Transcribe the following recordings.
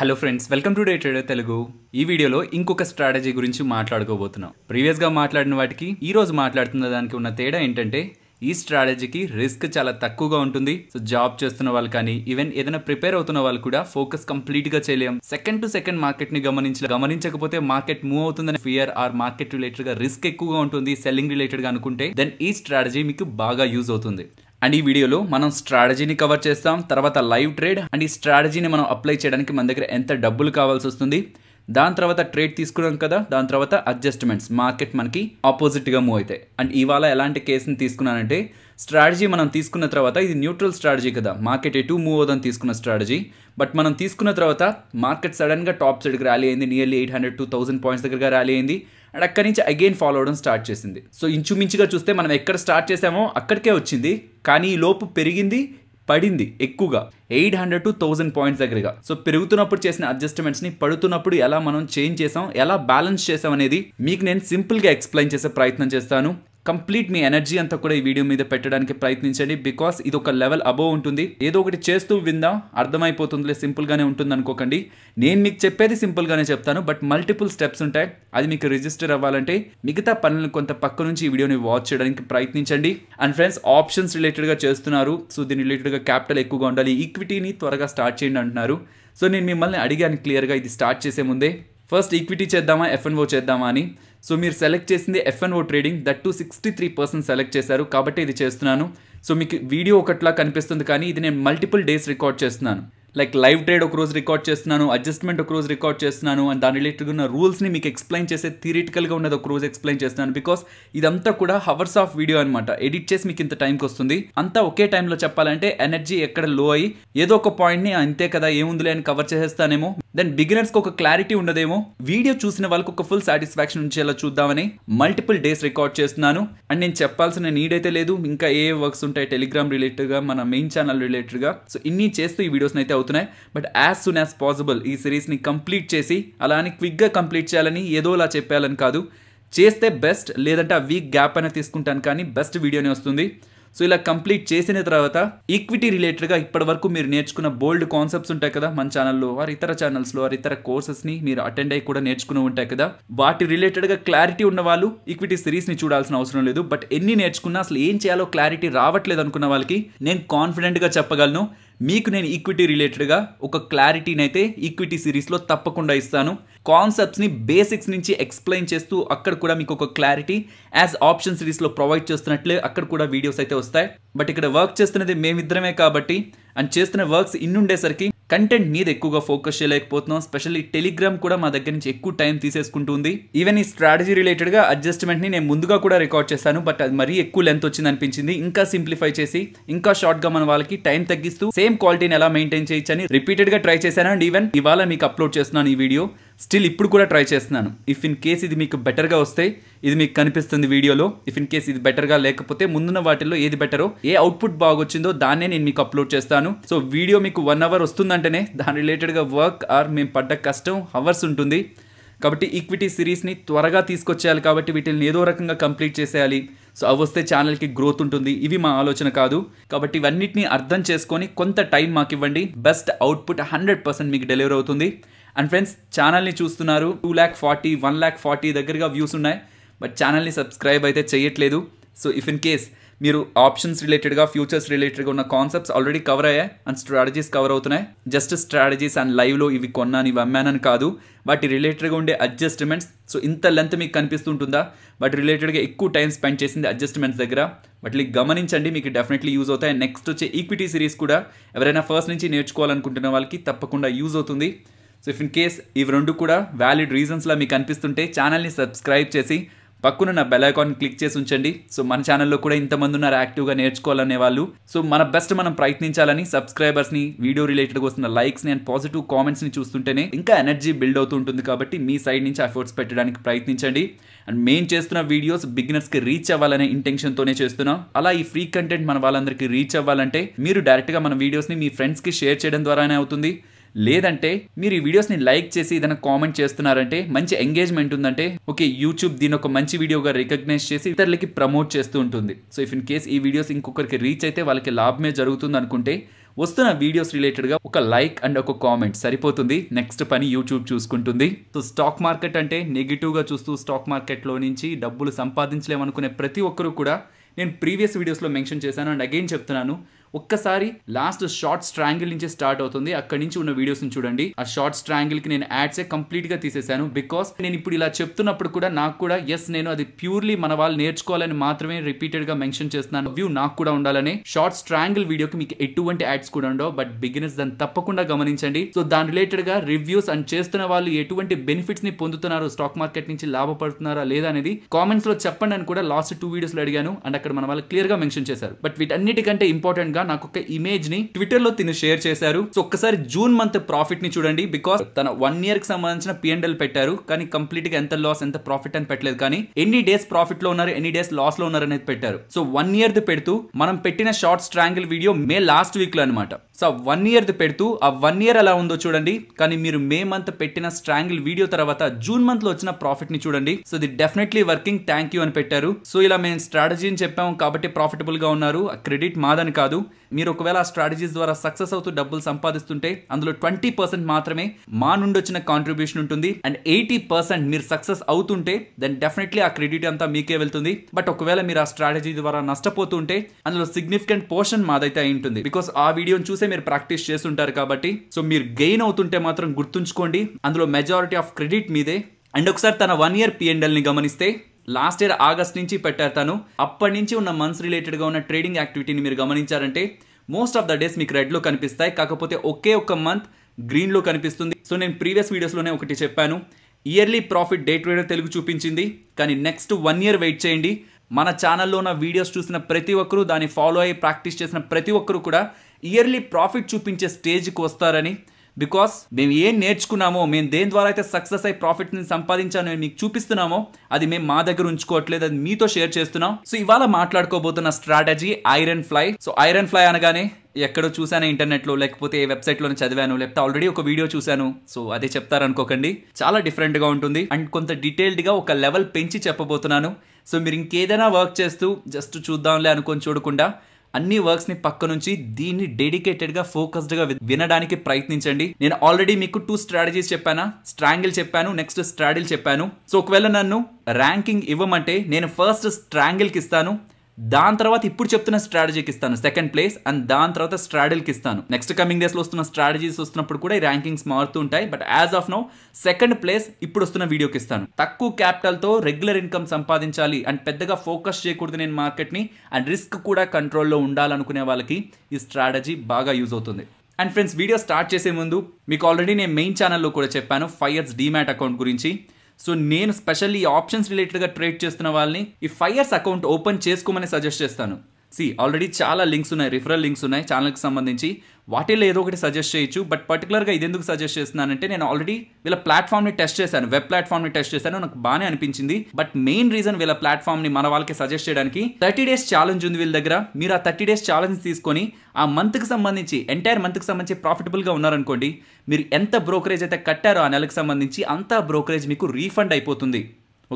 hello friends welcome to day trader Telugu ఈ వీడియోలో ఇంకొక స్ట్రాటజీ గురించి మాట్లాడుకోబోతున్నాం ప్రీవియస్గా మాట్లాడిన వాటికి ఈ రోజు మాట్లాడుతున్న దానికి ఉన్న తేడా ఏంటంటే ఈ స్ట్రాటజీకి రిస్క్ చాలా తక్కువగా ఉంటుంది సో జాబ్ చేస్తున్న వాళ్ళు కానీ ఈవెన్ ఏదైనా ప్రిపేర్ అవుతున్న వాళ్ళు కూడా ఫోకస్ కంప్లీట్ గా చేయలేం సెకండ్ టు సెకండ్ మార్కెట్ ని గమనించ గమనించకపోతే మార్కెట్ మూవ్ అవుతుందనే ఫియర్ ఆర్ మార్కెట్ రిలేటెడ్ గా రిస్క్ ఎక్కువగా ఉంటుంది సెల్లింగ్ రిలేటెడ్ గా అనుకుంటే దెన్ ఈ స్ట్రాటజీ మీకు బాగా యూజ్ అవుతుంది అండ్ ఈ వీడియోలో మనం స్ట్రాటజీని కవర్ చేస్తాం తర్వాత లైవ్ ట్రేడ్ అండ్ ఈ స్ట్రాటజీని మనం అప్లై చేయడానికి మన దగ్గర ఎంత డబ్బులు కావాల్సి వస్తుంది దాని తర్వాత ట్రేడ్ తీసుకున్నాం కదా దాని తర్వాత అడ్జస్ట్మెంట్స్ మార్కెట్ మనకి ఆపోజిట్గా మూవ్ అవుతాయి అండ్ ఇవాళ ఎలాంటి కేసుని తీసుకున్నానంటే స్ట్రాటజీ మనం తీసుకున్న తర్వాత ఇది న్యూట్రల్ స్ట్రాటజీ కదా మార్కెట్ ఎటు మూవ్ అవుదని తీసుకున్న స్ట్రాటజీ బట్ మనం తీసుకున్న తర్వాత మార్కెట్ సడన్గా టాప్ సైడ్కి ర్యాలీ అయింది nearly eight hundred to thousand points దగ్గరగా ర్యాలీ అయింది అండ్ అక్కడి నుంచి అగైన్ ఫాలో అవడం స్టార్ట్ చేసింది సో ఇంచుమించుగా చూస్తే మనం ఎక్కడ స్టార్ట్ చేసామో అక్కడికే వచ్చింది కానీ ఈ లోపు పెరిగింది పడింది ఎక్కువగా eight hundred to thousand points దగ్గరగా సో పెరుగుతున్నప్పుడు చేసిన అడ్జస్ట్మెంట్స్ని పడుతున్నప్పుడు ఎలా మనం చేంజ్ చేసాం ఎలా బ్యాలెన్స్ చేసాం అనేది మీకు నేను సింపుల్గా ఎక్స్ప్లెయిన్ చేసే ప్రయత్నం చేస్తాను కంప్లీట్ మీ ఎనర్జీ అంతా కూడా ఈ వీడియో మీద పెట్టడానికి ప్రయత్నించండి బికాస్ ఇది ఒక లెవెల్ అబోవ్ ఉంటుంది ఏదో ఒకటి చేస్తూ విందాం అర్థమైపోతుందిలే సింపుల్గానే ఉంటుంది అనుకోకండి నేను మీకు చెప్పేది సింపుల్గానే చెప్తాను బట్ మల్టిపుల్ స్టెప్స్ ఉంటాయి అది మీకు రిజిస్టర్ అవ్వాలంటే మిగతా పనులను కొంత పక్క నుంచి ఈ వీడియోని వాచ్ చేయడానికి ప్రయత్నించండి అండ్ ఫ్రెండ్స్ ఆప్షన్స్ రిలేటెడ్గా చేస్తున్నారు సో దీని రిలేటెడ్గా క్యాపిటల్ ఎక్కువగా ఉండాలి ఈక్విటీని త్వరగా స్టార్ట్ చేయండి అంటున్నారు సో నేను మిమ్మల్ని అడిగాను క్లియర్గా ఇది స్టార్ట్ చేసే ముందే ఫస్ట్ ఈక్విటీ చేద్దామా ఎఫ్ఎన్ఓ చేద్దామా అని సో మీరు సెలెక్ట్ చేసింది FNO trading that to sixty three percent select చేశారు కాబట్టి ఇది చేస్తున్నాను సో మీకు వీడియో ఒకట్లా కనిపిస్తుంది కానీ ఇది నేను మల్టిపుల్ డేస్ రికార్డ్ చేస్తున్నాను లైక్ లైవ్ ట్రేడ్ ఒక రోజు రికార్డ్ చేస్తున్నాను అడ్జస్ట్మెంట్ ఒక రోజు రికార్డ్ చేస్తున్నాను అండ్ దాని రిలేటెడ్ ఉన్న రూల్స్ని మీకు ఎక్స్ప్లెయిన్ చేసే థిరిటికల్గా ఉన్నది ఒక రోజు ఎక్స్ప్లెయిన్ చేస్తున్నాను బికాస్ ఇదంతా కూడా హవర్స్ ఆఫ్ వీడియో అనమాట ఎడిట్ చేసి మీకు ఇంత టైంకి వస్తుంది అంతా ఒకే టైంలో చెప్పాలంటే ఎనర్జీ ఎక్కడ లో అయ్యి ఏదో ఒక పాయింట్ని అంతే కదా ఏముందిలే అని కవర్ చేసేస్తానేమో దెన్ బిగినర్స్కి ఒక క్లారిటీ ఉండదేమో వీడియో చూసిన వాళ్ళకి ఒక ఫుల్ సాటిస్ఫాక్షన్ ఉంచేలా చూద్దామని మల్టిపుల్ డేస్ రికార్డ్ చేస్తున్నాను అండ్ నేను చెప్పాల్సిన నీడ్ అయితే లేదు ఇంకా ఏ వర్క్స్ ఉంటాయి టెలిగ్రామ్ రిలేటెడ్గా మన మెయిన్ ఛానల్ రిలేటెడ్గా సో ఇన్ని చేస్తూ ఈ వీడియోస్ని అయితే అవుతున్నాయి but as soon as possible ఈ సిరీస్ని కంప్లీట్ చేసి అలా అని క్విక్గా కంప్లీట్ చేయాలని ఏదోలా చెప్పాలని కాదు చేస్తే బెస్ట్ లేదంటే ఆ వీక్ గ్యాప్ అయినా తీసుకుంటాను కానీ బెస్ట్ వీడియోనే వస్తుంది సో ఇలా కంప్లీట్ చేసిన తర్వాత ఈక్విటీ రిలేటెడ్గా ఇప్పటి వరకు మీరు నేర్చుకున్న బోల్డ్ కాన్సెప్ట్స్ ఉంటాయి కదా మన ఛానల్లో వారి ఇతర ఛానల్స్లో వారి ఇతర కోర్సెస్ని మీరు అటెండ్ అయ్యి కూడా నేర్చుకుని ఉంటాయి కదా వాటి రిలేటెడ్గా క్లారిటీ ఉన్న వాళ్ళు ఈక్విటీ సిరీస్ని చూడాల్సిన అవసరం లేదు బట్ ఎన్ని నేర్చుకున్నా అసలు ఏం చేయాలో క్లారిటీ రావట్లేదు అనుకున్న వాళ్ళకి నేను కాన్ఫిడెంట్గా చెప్పగలను మీకు నేను ఈక్విటీ రిలేటెడ్గా ఒక క్లారిటీని అయితే ఈక్విటీ సిరీస్లో తప్పకుండా ఇస్తాను కాన్సెప్ట్స్ని బేసిక్స్ నుంచి ఎక్స్ప్లెయిన్ చేస్తూ అక్కడ కూడా మీకు ఒక క్లారిటీ యాజ్ ఆప్షన్ సిరీస్లో ప్రొవైడ్ చేస్తున్నట్లే అక్కడ కూడా వీడియోస్ అయితే వస్తాయి బట్ ఇక్కడ వర్క్ చేస్తున్నది మేమిద్దరమే కాబట్టి అండ్ చేస్తున్న వర్క్స్ ఇన్నుండేసరికి కంటెంట్ మీద ఎక్కువగా ఫోకస్ చేయలేకపోతున్నాం స్పెషల్లీ టెలిగ్రామ్ కూడా మా దగ్గర నుంచి ఎక్కువ టైం తీసేసుకుంటుంది ఈవెన్ ఈ స్ట్రాటజీ రిలేటెడ్గా అడ్జస్ట్మెంట్ని నేను ముందుగా కూడా రికార్డ్ చేశాను బట్ అది మరీ ఎక్కువ లెంత్ వచ్చింది అనిపించింది ఇంకా సింప్లిఫై చేసి ఇంకా షార్ట్గా మన వాళ్ళకి టైం తగ్గిస్తూ సేమ్ క్వాలిటీని ఎలా మెయింటైన్ అని రిపీటెడ్గా ట్రై చేశాను అండ్ ఈవెన్ ఇవాళ మీకు అప్లోడ్ చేస్తున్నాను ఈ వీడియో స్టిల్ ఇప్పుడు కూడా ట్రై చేస్తున్నాను ఇఫ్ ఇన్ కేస్ ఇది మీకు బెటర్గా వస్తే ఇది మీకు కనిపిస్తుంది వీడియోలో ఇఫ్ ఇన్ కేస్ ఇది బెటర్గా లేకపోతే ముందున్న వాటిల్లో ఏది బెటరో ఏ అవుట్పుట్ బాగొచ్చిందో దాన్నే నేను మీకు అప్లోడ్ చేస్తాను సో వీడియో మీకు వన్ అవర్ వస్తుందంటేనే దాని రిలేటెడ్గా వర్క్ ఆర్ మేము పడ్డ కష్టం అవర్స్ ఉంటుంది కాబట్టి ఈక్విటీ సిరీస్ని త్వరగా తీసుకొచ్చేయాలి కాబట్టి వీటిని ఏదో రకంగా కంప్లీట్ చేసేయాలి సో అవి వస్తే ఛానల్కి గ్రోత్ ఉంటుంది ఇవి మా ఆలోచన కాదు కాబట్టి ఇవన్నిటిని అర్థం చేసుకొని కొంత టైం మాకు ఇవ్వండి బెస్ట్ అవుట్పుట్ హండ్రెడ్ పర్సెంట్ మీకు డెలివరీ అవుతుంది అండ్ ఫ్రెండ్స్ ఛానల్ని చూస్తున్నారు two lakh forty one lakh forty దగ్గరగా వ్యూస్ ఉన్నాయి బట్ ఛానల్ని సబ్స్క్రైబ్ అయితే చేయట్లేదు సో ఇఫ్ ఇన్ కేస్ మీరు ఆప్షన్స్ రిలేటెడ్గా ఫ్యూచర్స్ రిలేటెడ్గా ఉన్న కాన్సెప్ట్స్ ఆల్రెడీ కవర్ అయ్యాయి అండ్ స్ట్రాటజీస్ కవర్ అవుతున్నాయి జస్ట్ స్ట్రాటజీస్ అండ్ లైవ్లో ఇవి కొన్నాను ఇవి అమ్మానని కాదు వాటి రిలేటెడ్గా ఉండే అడ్జస్ట్మెంట్స్ సో ఇంత లెంత్ మీకు కనిపిస్తుంటుందా బట్ రిలేటెడ్గా ఎక్కువ టైం స్పెండ్ చేసింది అడ్జస్ట్మెంట్స్ దగ్గర వాటిని గమనించండి మీకు డెఫినెట్లీ యూజ్ అవుతాయి నెక్స్ట్ వచ్చే ఈక్విటీ సిరీస్ కూడా ఎవరైనా ఫస్ట్ నుంచి నేర్చుకోవాలనుకుంటున్న వాళ్ళకి తప్పకుండా యూజ్ అవుతుంది సో ఇఫ్ ఇన్ కేస్ ఇవి రెండు కూడా వ్యాలిడ్ రీజన్స్లో మీకు అనిపిస్తుంటే ఛానల్ని సబ్స్క్రైబ్ చేసి పక్కన నా బెల్ ఐకాన్ క్లిక్ చేసి ఉంచండి సో మన ఛానల్లో కూడా ఇంతమంది ఉన్నారు యాక్టివ్గా నేర్చుకోవాలనే వాళ్ళు సో మన బెస్ట్ మనం ప్రయత్నించాలని సబ్స్క్రైబర్స్ని వీడియో రిలేటెడ్గా వస్తున్న లైక్స్ని అండ్ పాజిటివ్ కామెంట్స్ని చూస్తుంటేనే ఇంకా ఎనర్జీ బిల్డ్ అవుతూ ఉంటుంది కాబట్టి మీ సైడ్ నుంచి ఎఫర్ట్స్ పెట్టడానికి ప్రయత్నించండి అండ్ మేము చేస్తున్న వీడియోస్ బిగినర్స్కి రీచ్ అవ్వాలనే ఇంటెన్షన్తోనే చేస్తున్నాం అలా ఈ ఫ్రీ కంటెంట్ మన వాళ్ళందరికీ రీచ్ అవ్వాలంటే మీరు డైరెక్ట్గా మన వీడియోస్ని మీ ఫ్రెండ్స్కి షేర్ చేయడం ద్వారానే అవుతుంది లేదంటే మీరు ఈ వీడియోస్ని లైక్ చేసి ఏదైనా కామెంట్ చేస్తున్నారంటే మంచి ఎంగేజ్మెంట్ ఉందంటే ఓకే యూట్యూబ్ దీని ఒక మంచి వీడియోగా రికగ్నైజ్ చేసి ఇతరులకి ప్రమోట్ చేస్తూ ఉంటుంది సో ఇఫ్ ఇన్ కేస్ ఈ వీడియోస్ ఇంకొకరికి రీచ్ అయితే వాళ్ళకి లాభమే జరుగుతుంది అనుకుంటే వస్తున్న వీడియోస్ రిలేటెడ్గా ఒక లైక్ అండ్ ఒక కామెంట్ సరిపోతుంది నెక్స్ట్ పని యూట్యూబ్ చూసుకుంటుంది సో స్టాక్ మార్కెట్ అంటే నెగిటివ్గా చూస్తూ స్టాక్ మార్కెట్లో నుంచి డబ్బులు సంపాదించలేమనుకునే ప్రతి ఒక్కరూ కూడా నేను ప్రీవియస్ వీడియోస్లో మెన్షన్ చేశాను అండ్ అగైన్ చెప్తున్నాను ఒక్కసారి లాస్ట్ షార్ట్ స్ట్రాంగిల్ నుంచి స్టార్ట్ అవుతుంది అక్కడి నుంచి ఉన్న వీడియోస్ని చూడండి ఆ షార్ట్ స్ట్రాంగిల్ కి నేను యాడ్స్ కంప్లీట్ గా తీసేశాను బికాస్ నేను ఇప్పుడు ఇలా చెప్తున్నప్పుడు కూడా నాకు కూడా ఎస్ నేను అది ప్యూర్లీ మన వాళ్ళు నేర్చుకోవాలని మాత్రమే రిపీటెడ్ గా మెన్షన్ చేస్తున్నాను వ్యూ నాకు కూడా ఉండాలని షార్ట్ స్ట్రాంగిల్ వీడియోకి మీకు ఎటువంటి యాడ్స్ కూడా ఉండవు బట్ బిగినర్స్ దాన్ని తప్పకుండా గమనించండి సో దాని రిలేటెడ్గా రివ్యూస్ అండ్ చేస్తున్న వాళ్ళు ఎటువంటి బెనిఫిట్స్ ని పొందుతున్నారు స్టాక్ మార్కెట్ నుంచి లాభపడుతున్నారా లేదా అనేది కామెంట్స్ లో చెప్పండి అని కూడా లాస్ట్ టూ లో అడిగాను అండ్ అక్కడ మన వాళ్ళు గా మెన్షన్ చేశారు బట్ వీటన్నిటికంటే ఇంపార్టెంట్ గా నాకు ఒక ఇమేజ్ ని ట్విట్టర్ లో తిని షేర్ చేశారు సో ఒక్కసారి జూన్ మంత్ ప్రాఫిట్ ని చూడండి బికాస్ తన వన్ ఇయర్ కి సంబంధించిన పిఎండల్ పెట్టారు కానీ కంప్లీట్ గా ఎంత లాస్ ఎంత ప్రాఫిట్ అని పెట్టలేదు కానీ ఎన్ని డేస్ ప్రాఫిట్ లో ఉన్నారు ఎన్ని డేస్ లాస్ లో ఉన్నారు అనేది పెట్టారు సో వన్ ఇయర్ ది పెడుతూ మనం పెట్టిన short strangle video May last week లో అనమాట సో వన్ ఇయర్ ది పెడుతూ ఆ వన్ ఇయర్ ఎలా ఉందో చూడండి కానీ మీరు మే మంత్ పెట్టిన స్ట్రాంగిల్ వీడియో తర్వాత జూన్ మంత్ లో వచ్చిన ప్రాఫిట్ ని చూడండి సో ఇది డెఫినెట్లీ వర్కింగ్ థ్యాంక్ యూ అని పెట్టారు సో ఇలా మేము స్ట్రాటజీని చెప్పాము కాబట్టి ప్రాఫిటబుల్ గా ఉన్నారు క్రెడిట్ మాదని కాదు మీరు ఒకవేళ ఆ స్ట్రాటజీస్ ద్వారా సక్సెస్ అవుతూ డబ్బులు సంపాదిస్తుంటే అందులో ట్వంటీ పర్సెంట్ మాత్రమే మా నుండి వచ్చిన కాంట్రిబ్యూషన్ ఉంటుంది అండ్ ఎయిటీ పర్సెంట్ మీరు సక్సెస్ అవుతుంటే దెన్ డెఫినెట్లీ ఆ క్రెడిట్ అంతా మీకే వెళ్తుంది బట్ ఒకవేళ మీరు ఆ స్ట్రాటజీ ద్వారా నష్టపోతుంటే అందులో సిగ్నిఫికెంట్ పోర్షన్ మాదైతే అయి ఉంటుంది బికాస్ ఆ వీడియోని చూసే మీరు ప్రాక్టీస్ చేస్తుంటారు కాబట్టి సో మీరు గెయిన్ అవుతుంటే మాత్రం గుర్తుంచుకోండి అందులో మెజారిటీ ఆఫ్ క్రెడిట్ మీదే అండ్ ఒకసారి తన వన్ ఇయర్ పిఎండల్ని గమనిస్తే లాస్ట్ ఇయర్ ఆగస్ట్ నుంచి పెట్టారు తను అప్పటి నుంచి ఉన్న మంత్స్ రిలేటెడ్గా ఉన్న ట్రేడింగ్ యాక్టివిటీని మీరు గమనించారంటే మోస్ట్ ఆఫ్ ద డేస్ మీకు రెడ్లో కనిపిస్తాయి కాకపోతే ఒకే ఒక మంత్ గ్రీన్లో కనిపిస్తుంది సో నేను ప్రీవియస్ వీడియోస్లోనే ఒకటి చెప్పాను yearly profit day trader Telugu చూపించింది కానీ నెక్స్ట్ వన్ ఇయర్ వెయిట్ చేయండి మన ఛానల్లో ఉన్న వీడియోస్ చూసిన ప్రతి ఒక్కరూ దాన్ని ఫాలో అయ్యి ప్రాక్టీస్ చేసిన ప్రతి ఒక్కరూ కూడా ఇయర్లీ ప్రాఫిట్ చూపించే స్టేజ్కి వస్తారని బికాస్ మేము ఏం నేర్చుకున్నామో మేము దేని ద్వారా అయితే సక్సెస్ అయి ప్రాఫిట్ని సంపాదించాను మీకు చూపిస్తున్నామో అది మేము మా దగ్గర ఉంచుకోవట్లేదు అది మీతో షేర్ చేస్తున్నాం సో ఇవాళ మాట్లాడుకోబోతున్న strategy iron fly so iron fly అనగానే ఎక్కడో చూశాను ఇంటర్నెట్లో లేకపోతే ఏ వెబ్సైట్లోనే చదివాను లేకపోతే ఆల్రెడీ ఒక వీడియో చూశాను సో అదే చెప్తారనుకోకండి చాలా డిఫరెంట్గా ఉంటుంది అండ్ కొంత డీటెయిల్డ్గా ఒక లెవెల్ పెంచి చెప్పబోతున్నాను సో మీరు ఇంకేదైనా వర్క్ చేస్తూ జస్ట్ చూద్దాంలే అనుకొని చూడకుండా అన్ని వర్క్స్ని పక్క నుంచి దీన్ని డెడికేటెడ్గా ఫోకస్డ్గా వినడానికి ప్రయత్నించండి నేను ఆల్రెడీ మీకు టూ స్ట్రాటజీస్ చెప్పానా స్ట్రాంగిల్ చెప్పాను నెక్స్ట్ స్ట్రాడిల్ చెప్పాను సో ఒకవేళ నన్ను ర్యాంకింగ్ ఇవ్వమంటే నేను ఫస్ట్ స్ట్రాంగిల్కి ఇస్తాను దాని తర్వాత ఇప్పుడు చెప్తున్న స్ట్రాటజీకి ఇస్తాను సెకండ్ ప్లేస్ అండ్ దాని తర్వాత స్ట్రాటజీకి ఇస్తాను నెక్స్ట్ కమింగ్ డేస్లో వస్తున్న స్ట్రాటజీస్ వస్తున్నప్పుడు కూడా ఈ ర్యాంకింగ్స్ మారుతూ ఉంటాయి but as of now second place ఇప్పుడు వస్తున్న వీడియోకి ఇస్తాను తక్కువ క్యాపిటల్తో రెగ్యులర్ ఇన్కమ్ సంపాదించాలి అండ్ పెద్దగా ఫోకస్ చేయకూడదు నేను మార్కెట్ని అండ్ రిస్క్ కూడా కంట్రోల్లో ఉండాలనుకునే వాళ్ళకి ఈ స్ట్రాటజీ బాగా యూజ్ అవుతుంది అండ్ ఫ్రెండ్స్ వీడియో స్టార్ట్ చేసే ముందు మీకు ఆల్రెడీ నేను మెయిన్ ఛానల్లో కూడా చెప్పాను ఫైవ్ ఇయర్స్ డీమ్యాట్ అకౌంట్ గురించి సో నేను స్పెషల్లీ ఆప్షన్స్ రిలేటెడ్గా ట్రేడ్ చేస్తున్న వాళ్ళని ఈ ఫైర్స్ అకౌంట్ ఓపెన్ చేసుకోమని సజెస్ట్ చేస్తాను సి ఆల్రెడీ చాలా లింక్స్ ఉన్నాయి రిఫరల్ లింక్స్ ఉన్నాయి ఛానల్కి సంబంధించి వాటిల్లో ఏదో ఒకటి సజెస్ట్ చేయొచ్చు బట్ పర్టికులర్గా ఇది ఎందుకు సజెస్ట్ చేస్తున్నానంటే నేను ఆల్రెడీ వీళ్ళ ప్లాట్ఫామ్ని టెస్ట్ చేశాను వెబ్ ప్లాట్ఫామ్ని టెస్ట్ చేశాను నాకు బాగానే అనిపించింది బట్ మెయిన్ రీజన్ వీళ్ళ ప్లాట్ఫామ్ని మన వాళ్ళకి సజెస్ట్ చేయడానికి థర్టీ డేస్ ఛాలెంజ్ ఉంది వీళ్ళ దగ్గర మీరు ఆ థర్టీ డేస్ ఛాలెంజ్ తీసుకొని ఆ మంత్కి సంబంధించి ఎంటైర్ మంత్కి సంబంధించి ప్రాఫిటబుల్గా ఉన్నారనుకోండి మీరు ఎంత బ్రోకరేజ్ అయితే కట్టారో ఆ నెలకు సంబంధించి అంతా బ్రోకరేజ్ మీకు రీఫండ్ అయిపోతుంది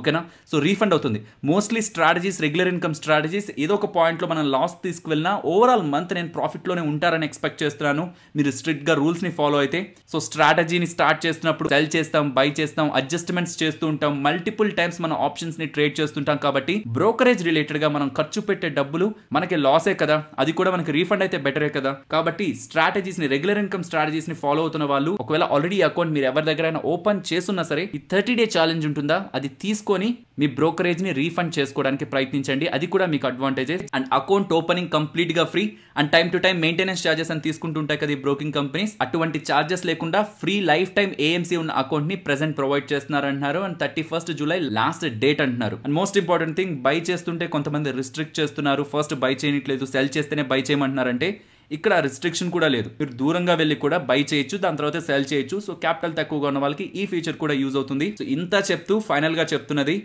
ఓకేనా సో రీఫండ్ అవుతుంది mostly strategies regular income strategies ఏదో ఒక పాయింట్లో మనం లాస్ తీసుకువెళ్ళినా ఓవరాల్ మంత్ నేను ప్రాఫిట్లోనే ఉంటారని ఎక్స్పెక్ట్ చేస్తున్నాను మీరు స్ట్రిక్ట్గా రూల్స్ని ఫాలో అయితే సో స్ట్రాటజీని స్టార్ట్ చేస్తున్నప్పుడు సెల్ చేస్తాం బై చేస్తాం అడ్జస్ట్మెంట్స్ చేస్తూ ఉంటాం మల్టిపుల్ టైమ్స్ మన ఆప్షన్స్ని ట్రేడ్ చేస్తుంటాం కాబట్టి బ్రోకరేజ్ రిలేటెడ్గా మనం ఖర్చు పెట్టే డబ్బులు మనకి లాసే కదా అది కూడా మనకి రీఫండ్ అయితే బెటరే కదా కాబట్టి స్ట్రాటజీస్ని రెగ్యులర్ ఇన్కమ్ స్ట్రాటజీస్ని ఫాలో అవుతున్న వాళ్ళు ఒకవేళ ఆల్రెడీ అకౌంట్ మీరు ఎవరి దగ్గర ఓపెన్ చేస్తున్నా సరే ఈ థర్టీ డే ఛాలెంజ్ ఉంటుందా అది తీసుకు తీసుకొని మీ ని రీఫండ్ చేసుకోవడానికి ప్రయత్నించండి అది కూడా మీకు advantages and account opening complete గా free and time to time maintenance charges అని తీసుకుంటుంటాయి కదా ఈ బ్రోకింగ్ కంపెనీస్ అటువంటి ఛార్జెస్ లేకుండా ఫ్రీ లైఫ్ టైం ఏఎంసీ ఉన్న అకౌంట్ ని ప్రజెంట్ ప్రొవైడ్ చేస్తున్నారు అంటున్నారు and thirty first July last date అంటున్నారు and most important thing buy చేస్తుంటే కొంతమంది రిస్ట్రిక్ట్ చేస్తున్నారు ఫస్ట్ బై చేయట్లేదు సెల్ చేస్తేనే బై చేయమంటున్నారంటే ఇక్కడ రిస్ట్రిక్షన్ కూడా లేదు మీరు దూరంగా వెళ్ళి కూడా బై చేయొచ్చు దాని తర్వాత సెల్ చేయొచ్చు సో క్యాపిటల్ తక్కువగా ఉన్న వాళ్ళకి ఈ ఫీచర్ కూడా యూజ్ అవుతుంది సో ఇంత చెప్తూ ఫైనల్గా చెప్తున్నది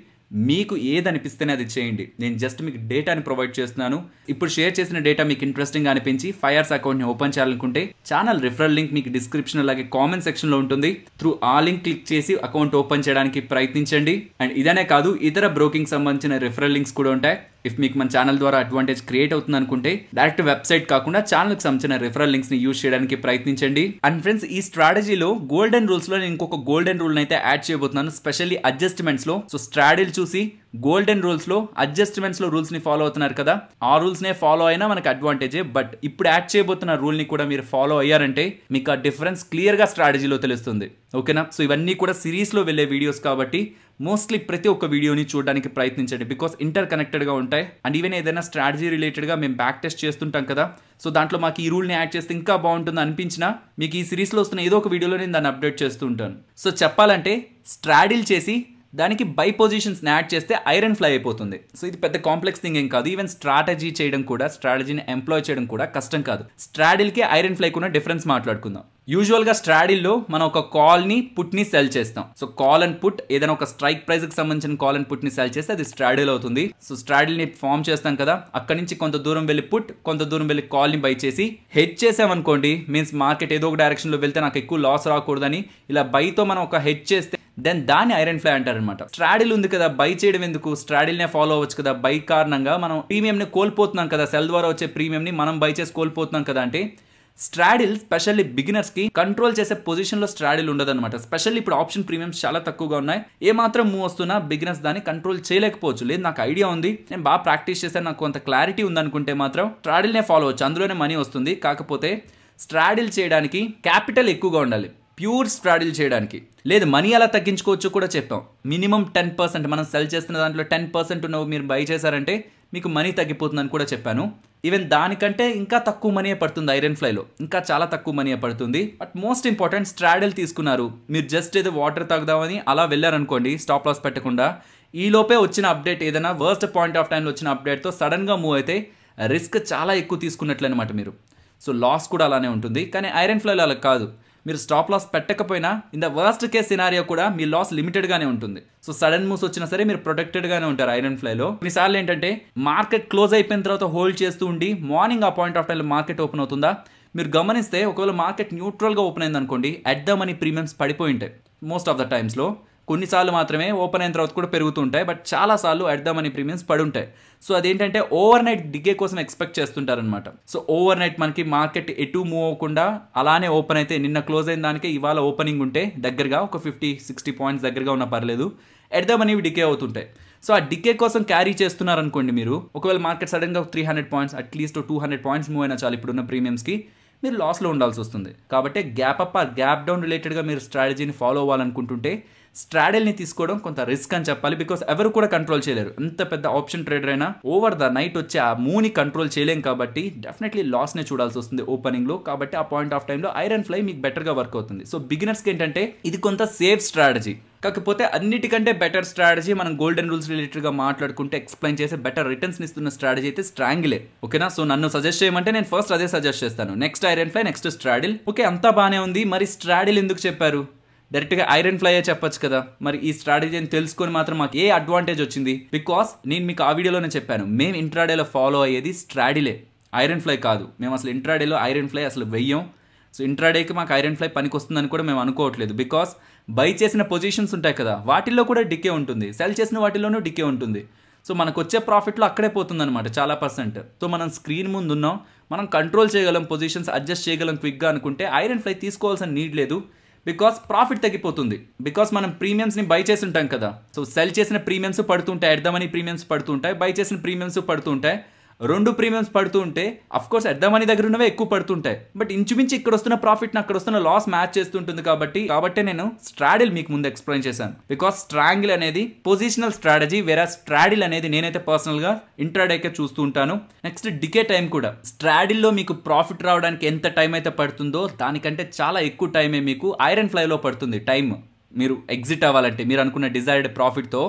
మీకు ఏది అనిపిస్తేనే అది చేయండి నేను జస్ట్ మీకు డేటాని ప్రొవైడ్ చేస్తున్నాను ఇప్పుడు షేర్ చేసిన డేటా మీకు ఇంట్రెస్టింగ్ అనిపించి ఫైర్స్ అకౌంట్ని ఓపెన్ చేయాలనుకుంటే ఛానల్ రిఫరల్ లింక్ మీకు డిస్క్రిప్షన్ అలాగే కామెంట్ సెక్షన్లో ఉంటుంది త్రూ ఆ లింక్ క్లిక్ చేసి అకౌంట్ ఓపెన్ చేయడానికి ప్రయత్నించండి అండ్ ఇదనే కాదు ఇతర బ్రోకింగ్ సంబంధించిన రిఫరల్ లింక్స్ కూడా ఉంటాయి ఇఫ్ మీకు మన ఛానల్ ద్వారా అడ్వాంటేజ్ క్రియేట్ అవుతుంది అనుకుంటే డైరెక్ట్ వెబ్సైట్ కాకుండా ఛానల్కి సంబంధించిన రిఫరల్ లింక్స్ ని యూజ్ చేయడానికి ప్రయత్నించండి అండ్ ఫ్రెండ్స్ ఈ స్ట్రాటజీలో గోల్డెన్ రూల్స్ లో నేను ఇంకొక గోల్డెన్ రూల్ అయితే యాడ్ చేయబోతున్నాను స్పెషల్లీ అడ్జస్ట్మెంట్స్ లో సో స్ట్రాటజీ చూసి గోల్డెన్ రూల్స్లో రూల్స్ రూల్స్ని ఫాలో అవుతున్నారు కదా ఆ రూల్స్నే ఫాలో అయినా మనకు అడ్వాంటేజే బట్ ఇప్పుడు యాడ్ చేయబోతున్న రూల్ని కూడా మీరు ఫాలో అయ్యారంటే మీకు ఆ డిఫరెన్స్ క్లియర్గా స్ట్రాటజీలో తెలుస్తుంది ఓకేనా సో ఇవన్నీ కూడా సిరీస్లో వెళ్ళే వీడియోస్ కాబట్టి మోస్ట్లీ ప్రతి ఒక్క వీడియోని చూడడానికి ప్రయత్నించండి బికాస్ ఇంటర్ కనెక్టెడ్గా ఉంటాయి అండ్ ఈవెన్ ఏదైనా స్ట్రాటజీ రిలేటెడ్గా మేము బ్యాక్ టెస్ట్ చేస్తుంటాం కదా సో దాంట్లో మాకు ఈ రూల్ని యాడ్ చేస్తే ఇంకా బాగుంటుంది అనిపించినా మీకు ఈ సిరీస్లో వస్తున్న ఏదో ఒక వీడియోలో నేను దాన్ని అప్డేట్ చేస్తూ ఉంటాను సో చెప్పాలంటే స్ట్రాడిల్ చేసి దానికి బై పొజిషన్స్ యాడ్ చేస్తే ఐరన్ ఫ్లై అయిపోతుంది సో ఇది పెద్ద కాంప్లెక్స్ థింగ్ ఏం కాదు ఈవెన్ స్ట్రాటజీ చేయడం కూడా స్ట్రాటజీని ఎంప్లాయ్ చేయడం కూడా కష్టం కాదు స్ట్రాడిల్కి ఐరన్ ఫ్లై కూడా డిఫరెన్స్ మాట్లాడుకుందాం యూజువల్గా స్ట్రాడిల్లో మనం ఒక కాల్ని పుట్ని సెల్ చేస్తాం సో కాల్ అండ్ పుట్ ఏదైనా ఒక స్ట్రైక్ ప్రైస్కి సంబంధించిన కాల్ అండ్ పుట్ని సెల్ చేస్తే అది స్ట్రాడిల్ అవుతుంది సో స్ట్రాడిల్ని ఫామ్ చేస్తాం కదా అక్కడి నుంచి కొంత దూరం వెళ్ళి పుట్ కొంత దూరం వెళ్ళి కాల్ని బై చేసి హెడ్ చేసామనుకోండి మీన్స్ మార్కెట్ ఏదో ఒక డైరెక్షన్లో వెళ్తే నాకు ఎక్కువ లాస్ రాకూడదని ఇలా బైతో మనం ఒక హెడ్ చేస్తే దెన్ దాన్ని ఐరన్ ఫ్లై అంటారనమాట స్ట్రాడిల్ ఉంది కదా బై చేయడం ఎందుకు నే ఫాలో అవ్వచ్చు కదా బై కారణంగా మనం ప్రీమియంని కోల్పోతున్నాం కదా సెల్ ద్వారా వచ్చే ప్రీమియంని మనం బై చేసి కోల్పోతున్నాం కదా అంటే స్ట్రాడిల్ స్పెషల్లీ కి కంట్రోల్ చేసే పొజిషన్లో స్ట్రాడిల్ అనమాట స్పెషల్లీ ఇప్పుడు ఆప్షన్ ప్రీమియం చాలా తక్కువగా ఉన్నాయి ఏ మాత్రం మూవ్ వస్తున్నా బిగినర్స్ దాన్ని కంట్రోల్ చేయలేకపోవచ్చు లేదు నాకు ఐడియా ఉంది నేను బాగా ప్రాక్టీస్ చేస్తే నాకు కొంత క్లారిటీ ఉందనుకుంటే మాత్రం స్ట్రాడిల్నే ఫాలో అవచ్చు అందులోనే మనీ వస్తుంది కాకపోతే స్ట్రాడిల్ చేయడానికి క్యాపిటల్ ఎక్కువగా ఉండాలి ప్యూర్ స్ట్రాడిల్ చేయడానికి లేదు మనీ అలా తగ్గించుకోవచ్చు కూడా చెప్పాం మినిమం టెన్ పర్సెంట్ మనం సెల్ చేస్తున్న దాంట్లో టెన్ పర్సెంట్ ఉన్నవి మీరు బై చేశారంటే మీకు మనీ తగ్గిపోతుందని కూడా చెప్పాను ఈవెన్ దానికంటే ఇంకా తక్కువ మనీ పడుతుంది ఐరన్ ఫ్లైలో ఇంకా చాలా తక్కువ మనీయే పడుతుంది బట్ మోస్ట్ ఇంపార్టెంట్ స్ట్రాడిల్ తీసుకున్నారు మీరు జస్ట్ ఏదో వాటర్ తాగుదామని అలా వెళ్ళారనుకోండి స్టాప్ లాస్ పెట్టకుండా ఈలోపే వచ్చిన అప్డేట్ ఏదైనా వర్స్ట్ పాయింట్ ఆఫ్ టైంలో వచ్చిన అప్డేట్తో సడన్గా మూవ్ అయితే రిస్క్ చాలా ఎక్కువ తీసుకున్నట్లు అనమాట మీరు సో లాస్ కూడా అలానే ఉంటుంది కానీ ఐరన్ ఫ్లైలో అలా కాదు మీరు స్టాప్ లాస్ పెట్టకపోయినా in the worst case scenario కూడా మీ లాస్ లిమిటెడ్గానే ఉంటుంది సో సడన్ మూవ్స్ వచ్చినా సరే మీరు ప్రొటెక్టెడ్గానే ఉంటారు ఐరన్ ఫ్లైలో కొన్నిసార్లు ఏంటంటే మార్కెట్ క్లోజ్ అయిపోయిన తర్వాత హోల్డ్ చేస్తూ ఉండి మార్నింగ్ ఆ పాయింట్ ఆఫ్ టైంలో మార్కెట్ ఓపెన్ అవుతుందా మీరు గమనిస్తే ఒకవేళ మార్కెట్ న్యూట్రల్గా ఓపెన్ అయింది అనుకోండి అడ్ ద మనీ ప్రీమియమ్స్ పడిపోయి ఉంటాయి మోస్ట్ ఆఫ్ ద టైమ్స్లో కొన్నిసార్లు మాత్రమే ఓపెన్ అయిన తర్వాత కూడా పెరుగుతూ ఉంటాయి బట్ చాలాసార్లు అట్ ద మనీ ప్రీమియమ్స్ ఉంటాయి సో అదేంటంటే ఓవర్ నైట్ దిగే కోసం ఎక్స్పెక్ట్ చేస్తుంటారనమాట సో ఓవర్ నైట్ మనకి మార్కెట్ ఎటు మూవ్ అవ్వకుండా అలానే ఓపెన్ అయితే నిన్న క్లోజ్ అయిన దానికే ఇవాళ ఓపెనింగ్ ఉంటే దగ్గరగా ఒక ఫిఫ్టీ సిక్స్టీ పాయింట్స్ దగ్గరగా ఉన్నా పర్లేదు ఎట్ ద మనీ డికే అవుతుంటాయి సో ఆ డికే కోసం క్యారీ చేస్తున్నారనుకోండి మీరు ఒకవేళ మార్కెట్ సడన్గా three hundred points at least two hundred points move అయినా చాలు ఇప్పుడున్న ప్రీమియమ్స్కి మీరు లాస్లో ఉండాల్సి వస్తుంది కాబట్టి గ్యాప్ అప్ ఆ గ్యాప్ డౌన్ రిలేటెడ్గా మీరు స్ట్రాటజీని ఫాలో అవ్వాలనుకుంటుంటే స్ట్రాడల్ని తీసుకోవడం కొంత రిస్క్ అని చెప్పాలి బికాస్ ఎవరు కూడా కంట్రోల్ చేయలేరు అంత పెద్ద ఆప్షన్ ట్రేడర్ అయినా ఓవర్ ద నైట్ వచ్చి ఆ మూని కంట్రోల్ చేయలేం కాబట్టి డెఫినెట్లీ లాస్నే చూడాల్సి వస్తుంది ఓపెనింగ్లో కాబట్టి ఆ పాయింట్ ఆఫ్ టైంలో ఐరన్ ఫ్లై మీకు బెటర్గా వర్క్ అవుతుంది సో బిగినర్స్కి ఏంటంటే ఇది కొంత సేఫ్ స్ట్రాటజీ కాకపోతే అన్నిటికంటే బెటర్ స్ట్రాటజీ మనం గోల్డెన్ రూల్స్ రిలేటెడ్గా మాట్లాడుకుంటే ఎక్స్ప్లెయిన్ చేసే బెటర్ రిటర్న్స్ ఇస్తున్న స్ట్రాటజీ అయితే స్ట్రాంగ్లే ఓకేనా సో నన్ను సజెస్ట్ చేయమంటే నేను ఫస్ట్ అదే సజెస్ట్ చేస్తాను next iron fly next straddle okay అంతా బాగానే ఉంది మరి స్ట్రాడిల్ ఎందుకు చెప్పారు డైరెక్ట్గా ఐరన్ ఫ్లైయే చెప్పొచ్చు కదా మరి ఈ స్ట్రాటజీని తెలుసుకొని మాత్రం మాకు ఏ అడ్వాంటేజ్ వచ్చింది బికాస్ నేను మీకు ఆ వీడియోలోనే చెప్పాను మేము ఇంట్రాడేలో ఫాలో అయ్యేది స్ట్రాడిలే ఐరన్ ఫ్లై కాదు మేము అసలు ఇంట్రాడేలో ఐరన్ ఫ్లై అసలు వెయ్యం సో ఇంట్రాడేకి మాకు ఐరన్ ఫ్లై పనికొస్తుందని కూడా మేము అనుకోవట్లేదు బికాస్ బై చేసిన పొజిషన్స్ ఉంటాయి కదా వాటిల్లో కూడా డికే ఉంటుంది సెల్ చేసిన వాటిల్లోనూ డికే ఉంటుంది సో మనకు వచ్చే ప్రాఫిట్లో అక్కడే పోతుందన్నమాట చాలా పర్సెంట్ సో మనం స్క్రీన్ ముందు ఉన్నాం మనం కంట్రోల్ చేయగలం పొజిషన్స్ అడ్జస్ట్ చేయగలం క్విక్గా అనుకుంటే ఐరన్ ఫ్లై తీసుకోవాల్సిన నీడ్ లేదు బికాస్ ప్రాఫిట్ తగ్గిపోతుంది బికాస్ మనం ప్రీమియమ్స్ని బై చేసి ఉంటాం కదా సో సెల్ చేసిన ప్రీమియమ్స్ పడుతుంటాయి ఎడదామని ప్రీమియమ్స్ పడుతుంటాయి బై చేసిన ప్రీమియమ్స్ పడుతుంటాయి రెండు ప్రీమియమ్స్ పడుతూ ఉంటే అఫ్కోర్స్ అడ్డ మనీ దగ్గర ఉన్నవే ఎక్కువ పడుతుంటాయి బట్ ఇంచుమించు ఇక్కడ వస్తున్న ప్రాఫిట్ అక్కడ వస్తున్న లాస్ మ్యాచ్ చేస్తుంటుంది కాబట్టి కాబట్టి నేను స్ట్రాడిల్ మీకు ముందు ఎక్స్ప్లెయిన్ చేశాను బికాస్ స్ట్రాంగిల్ అనేది పొజిషనల్ స్ట్రాటజీ వేరే స్ట్రాడిల్ అనేది నేనైతే పర్సనల్గా ఇంట్రాడేకే చూస్తూ ఉంటాను నెక్స్ట్ డికే టైం కూడా స్ట్రాడిల్లో మీకు ప్రాఫిట్ రావడానికి ఎంత టైం అయితే పడుతుందో దానికంటే చాలా ఎక్కువ టైమే మీకు ఐరన్ ఫ్లైలో పడుతుంది టైం మీరు ఎగ్జిట్ అవ్వాలంటే మీరు అనుకున్న డిజైర్డ్ ప్రాఫిట్తో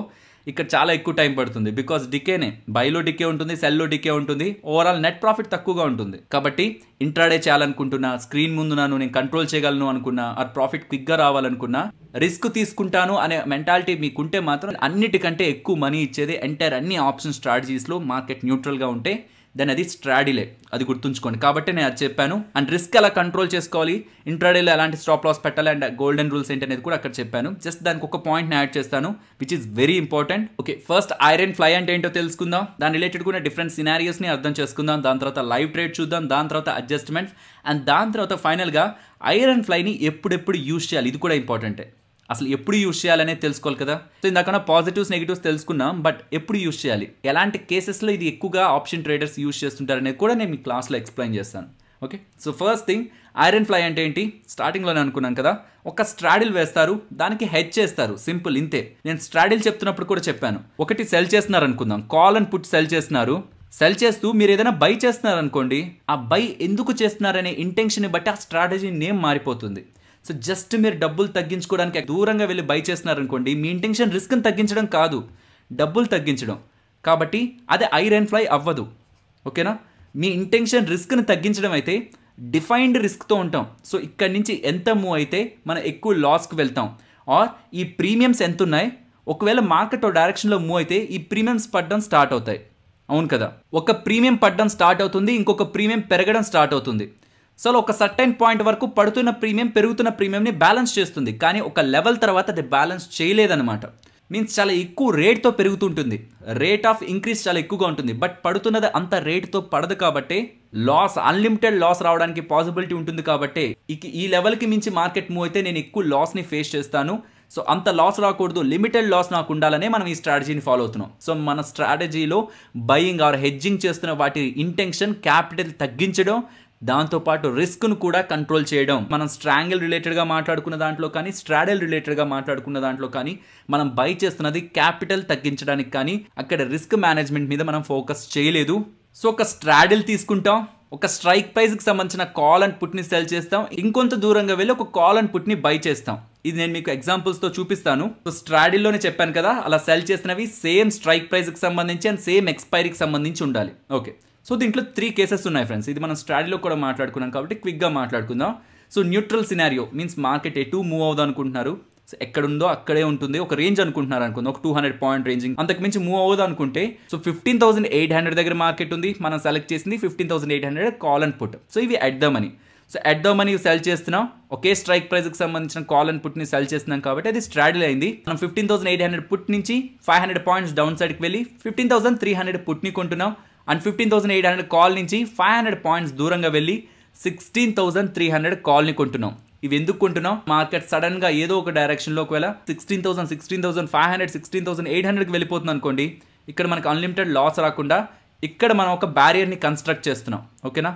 ఇక్కడ చాలా ఎక్కువ టైం పడుతుంది బికాస్ డికేనే బైలో డికే ఉంటుంది సెల్లో డికే ఉంటుంది ఓవరాల్ నెట్ ప్రాఫిట్ తక్కువగా ఉంటుంది కాబట్టి ఇంట్రాడే చేయాలనుకుంటున్నా స్క్రీన్ ముందు నన్ను నేను కంట్రోల్ చేయగలను అనుకున్నా ఆ ప్రాఫిట్ క్విక్గా రావాలనుకున్నా రిస్క్ తీసుకుంటాను అనే మెంటాలిటీ మీకుంటే మాత్రం అన్నిటికంటే ఎక్కువ మనీ ఇచ్చేది ఎంటైర్ అన్ని ఆప్షన్ స్ట్రాటజీస్లో మార్కెట్ న్యూట్రల్గా ఉంటే దెన్ అది స్ట్రాడిలే అది గుర్తుంచుకోండి కాబట్టి నేను అది చెప్పాను అండ్ రిస్క్ ఎలా కంట్రోల్ చేసుకోవాలి ఇంట్రాడేలో ఎలాంటి స్టాప్ లాస్ పెట్టాలి అండ్ గోల్డెన్ రూల్స్ ఏంటి అనేది కూడా అక్కడ చెప్పాను జస్ట్ దానికి ఒక పాయింట్ యాడ్ చేస్తాను which is very important okay first iron fly అంటే ఏంటో తెలుసుకుందాం దాని రిలేటెడ్ కూడా డిఫరెంట్ ని అర్థం చేసుకుందాం దాని తర్వాత లైవ్ ట్రేడ్ చూద్దాం దాని తర్వాత అడ్జస్ట్మెంట్స్ అండ్ దాని తర్వాత ఫైనల్గా ఐరన్ ఫ్లైని ఎప్పుడెప్పుడు యూజ్ చేయాలి ఇది కూడా ఇంపార్టెంటే అసలు ఎప్పుడు యూజ్ చేయాలనే తెలుసుకోవాలి కదా సో ఇందాక పాజిటివ్స్ నెగిటివ్స్ తెలుసుకున్నాం బట్ ఎప్పుడు యూజ్ చేయాలి ఎలాంటి కేసెస్లో ఇది ఎక్కువగా ఆప్షన్ ట్రేడర్స్ యూజ్ చేస్తుంటారు అనేది కూడా నేను మీ క్లాస్లో ఎక్స్ప్లెయిన్ చేస్తాను okay so first thing iron fly అంటే ఏంటి స్టార్టింగ్లోనే అనుకున్నాను కదా ఒక స్ట్రాడిల్ వేస్తారు దానికి హెచ్ చేస్తారు సింపుల్ ఇంతే నేను స్ట్రాడిల్ చెప్తున్నప్పుడు కూడా చెప్పాను ఒకటి సెల్ చేస్తున్నారు అనుకుందాం కాల్ అండ్ పుట్ సెల్ చేస్తున్నారు సెల్ చేస్తూ మీరు ఏదైనా బై చేస్తున్నారు అనుకోండి ఆ బై ఎందుకు చేస్తున్నారనే ఇంటెన్షన్ని బట్టి ఆ స్ట్రాటజీ నేమ్ మారిపోతుంది సో జస్ట్ మీరు డబ్బులు తగ్గించుకోవడానికి దూరంగా వెళ్ళి బై చేస్తున్నారనుకోండి మీ ఇంటెన్షన్ రిస్క్ని తగ్గించడం కాదు డబ్బులు తగ్గించడం కాబట్టి అది ఐరన్ ఫ్లై అవ్వదు ఓకేనా మీ ఇంటెన్షన్ రిస్క్ని తగ్గించడం అయితే డిఫైన్డ్ రిస్క్తో ఉంటాం సో ఇక్కడ నుంచి ఎంత మూవ్ అయితే మనం ఎక్కువ లాస్కి వెళ్తాం ఆర్ ఈ ప్రీమియమ్స్ ఎంత ఉన్నాయి ఒకవేళ మార్కెట్ డైరెక్షన్లో మూవ్ అయితే ఈ ప్రీమియమ్స్ పడడం స్టార్ట్ అవుతాయి అవును కదా ఒక ప్రీమియం పడడం స్టార్ట్ అవుతుంది ఇంకొక ప్రీమియం పెరగడం స్టార్ట్ అవుతుంది సో ఒక సర్టైన్ పాయింట్ వరకు పడుతున్న ప్రీమియం పెరుగుతున్న ప్రీమియంని బ్యాలెన్స్ చేస్తుంది కానీ ఒక లెవెల్ తర్వాత అది బ్యాలెన్స్ చేయలేదన్నమాట మీన్స్ చాలా ఎక్కువ రేట్తో పెరుగుతుంటుంది రేట్ ఆఫ్ ఇంక్రీస్ చాలా ఎక్కువగా ఉంటుంది బట్ పడుతున్నది అంత రేట్తో పడదు కాబట్టి లాస్ అన్లిమిటెడ్ లాస్ రావడానికి పాసిబిలిటీ ఉంటుంది కాబట్టి ఇక ఈ లెవెల్కి మించి మార్కెట్ మూవ్ అయితే నేను ఎక్కువ లాస్ని ఫేస్ చేస్తాను సో అంత లాస్ రాకూడదు లిమిటెడ్ లాస్ నాకు ఉండాలనే మనం ఈ స్ట్రాటజీని ఫాలో అవుతున్నాం సో మన స్ట్రాటజీలో బయింగ్ ఆర్ హెడ్జింగ్ చేస్తున్న వాటి ఇంటెన్షన్ క్యాపిటల్ తగ్గించడం దాంతోపాటు రిస్క్ను కూడా కంట్రోల్ చేయడం మనం స్ట్రాంగిల్ రిలేటెడ్గా మాట్లాడుకున్న దాంట్లో కానీ స్ట్రాడల్ రిలేటెడ్గా మాట్లాడుకున్న దాంట్లో కానీ మనం బై చేస్తున్నది క్యాపిటల్ తగ్గించడానికి కానీ అక్కడ రిస్క్ మేనేజ్మెంట్ మీద మనం ఫోకస్ చేయలేదు సో ఒక స్ట్రాడల్ తీసుకుంటాం ఒక స్ట్రైక్ ప్రైస్కి సంబంధించిన కాల్ అండ్ పుట్ని సెల్ చేస్తాం ఇంకొంత దూరంగా వెళ్ళి ఒక కాల్ అండ్ పుట్ని బై చేస్తాం ఇది నేను మీకు ఎగ్జాంపుల్స్తో చూపిస్తాను సో స్ట్రాడిల్లోనే చెప్పాను కదా అలా సెల్ చేసినవి సేమ్ స్ట్రైక్ ప్రైస్కి సంబంధించి అండ్ సేమ్ ఎక్స్పైరీకి సంబంధించి ఉండాలి ఓకే సో దీంట్లో త్రీ కేసెస్ ఉన్నాయి ఫ్రెండ్స్ ఇది మనం స్ట్రాడీలో కూడా మాట్లాడుకున్నాం కాబట్టి క్విక్గా మాట్లాడుకుందాం so neutral scenario means market ఎటు మూవ్ అవుదాం అనుకుంటున్నారు సో ఎక్కడుందో అక్కడే ఉంటుంది ఒక రేంజ్ అనుకుంటున్నారు అనుకుందాం ఒక టూ హండ్రెడ్ పాయింట్ రేంజింగ్ అంతకు మించి మూవ్ అవ్వదు అనుకుంటే so fifteen thousand eight hundred దగ్గర మార్కెట్ ఉంది మనం సెలెక్ట్ చేసింది fifteen thousand eight hundred call and put so ఇవి money so at the money sell చేస్తున్నాం ఒకే స్ట్రైక్ ప్రైస్కి సంబంధించిన కాల్ అండ్ పుట్ని సెల్ చేస్తున్నాం కాబట్టి అది స్ట్రాడల్ అయింది మనం fifteen thousand eight hundred put నుంచి ఫైవ్ హండ్రెడ్ పాయింట్స్ డౌన్ సైడ్కి వెళ్ళి ఫిఫ్టీన్ థౌసండ్ త్రీ హండ్రెడ్ పుట్ని కొంటున్నాం and fifteen thousand eight hundred call నుంచి ఫైవ్ హండ్రెడ్ పాయింట్స్ దూరంగా వెళ్ళి సిక్స్టీన్ థౌసండ్ త్రీ హండ్రెడ్ కాల్ని కొంటున్నాం ఇవి ఎందుకు కొంటున్నాం మార్కెట్ సడన్గా ఏదో ఒక డైరెక్షన్లో ఒకవేళ sixteen thousand sixteen thousand five hundred sixteen thousand eight హండ్రెడ్కి వెళ్ళిపోతుంది అనుకోండి ఇక్కడ మనకు అన్లిమిటెడ్ లాస్ రాకుండా ఇక్కడ మనం ఒక బ్యారియర్ని కన్స్ట్రక్ట్ చేస్తున్నాం ఓకేనా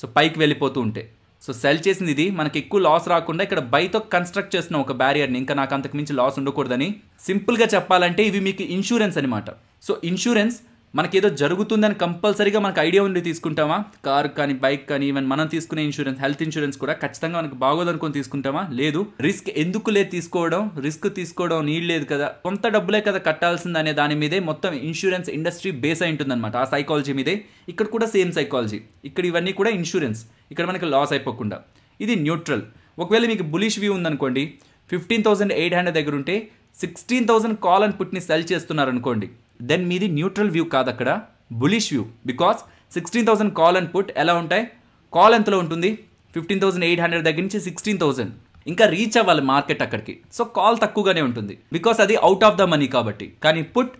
సో పైకి వెళ్ళిపోతూ ఉంటే సో సెల్ చేసింది ఇది మనకి ఎక్కువ లాస్ రాకుండా ఇక్కడ బైతో కన్స్ట్రక్ట్ చేస్తున్నాం ఒక బ్యారియర్ని ఇంకా నాకు అంతకు మించి లాస్ ఉండకూడదని సింపుల్గా చెప్పాలంటే ఇవి మీకు ఇన్సూరెన్స్ అనమాట సో ఇన్సూరెన్స్ మనకేదో జరుగుతుందని కంపల్సరీగా మనకు ఐడియా ఉండి తీసుకుంటామా కార్ కానీ బైక్ కానీ ఈవెన్ మనం తీసుకునే ఇన్సూరెన్స్ హెల్త్ ఇన్సూరెన్స్ కూడా ఖచ్చితంగా మనకు బాగోదనుకొని తీసుకుంటామా లేదు రిస్క్ ఎందుకు లేదు తీసుకోవడం రిస్క్ తీసుకోవడం నీళ్ళు లేదు కదా కొంత డబ్బులే కదా కట్టాల్సింది అనే దాని మీదే మొత్తం ఇన్సూరెన్స్ ఇండస్ట్రీ బేస్ అయి ఉంటుందన్నమాట ఆ సైకాలజీ మీదే ఇక్కడ కూడా సేమ్ సైకాలజీ ఇక్కడ ఇవన్నీ కూడా ఇన్సూరెన్స్ ఇక్కడ మనకి లాస్ అయిపోకుండా ఇది న్యూట్రల్ ఒకవేళ మీకు బులిష్ వ్యూ ఉందనుకోండి ఫిఫ్టీన్ థౌసండ్ ఎయిట్ హండ్రెడ్ దగ్గర ఉంటే సిక్స్టీన్ థౌసండ్ కాల్ అండ్ పుట్ని సెల్ చేస్తున్నారు అనుకోండి దెన్ మీది న్యూట్రల్ వ్యూ కాదు అక్కడ bullish view because sixteen thousand call and put ఎలా ఉంటాయి కాల్ ఎంతలో ఉంటుంది ఫిఫ్టీన్ థౌసండ్ ఎయిట్ హండ్రెడ్ దగ్గర నుంచి సిక్స్టీన్ థౌసండ్ ఇంకా రీచ్ అవ్వాలి మార్కెట్ అక్కడికి సో కాల్ తక్కువగానే ఉంటుంది బికాస్ అది అవుట్ ఆఫ్ ద మనీ కాబట్టి కానీ పుట్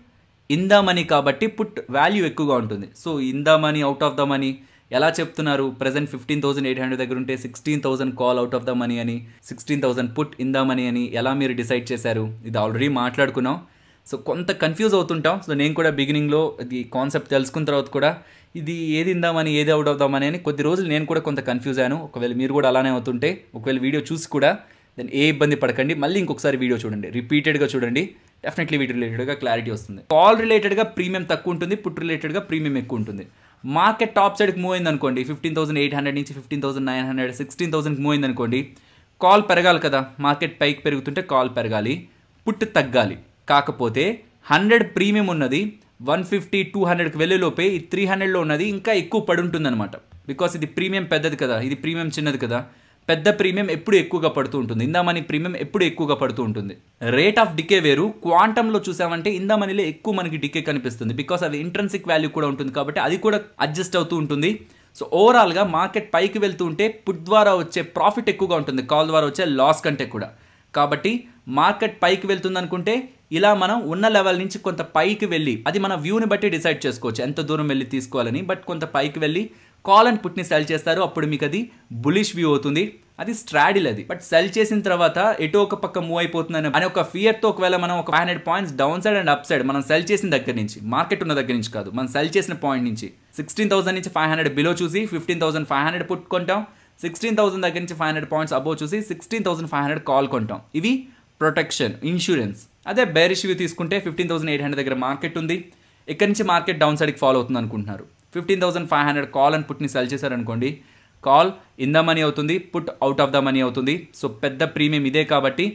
ఇన్ ద మనీ కాబట్టి పుట్ వాల్యూ ఎక్కువగా ఉంటుంది so in the money out of the money ఎలా చెప్తున్నారు present fifteen thousand eight hundred దగ్గర ఉంటే sixteen thousand call out of the money అని sixteen thousand put in the money అని ఎలా మీరు డిసైడ్ చేశారు ఇది ఆల్రెడీ మాట్లాడుకున్నాం సో కొంత కన్ఫ్యూజ్ అవుతుంటాం సో నేను కూడా బిగినింగ్లో ఇది కాన్సెప్ట్ తెలుసుకున్న తర్వాత కూడా ఇది ఏది ఇందామని ఏది అవుట్ అవుదామని అని కొద్ది రోజులు నేను కూడా కొంత కన్ఫ్యూజ్ అయ్యాను ఒకవేళ మీరు కూడా అలానే అవుతుంటే ఒకవేళ వీడియో చూసి కూడా దాన్ని ఏ ఇబ్బంది పడకండి మళ్ళీ ఇంకొకసారి వీడియో చూడండి రిపీటెడ్గా చూడండి డెఫినెట్లీ వీటి రిలేటెడ్గా క్లారిటీ వస్తుంది కాల్ రిలేటెడ్గా ప్రీమియం తక్కువ ఉంటుంది పుట్ రిలేటెడ్గా ప్రీమియం ఎక్కువ ఉంటుంది మార్కెట్ టాప్ సైడ్కి మూవ్ అయింది అనుకోండి ఫిఫ్టీన్ థౌసండ్ ఎయిట్ హండ్రెడ్ నుంచి fifteen thousand nine hundred sixteen థౌసండ్కి మూవ్ అయింది అనుకోండి కాల్ పెరగాలి కదా మార్కెట్ పైకి పెరుగుతుంటే కాల్ పెరగాలి పుట్టు తగ్గాలి కాకపోతే హండ్రెడ్ ప్రీమియం ఉన్నది వన్ ఫిఫ్టీ టూ హండ్రెడ్కి వెళ్ళేలోపే ఈ త్రీ హండ్రెడ్లో ఉన్నది ఇంకా ఎక్కువ పడి అనమాట బికాస్ ఇది ప్రీమియం పెద్దది కదా ఇది ప్రీమియం చిన్నది కదా పెద్ద ప్రీమియం ఎప్పుడు ఎక్కువగా పడుతూ ఉంటుంది ఇందామనీ ప్రీమియం ఎప్పుడు ఎక్కువగా పడుతూ ఉంటుంది రేట్ ఆఫ్ డికే వేరు క్వాంటంలో చూసామంటే ఇందామనీలో ఎక్కువ మనకి డికే కనిపిస్తుంది బికాస్ అది ఇంట్రెన్సిక్ వాల్యూ కూడా ఉంటుంది కాబట్టి అది కూడా అడ్జస్ట్ అవుతూ ఉంటుంది సో ఓవరాల్గా మార్కెట్ పైకి వెళ్తూ ఉంటే పుట్ ద్వారా వచ్చే ప్రాఫిట్ ఎక్కువగా ఉంటుంది కాల్ ద్వారా వచ్చే లాస్ కంటే కూడా కాబట్టి మార్కెట్ పైకి వెళ్తుంది అనుకుంటే ఇలా మనం ఉన్న లెవెల్ నుంచి కొంత పైకి వెళ్ళి అది మన వ్యూని బట్టి డిసైడ్ చేసుకోవచ్చు ఎంత దూరం వెళ్ళి తీసుకోవాలని బట్ కొంత పైకి వెళ్ళి కాల్ అండ్ పుట్ని సెల్ చేస్తారు అప్పుడు మీకు అది బులిష్ వ్యూ అవుతుంది అది స్ట్రాడిల్ అది బట్ సెల్ చేసిన తర్వాత ఎటో ఒక పక్క మూవ్ అయిపోతుందని అనే ఒక ఫియర్తో ఒకవేళ మనం ఒక five hundred points down side and up side మనం సెల్ చేసిన దగ్గర నుంచి మార్కెట్ ఉన్న దగ్గర నుంచి కాదు మనం సెల్ చేసిన పాయింట్ నుంచి సిక్స్టీన్ థౌసండ్ నుంచి ఫైవ్ హండ్రెడ్ బిలో చూసి ఫిఫ్టీన్ థౌసండ్ ఫైవ్ హండ్రెడ్ పుట్టుకుంటాం సిక్స్టీన్ థౌసండ్ దగ్గర నుంచి ఫైవ్ హండ్రెడ్ పాయింట్స్ అబో చూసి sixteen thousand five hundred call కొంటాం ఇవి ప్రొటెక్షన్ ఇన్సూరెన్స్ అదే బేరిష్ వ్యూ తీసుకుంటే ఫిఫ్టీన్ థౌసండ్ ఎయిట్ హండ్రెడ్ దగ్గర మార్కెట్ ఉంది ఇక్కడి నుంచి మార్కెట్ డౌన్ సైడ్కి ఫాలో అవుతుంది అనుకుంటున్నారు fifteen thousand five hundred call అని పుట్ని సెల్ చేశారనుకోండి కాల్ ఇన్ ద మనీ అవుతుంది put out of the money అవుతుంది సో పెద్ద ప్రీమియం ఇదే కాబట్టి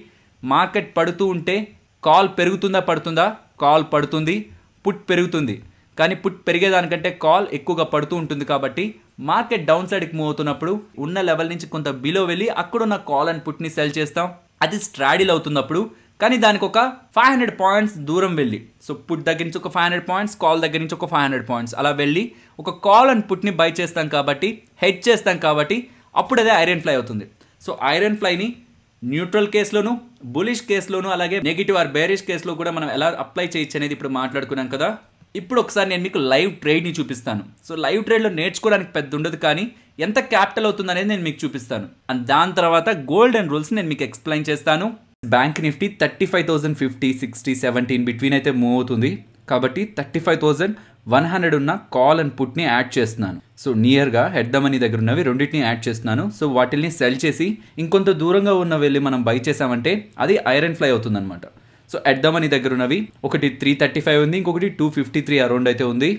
మార్కెట్ పడుతూ ఉంటే కాల్ పెరుగుతుందా పడుతుందా కాల్ పడుతుంది పుట్ పెరుగుతుంది కానీ పుట్ పెరిగేదానికంటే కాల్ ఎక్కువగా పడుతూ ఉంటుంది కాబట్టి మార్కెట్ డౌన్ సైడ్కి మూవ్ అవుతున్నప్పుడు ఉన్న లెవెల్ నుంచి కొంత బిలో వెళ్ళి అక్కడున్న కాల్ అండ్ పుట్ని సెల్ చేస్తాం అది స్ట్రాడిల్ అవుతున్నప్పుడు కానీ దానికి ఒక ఫైవ్ హండ్రెడ్ పాయింట్స్ దూరం వెళ్ళి సో పుట్ దగ్గర నుంచి ఒక ఫైవ్ హండ్రెడ్ పాయింట్స్ కాల్ దగ్గర నుంచి ఒక ఫైవ్ హండ్రెడ్ పాయింట్స్ అలా వెళ్ళి ఒక కాల్ అండ్ పుట్ని బై చేస్తాం కాబట్టి హెడ్ చేస్తాం కాబట్టి అప్పుడు అదే ఐరన్ ఫ్లై అవుతుంది సో ఐరన్ ఫ్లైని న్యూట్రల్ కేసులోను బులిష్ కేసులోను అలాగే నెగిటివ్ ఆర్ బేరిష్ కేసులో కూడా మనం ఎలా అప్లై చేయొచ్చు అనేది ఇప్పుడు మాట్లాడుకున్నాం కదా ఇప్పుడు ఒకసారి నేను మీకు లైవ్ ట్రేడ్ని చూపిస్తాను సో లైవ్ ట్రేడ్లో నేర్చుకోవడానికి పెద్ద ఉండదు కానీ ఎంత క్యాపిటల్ అవుతుంది అనేది నేను మీకు చూపిస్తాను అండ్ దాని తర్వాత గోల్డెన్ రూల్స్ నేను మీకు ఎక్స్ప్లెయిన్ చేస్తాను bank Nifty thirty five thousand fifty sixty seventeen between అయితే మూవ్ అవుతుంది కాబట్టి thirty five thousand one hundred ఉన్న కాల్ అండ్ పుట్ని యాడ్ చేస్తున్నాను సో నియర్గా హెడ్ మనీ దగ్గర ఉన్నవి రెండింటిని యాడ్ చేస్తున్నాను సో వాటిని సెల్ చేసి ఇంకొంత దూరంగా ఉన్న వెళ్ళి మనం బై చేసామంటే అది ఐరన్ ఫ్లై అవుతుందన్నమాట సో హెడ్ ద మనీ దగ్గర ఉన్నవి ఒకటి త్రీ థర్టీ ఫైవ్ ఉంది ఇంకొకటి టూ ఫిఫ్టీ త్రీ అరౌండ్ అయితే ఉంది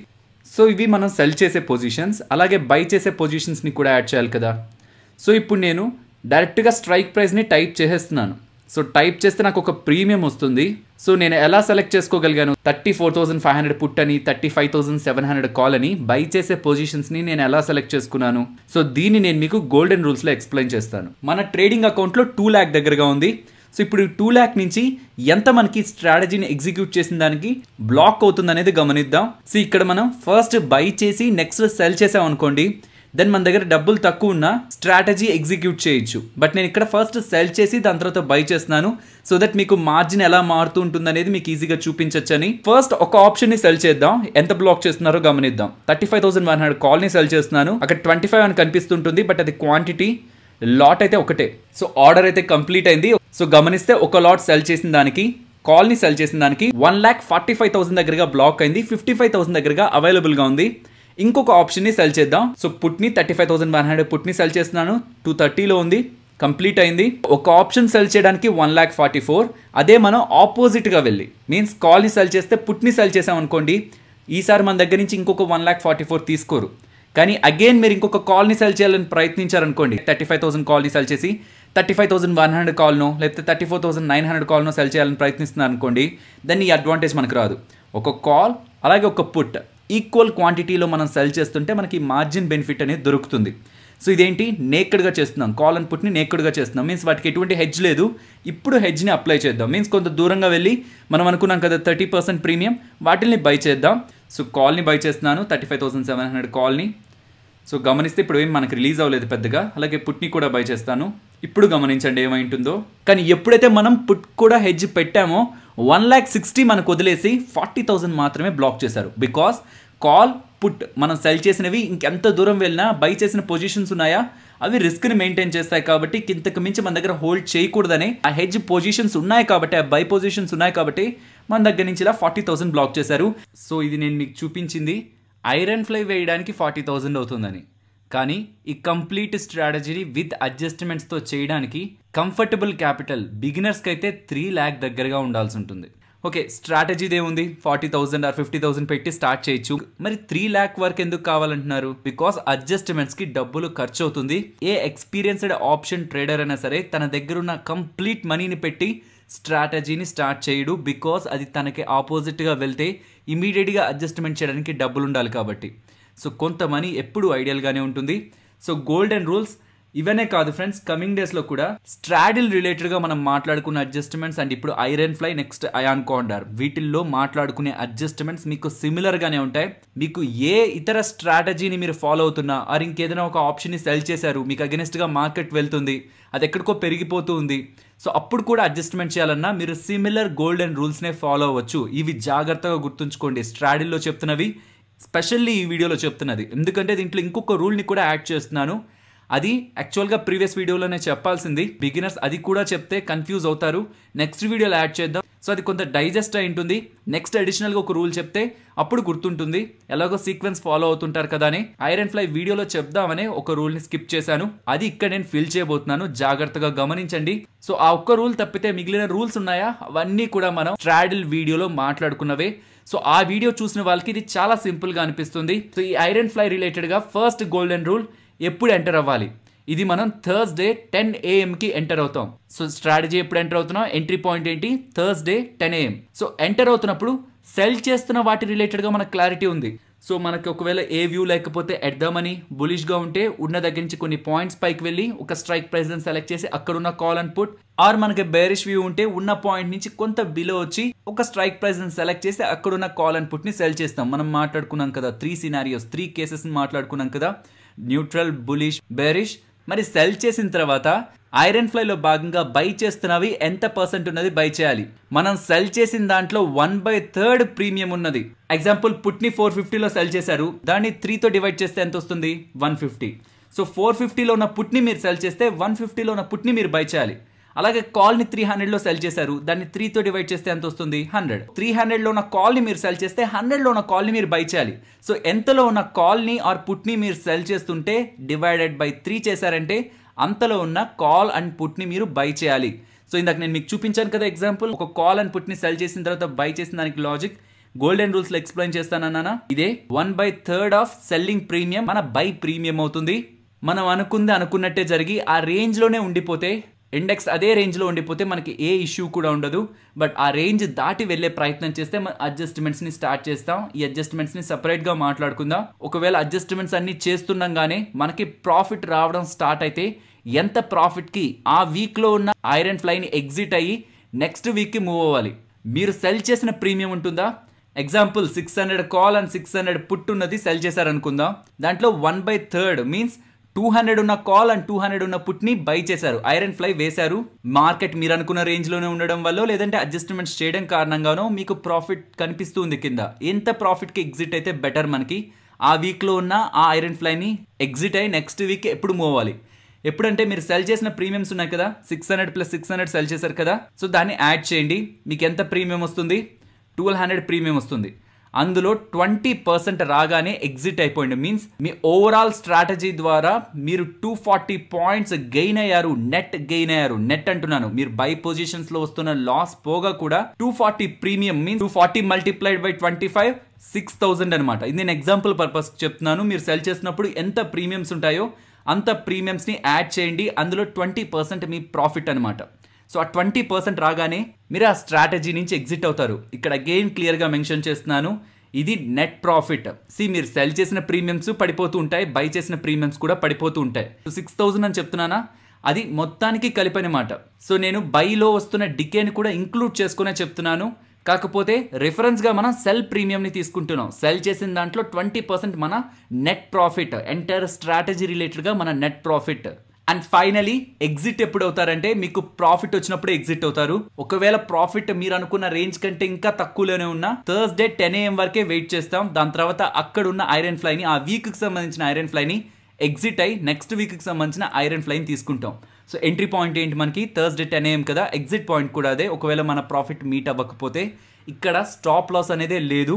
సో ఇవి మనం సెల్ చేసే పొజిషన్స్ అలాగే బై చేసే పొజిషన్స్ని కూడా యాడ్ చేయాలి కదా సో ఇప్పుడు నేను డైరెక్ట్గా స్ట్రైక్ ప్రైస్ని టైప్ చేసేస్తున్నాను సో టైప్ చేస్తే నాకు ఒక ప్రీమియం వస్తుంది సో నేను ఎలా సెలెక్ట్ చేసుకోగలిగాను thirty four thousand five hundred put అని thirty five thousand seven hundred call అని బై చేసే పొజిషన్స్ని నేను ఎలా సెలెక్ట్ చేసుకున్నాను సో దీన్ని నేను మీకు గోల్డెన్ రూల్స్లో ఎక్స్ప్లెయిన్ చేస్తాను మన ట్రేడింగ్ అకౌంట్లో టూ ల్యాక్ దగ్గరగా ఉంది సో ఇప్పుడు టూ ల్యాక్ నుంచి ఎంత మనకి స్ట్రాటజీని ఎగ్జిక్యూట్ చేసిన దానికి బ్లాక్ అవుతుంది అనేది గమనిద్దాం సో ఇక్కడ మనం ఫస్ట్ బై చేసి నెక్స్ట్ సెల్ చేసాం అనుకోండి దెన్ మన దగ్గర డబ్బులు తక్కువ ఉన్న స్ట్రాటజీ ఎగ్జిక్యూట్ చేయొచ్చు బట్ నేను ఇక్కడ ఫస్ట్ సెల్ చేసి దాని తర్వాత బై చేస్తున్నాను సో దట్ మీకు మార్జిన్ ఎలా మారుతూ ఉంటుంది అనేది మీకు ఈజీగా చూపించచ్చని ఫస్ట్ ఒక ఆప్షన్ ని సెల్ చేద్దాం ఎంత బ్లాక్ చేస్తున్నారో గమనిద్దాం thirty five thousand one hundred కాల్ని సెల్ చేస్తున్నాను అక్కడ ట్వంటీ ఫైవ్ అని కనిపిస్తుంటుంది బట్ అది క్వాంటిటీ లాట్ అయితే ఒకటే సో ఆర్డర్ అయితే కంప్లీట్ అయింది సో గమనిస్తే ఒక లాట్ సెల్ చేసిన దానికి కాల్ని సెల్ చేసిన దానికి one lakh forty five thousand దగ్గరగా బ్లాక్ అయింది ఫిఫ్టీ ఫైవ్ థౌసండ్ దగ్గరగా అవైలబుల్గా ఉంది ఇంకొక ఆప్షన్ని సెల్ చేద్దాం సో పుట్ని thirty five thousand one hundred పుట్ని సెల్ చేస్తున్నాను టూ థర్టీలో ఉంది కంప్లీట్ అయింది ఒక ఆప్షన్ సెల్ చేయడానికి వన్ ల్యాక్ ఫార్టీ ఫోర్ అదే మనం ఆపోజిట్గా వెళ్ళి మీన్స్ కాల్ని సెల్ చేస్తే పుట్ని సెల్ అనుకోండి ఈసారి మన దగ్గర నుంచి ఇంకొక వన్ ల్యాక్ ఫార్టీ ఫోర్ తీసుకోరు కానీ అగైన్ మీరు ఇంకొక కాల్ని సెల్ చేయాలని ప్రయత్నించారనుకోండి థర్టీ ఫైవ్ థౌసండ్ కాల్ని సెల్ చేసి thirty five thousand one hundred కాల్ను లేకపోతే thirty four thousand nine hundred కాల్ను సెల్ చేయాలని ప్రయత్నిస్తున్నారు అనుకోండి దాన్ని ఈ అడ్వాంటేజ్ మనకు రాదు ఒక కాల్ అలాగే ఒక పుట్ ఈక్వల్ క్వాంటిటీలో మనం సెల్ చేస్తుంటే మనకి మార్జిన్ బెనిఫిట్ అనేది దొరుకుతుంది సో ఇదేంటి నేకడ్గా చేస్తున్నాం కాల్ అండ్ పుట్ని నేకడ్గా చేస్తున్నాం మీన్స్ వాటికి ఎటువంటి హెడ్జ్ లేదు ఇప్పుడు హెడ్జ్ని అప్లై చేద్దాం మీన్స్ కొంత దూరంగా వెళ్ళి మనం అనుకున్నాం కదా థర్టీ పర్సెంట్ ప్రీమియం వాటిని బై చేద్దాం సో కాల్ని బై చేస్తున్నాను thirty five thousand seven hundred కాల్ని సో గమనిస్తే ఇప్పుడు ఏం మనకు రిలీజ్ అవ్వలేదు పెద్దగా అలాగే పుట్ని కూడా బై చేస్తాను ఇప్పుడు గమనించండి ఏమైంటుందో కానీ ఎప్పుడైతే మనం పుట్ కూడా హెడ్జ్ పెట్టామో వన్ ల్యాక్ సిక్స్టీ మనకు వదిలేసి ఫార్టీ థౌజండ్ మాత్రమే బ్లాక్ చేశారు బికాస్ కాల్ పుట్ మనం సెల్ చేసినవి ఇంకెంత దూరం వెళ్ళినా బై చేసిన పొజిషన్స్ ఉన్నాయా అవి రిస్క్ని మెయింటైన్ చేస్తాయి కాబట్టి ఇంతకు మించి మన దగ్గర హోల్డ్ చేయకూడదని ఆ హెడ్జ్ పొజిషన్స్ ఉన్నాయి కాబట్టి ఆ బై పొజిషన్స్ ఉన్నాయి కాబట్టి మన దగ్గర నుంచి ఇలా ఫార్టీ థౌసండ్ బ్లాక్ చేశారు సో ఇది నేను మీకు చూపించింది ఐరన్ ఫ్లై వేయడానికి ఫార్టీ థౌసండ్ అవుతుందని కానీ ఈ కంప్లీట్ స్ట్రాటజీని విత్ అడ్జస్ట్మెంట్స్తో చేయడానికి కంఫర్టబుల్ క్యాపిటల్ బిగినర్స్కి అయితే త్రీ ల్యాక్ దగ్గరగా ఉండాల్సి ఉంటుంది ఓకే స్ట్రాటజీదే ఉంది forty thousand or fifty thousand పెట్టి స్టార్ట్ చేయొచ్చు మరి త్రీ ల్యాక్ వరకు ఎందుకు కావాలంటున్నారు బికాస్ అడ్జస్ట్మెంట్స్కి డబ్బులు ఖర్చు అవుతుంది ఏ ఎక్స్పీరియన్స్డ్ ఆప్షన్ ట్రేడర్ అయినా సరే తన దగ్గరున్న కంప్లీట్ మనీని పెట్టి స్ట్రాటజీని స్టార్ట్ చేయడు బికాస్ అది తనకి ఆపోజిట్గా వెళ్తే ఇమీడియట్గా అడ్జస్ట్మెంట్ చేయడానికి డబ్బులు ఉండాలి కాబట్టి సో కొంత మనీ ఎప్పుడు ఐడియల్గానే ఉంటుంది సో గోల్డెన్ రూల్స్ ఇవనే కాదు ఫ్రెండ్స్ కమింగ్ డేస్లో కూడా స్ట్రాడిల్ రిలేటెడ్గా మనం మాట్లాడుకున్న అడ్జస్ట్మెంట్స్ అండ్ ఇప్పుడు iron fly next iron condor వీటిల్లో మాట్లాడుకునే అడ్జస్ట్మెంట్స్ మీకు సిమిలర్గానే ఉంటాయి మీకు ఏ ఇతర స్ట్రాటజీని మీరు ఫాలో అవుతున్నా ఆర్ ఇంకేదైనా ఒక ఆప్షన్ని సెల్ చేశారు మీకు అగెనిస్ట్గా మార్కెట్ వెళ్తుంది అది ఎక్కడికో పెరిగిపోతూ ఉంది సో అప్పుడు కూడా అడ్జస్ట్మెంట్ చేయాలన్నా మీరు సిమిలర్ గోల్డెన్ రూల్స్నే ఫాలో అవ్వచ్చు ఇవి జాగ్రత్తగా గుర్తుంచుకోండి స్ట్రాడిల్లో చెప్తున్నవి స్పెషల్లీ ఈ వీడియోలో చెప్తున్నది ఎందుకంటే దీంట్లో ఇంకొక రూల్ని కూడా యాడ్ చేస్తున్నాను అది యాక్చువల్గా ప్రీవియస్ వీడియోలోనే చెప్పాల్సింది బిగినర్స్ అది కూడా చెప్తే కన్ఫ్యూజ్ అవుతారు నెక్స్ట్ వీడియోలో యాడ్ చేద్దాం సో అది కొంత డైజెస్ట్ అయి ఉంటుంది నెక్స్ట్ అడిషనల్గా ఒక రూల్ చెప్తే అప్పుడు గుర్తుంటుంది ఎలాగో సీక్వెన్స్ ఫాలో అవుతుంటారు కదా అని ఐరన్ ఫ్లై వీడియోలో చెప్దామనే ఒక రూల్ని స్కిప్ చేశాను అది ఇక్కడ నేను ఫిల్ చేయబోతున్నాను జాగ్రత్తగా గమనించండి సో ఆ ఒక్క రూల్ తప్పితే మిగిలిన రూల్స్ ఉన్నాయా అవన్నీ కూడా మనం ట్రాడిల్ వీడియోలో మాట్లాడుకున్నవే సో ఆ వీడియో చూసిన వాళ్ళకి ఇది చాలా సింపుల్గా అనిపిస్తుంది సో ఈ ఐరన్ ఫ్లై రిలేటెడ్గా ఫస్ట్ గోల్డెన్ రూల్ ఎప్పుడు ఎంటర్ అవ్వాలి ఇది మనం థర్స్డే టెన్ ఏఎంకి ఎంటర్ అవుతాం సో స్ట్రాటజీ ఎప్పుడు ఎంటర్ అవుతున్నాం ఎంట్రీ పాయింట్ ఏంటి Thursday ten AM so enter అవుతున్నప్పుడు సెల్ చేస్తున్న వాటి రిలేటెడ్గా మనకు క్లారిటీ ఉంది సో మనకి ఒకవేళ ఏ వ్యూ లేకపోతే ఎడదామని బులిష్గా ఉంటే ఉన్న దగ్గర నుంచి కొన్ని పాయింట్స్ పైకి వెళ్ళి ఒక స్ట్రైక్ ప్రైస్ని సెలెక్ట్ చేసి అక్కడున్న కాల్ అండ్ పుట్ ఆర్ మనకి బేరిష్ వ్యూ ఉంటే ఉన్న పాయింట్ నుంచి కొంత బిలో వచ్చి ఒక స్ట్రైక్ ప్రైస్ని సెలెక్ట్ చేసి అక్కడున్న కాల్ అండ్ పుట్ని సెల్ చేస్తాం మనం మాట్లాడుకున్నాం కదా త్రీ సినారియోస్ త్రీ కేసెస్ని మాట్లాడుకున్నాం కదా న్యూట్రల్ బులిష్ బేరిష్ మరి సెల్ చేసిన తర్వాత ఐరన్ ఫ్లైలో భాగంగా బై చేస్తున్నవి ఎంత పర్సెంట్ ఉన్నది బై చేయాలి మనం సెల్ చేసిన దాంట్లో వన్ బై థర్డ్ ప్రీమియం ఉన్నది ఎగ్జాంపుల్ పుట్ని ఫోర్ ఫిఫ్టీలో సెల్ చేశారు దాన్ని త్రీతో డివైడ్ చేస్తే ఎంత వస్తుంది వన్ ఫిఫ్టీ సో ఫోర్ ఫిఫ్టీలో ఉన్న పుట్ని మీరు సెల్ చేస్తే వన్ ఫిఫ్టీలో ఉన్న పుట్ని మీరు బై చేయాలి అలాగే కాల్ని త్రీ హండ్రెడ్లో సెల్ చేశారు దాన్ని త్రీతో డివైడ్ చేస్తే ఎంత వస్తుంది హండ్రెడ్ త్రీ హండ్రెడ్లో ఉన్న కాల్ని మీరు సెల్ చేస్తే హండ్రెడ్లో ఉన్న కాల్ని మీరు బై చేయాలి సో ఎంతలో ఉన్న కాల్ని ఆర్ పుట్ని మీరు సెల్ చేస్తుంటే డివైడెడ్ బై త్రీ చేశారంటే అంతలో ఉన్న కాల్ అండ్ పుట్ని మీరు బై చేయాలి సో ఇందాక నేను మీకు చూపించాను కదా ఎగ్జాంపుల్ ఒక కాల్ అండ్ పుట్ని సెల్ చేసిన తర్వాత బై చేసిన దానికి లాజిక్ గోల్డెన్ రూల్స్ లో ఎక్స్ప్లెయిన్ చేస్తానన్నా ఇదే one by third of selling premium మన బై ప్రీమియం అవుతుంది మనం అనుకుంది అనుకున్నట్టే జరిగి ఆ రేంజ్లోనే ఉండిపోతే ఇండెక్స్ అదే రేంజ్లో ఉండిపోతే మనకి ఏ ఇష్యూ కూడా ఉండదు బట్ ఆ రేంజ్ దాటి వెళ్ళే ప్రయత్నం చేస్తే మనం అడ్జస్ట్మెంట్స్ని స్టార్ట్ చేస్తాం ఈ అడ్జస్ట్మెంట్స్ని సపరేట్గా మాట్లాడుకుందాం ఒకవేళ అడ్జస్ట్మెంట్స్ అన్నీ చేస్తున్నాగానే మనకి ప్రాఫిట్ రావడం స్టార్ట్ అయితే ఎంత ప్రాఫిట్కి ఆ వీక్లో ఉన్న ఐరన్ ఫ్లైని ఎగ్జిట్ అయ్యి నెక్స్ట్ వీక్కి మూవ్ అవ్వాలి మీరు సెల్ చేసిన ప్రీమియం ఉంటుందా example six hundred call and six hundred put ఉన్నది సెల్ చేశారనుకుందాం దాంట్లో one by third means two hundred ఉన్న కాల్ అండ్ టూ హండ్రెడ్ ఉన్న పుట్ని బై చేశారు ఐరన్ ఫ్లై వేశారు మార్కెట్ మీరు అనుకున్న రేంజ్లోనే ఉండడం వల్ల లేదంటే అడ్జస్ట్మెంట్స్ చేయడం కారణంగానో మీకు ప్రాఫిట్ కనిపిస్తుంది కింద ఎంత ప్రాఫిట్కి ఎగ్జిట్ అయితే బెటర్ మనకి ఆ వీక్లో ఉన్న ఆ ఐరన్ ఫ్లైని ఎగ్జిట్ అయ్యి నెక్స్ట్ వీక్ ఎప్పుడు మూవ్ అవ్వాలి ఎప్పుడంటే మీరు సెల్ చేసిన ప్రీమియమ్స్ ఉన్నాయి కదా six hundred plus six hundred sell చేశారు కదా సో దాన్ని యాడ్ చేయండి మీకు ఎంత ప్రీమియం వస్తుంది ట్వెల్వ్ హండ్రెడ్ ప్రీమియం వస్తుంది అందులో ట్వంటీ పర్సెంట్ రాగానే ఎగ్జిట్ అయిపోయింది మీన్స్ మీ ఓవరాల్ స్ట్రాటజీ ద్వారా మీరు టూ ఫార్టీ పాయింట్స్ గెయిన్ అయ్యారు నెట్ గెయిన్ అయ్యారు నెట్ అంటున్నాను మీరు బై పొజిషన్స్ లో వస్తున్న లాస్ పోగా కూడా two forty premium means two forty multiplied by twenty five six thousand అనమాట ఇది నేను ఎగ్జాంపుల్ పర్పస్ చెప్తున్నాను మీరు సెల్ చేసినప్పుడు ఎంత ప్రీమియమ్స్ ఉంటాయో అంత ప్రీమియమ్స్ని యాడ్ చేయండి అందులో ట్వంటీ పర్సెంట్ మీ ప్రాఫిట్ అనమాట సో ఆ ట్వంటీ పర్సెంట్ రాగానే మీరు ఆ స్ట్రాటజీ నుంచి ఎగ్జిట్ అవుతారు ఇక్కడ అగైన్ క్లియర్గా మెన్షన్ చేస్తున్నాను ఇది నెట్ ప్రాఫిట్ సి మీరు సెల్ చేసిన ప్రీమియమ్స్ పడిపోతూ ఉంటాయి బై చేసిన ప్రీమియమ్స్ కూడా పడిపోతూ ఉంటాయి సిక్స్ థౌజండ్ అని చెప్తున్నానా అది మొత్తానికి కలిపి అనమాట సో నేను బైలో వస్తున్న డికేని కూడా ఇంక్లూడ్ చేసుకునే చెప్తున్నాను కాకపోతే రిఫరెన్స్గా మనం సెల్ ప్రీమియంని తీసుకుంటున్నాం సెల్ చేసిన దాంట్లో ట్వంటీ పర్సెంట్ మన నెట్ ప్రాఫిట్ ఎంటైర్ స్ట్రాటజీ రిలేటెడ్గా మన net profit and finally exit ఎప్పుడు అవుతారంటే మీకు ప్రాఫిట్ వచ్చినప్పుడు ఎగ్జిట్ అవుతారు ఒకవేళ ప్రాఫిట్ మీరు అనుకున్న రేంజ్ కంటే ఇంకా తక్కువలోనే ఉన్న థర్స్డే టెన్ ఏఎం వరకే వెయిట్ చేస్తాం దాని తర్వాత అక్కడ ఉన్న ఐరన్ ఫ్లైని ఆ వీక్కి సంబంధించిన ఐరన్ ఫ్లైని ఎగ్జిట్ అయ్యి నెక్స్ట్ వీక్కి సంబంధించిన ఐరన్ ఫ్లైని తీసుకుంటాం సో ఎంట్రీ పాయింట్ ఏంటి మనకి థర్స్డే టెన్ ఏఎం కదా ఎగ్జిట్ పాయింట్ కూడా అదే ఒకవేళ మన ప్రాఫిట్ మీట్ అవ్వకపోతే ఇక్కడ స్టాప్ లాస్ అనేది లేదు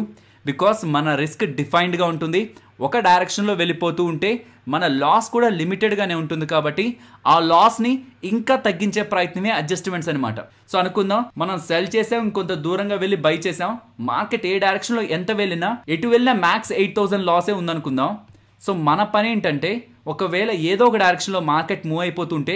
బికాస్ మన రిస్క్ డిఫైన్డ్గా ఉంటుంది ఒక డైరెక్షన్లో వెళ్ళిపోతూ ఉంటే మన లాస్ కూడా లిమిటెడ్గానే ఉంటుంది కాబట్టి ఆ లాస్ని ఇంకా తగ్గించే ప్రయత్నమే అడ్జస్ట్మెంట్స్ అనమాట సో అనుకుందాం మనం సెల్ చేసాం ఇంకొంత దూరంగా వెళ్ళి బై చేసాం మార్కెట్ ఏ డైరెక్షన్లో ఎంత వెళ్ళినా ఎటు వెళ్ళినా మ్యాక్స్ ఎయిట్ థౌసండ్ లాసే ఉందనుకుందాం సో మన పని ఏంటంటే ఒకవేళ ఏదో ఒక డైరెక్షన్లో మార్కెట్ మూవ్ అయిపోతుంటే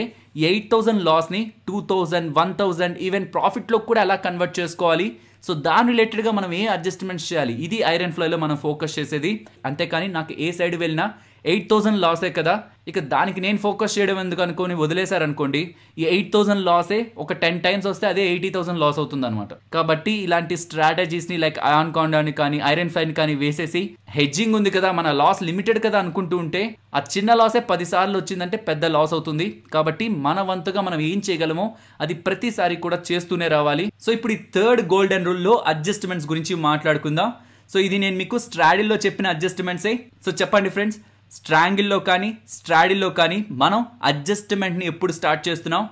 ఎయిట్ థౌజండ్ లాస్ని two thousand one thousand even ప్రాఫిట్లో కూడా ఎలా కన్వర్ట్ చేసుకోవాలి సో దాని రిలేటెడ్గా మనం ఏ అడ్జస్ట్మెంట్స్ చేయాలి ఇది ఐరన్ ఫ్లైలో మనం ఫోకస్ చేసేది అంతేకాని నాకు ఏ సైడ్ వెళ్ళినా ఎయిట్ థౌజండ్ లాసే కదా ఇక దానికి నేను ఫోకస్ చేయడం ఎందుకు అనుకొని వదిలేశారనుకోండి ఈ ఎయిట్ థౌసండ్ లాసే ఒక టెన్ టైమ్స్ వస్తే అదే ఎయిటీ థౌసండ్ లాస్ అవుతుంది అనమాట కాబట్టి ఇలాంటి స్ట్రాటజీస్ని లైక్ అయాన్ కాండాని కానీ ఐరన్ ఫైన్ కానీ వేసేసి హెడ్జింగ్ ఉంది కదా మన లాస్ లిమిటెడ్ కదా అనుకుంటూ ఉంటే ఆ చిన్న లాసే పదిసార్లు వచ్చిందంటే పెద్ద లాస్ అవుతుంది కాబట్టి మన వంతుగా మనం ఏం చేయగలమో అది ప్రతిసారి కూడా చేస్తూనే రావాలి సో ఇప్పుడు ఈ థర్డ్ గోల్డెన్ రూల్లో అడ్జస్ట్మెంట్స్ గురించి మాట్లాడుకుందాం సో ఇది నేను మీకు స్ట్రాడీలో చెప్పిన అడ్జస్ట్మెంట్సే సో చెప్పండి ఫ్రెండ్స్ స్ట్రాంగిల్లో కానీ స్ట్రాడిల్లో కానీ మనం అడ్జస్ట్మెంట్ని ఎప్పుడు స్టార్ట్ చేస్తున్నాం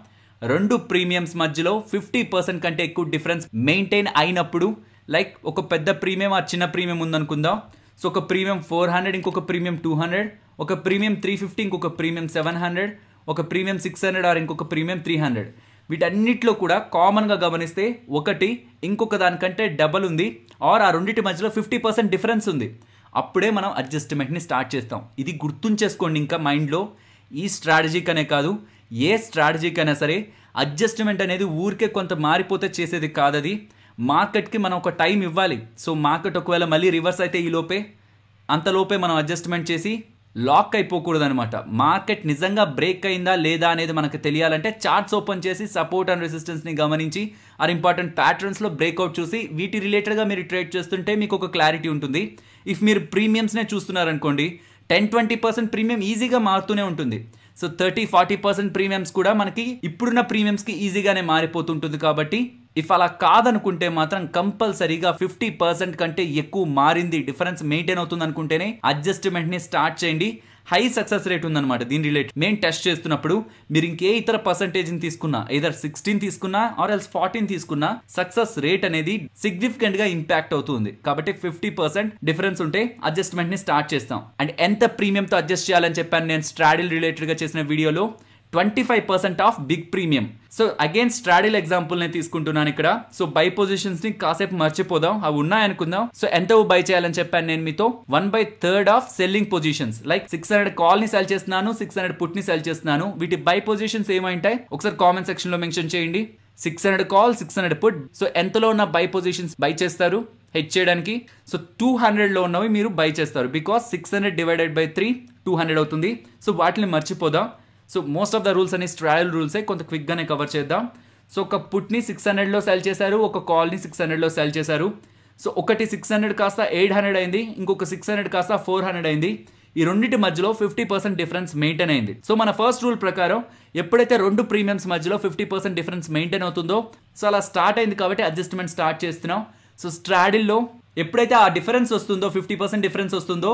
రెండు ప్రీమియమ్స్ మధ్యలో ఫిఫ్టీ పర్సెంట్ కంటే ఎక్కువ డిఫరెన్స్ మెయింటైన్ అయినప్పుడు లైక్ ఒక పెద్ద ప్రీమియం ఆ చిన్న ప్రీమియం ఉందనుకుందాం సో ఒక ప్రీమియం ఫోర్ హండ్రెడ్ ఇంకొక ప్రీమియం టూ హండ్రెడ్ ఒక ప్రీమియం త్రీ ఫిఫ్టీ ఇంకొక ప్రీమియం సెవెన్ హండ్రెడ్ ఒక ప్రీమియం సిక్స్ హండ్రెడ్ ఆర్ ఇంకొక ప్రీమియం త్రీ హండ్రెడ్ వీటన్నిటిలో కూడా కామన్గా గమనిస్తే ఒకటి ఇంకొక దానికంటే డబల్ ఉంది ఆర్ ఆ రెండింటి మధ్యలో ఫిఫ్టీ పర్సెంట్ డిఫరెన్స్ ఉంది అప్పుడే మనం అడ్జస్ట్మెంట్ని స్టార్ట్ చేస్తాం ఇది గుర్తుంచేసుకోండి ఇంకా మైండ్లో ఈ స్ట్రాటజీకి అనే కాదు ఏ స్ట్రాటజీకి అయినా సరే అడ్జస్ట్మెంట్ అనేది ఊరికే కొంత మారిపోతే చేసేది కాదది మార్కెట్కి మనం ఒక టైం ఇవ్వాలి సో మార్కెట్ ఒకవేళ మళ్ళీ రివర్స్ అయితే ఈ లోపే అంతలోపే మనం అడ్జస్ట్మెంట్ చేసి లాక్ అయిపోకూడదు అనమాట మార్కెట్ నిజంగా బ్రేక్ అయిందా లేదా అనేది మనకు తెలియాలంటే చార్ట్స్ ఓపెన్ చేసి సపోర్ట్ అండ్ రెసిస్టెన్స్ని గమనించి ఆర్ ఇంపార్టెంట్ ప్యాటర్న్స్లో బ్రేక్అవుట్ చూసి వీటి రిలేటెడ్గా మీరు ట్రేడ్ చేస్తుంటే మీకు ఒక క్లారిటీ ఉంటుంది ఇఫ్ మీరు ప్రీమియమ్స్నే చూస్తున్నారనుకోండి టెన్ ట్వంటీ పర్సెంట్ ప్రీమియం ఈజీగా మారుతూనే ఉంటుంది so thirty forty percent premiums కూడా మనకి ఇప్పుడున్న ప్రీమియమ్స్కి ఈజీగానే మారిపోతుంటుంది కాబట్టి ఇఫ్ అలా కాదనుకుంటే మాత్రం కంపల్సరీగా ఫిఫ్టీ పర్సెంట్ కంటే ఎక్కువ మారింది డిఫరెన్స్ మెయింటైన్ అవుతుంది అనుకుంటేనే అడ్జస్ట్మెంట్ని స్టార్ట్ చేయండి హై సక్సెస్ రేట్ ఉందన్నమాట దీని రిలేట్ మేము టెస్ట్ చేస్తున్నప్పుడు మీరు ఇంకే ఇతర పర్సంటేజ్ని తీసుకున్నా ఏదర్ సిక్స్టీన్ తీసుకున్నా ఆర్ ఎల్స్ ఫార్టీన్ తీసుకున్నా సక్సెస్ రేట్ అనేది సిగ్నిఫికెంట్గా ఇంపాక్ట్ అవుతుంది కాబట్టి ఫిఫ్టీ పర్సెంట్ డిఫరెన్స్ ఉంటే అడ్జస్ట్మెంట్ని స్టార్ట్ చేస్తాం అండ్ ఎంత ప్రీమియంతో అడ్జస్ట్ చేయాలని చెప్పాను నేను స్ట్రాడిల్ రిలేటెడ్గా చేసిన వీడియోలో twenty five percent of big premium so again straddle example నేను తీసుకుంటున్నాను ఇక్కడ సో బై పొజిషన్స్ ని కాసేపు మర్చిపోదాం అవి ఉన్నాయనుకుందాం సో ఎంత బై చేయాలని చెప్పాను నేను మీతో one by third of selling positions like six hundred call ని సెల్ చేస్తున్నాను సిక్స్ హండ్రెడ్ పుట్ ని సెల్ చేస్తున్నాను వీటి బై పొజిషన్స్ ఏమంటాయి ఒకసారి కామెంట్ సెక్షన్ లో మెన్షన్ చేయండి six hundred call six hundred put so ఎంతలో ఉన్న బై పొజిషన్స్ బై చేస్తారు హెచ్ చేయడానికి సో టూ హండ్రెడ్లో ఉన్నవి మీరు బై చేస్తారు because six hundred divided by three two hundred అవుతుంది సో వాటిని మర్చిపోదాం so most of the rules అనేసి ట్రయల్ రూల్సే కొంత క్విక్గానే కవర్ చేద్దాం సో ఒక పుట్ని సిక్స్ హండ్రెడ్లో సెల్ చేశారు ఒక కాల్ని సిక్స్ హండ్రెడ్లో సెల్ చేశారు సో ఒకటి సిక్స్ హండ్రెడ్ కాస్త ఎయిట్ హండ్రెడ్ అయింది ఇంకొక సిక్స్ హండ్రెడ్ కాస్త ఫోర్ హండ్రెడ్ అయింది ఈ రెండింటి మధ్యలో ఫిఫ్టీ పర్సెంట్ డిఫరెన్స్ మెయింటైన్ అయింది సో మన ఫస్ట్ రూల్ ప్రకారం ఎప్పుడైతే రెండు ప్రీమియమ్స్ మధ్యలో ఫిఫ్టీ పర్సెంట్ డిఫరెన్స్ మెయింటైన్ అవుతుందో సో అలా స్టార్ట్ అయింది కాబట్టి అడ్జస్ట్మెంట్ స్టార్ట్ చేస్తున్నాం సో స్ట్రాడిల్లో ఎప్పుడైతే ఆ డిఫరెన్స్ వస్తుందో ఫిఫ్టీ పర్సెంట్ డిఫరెన్స్ వస్తుందో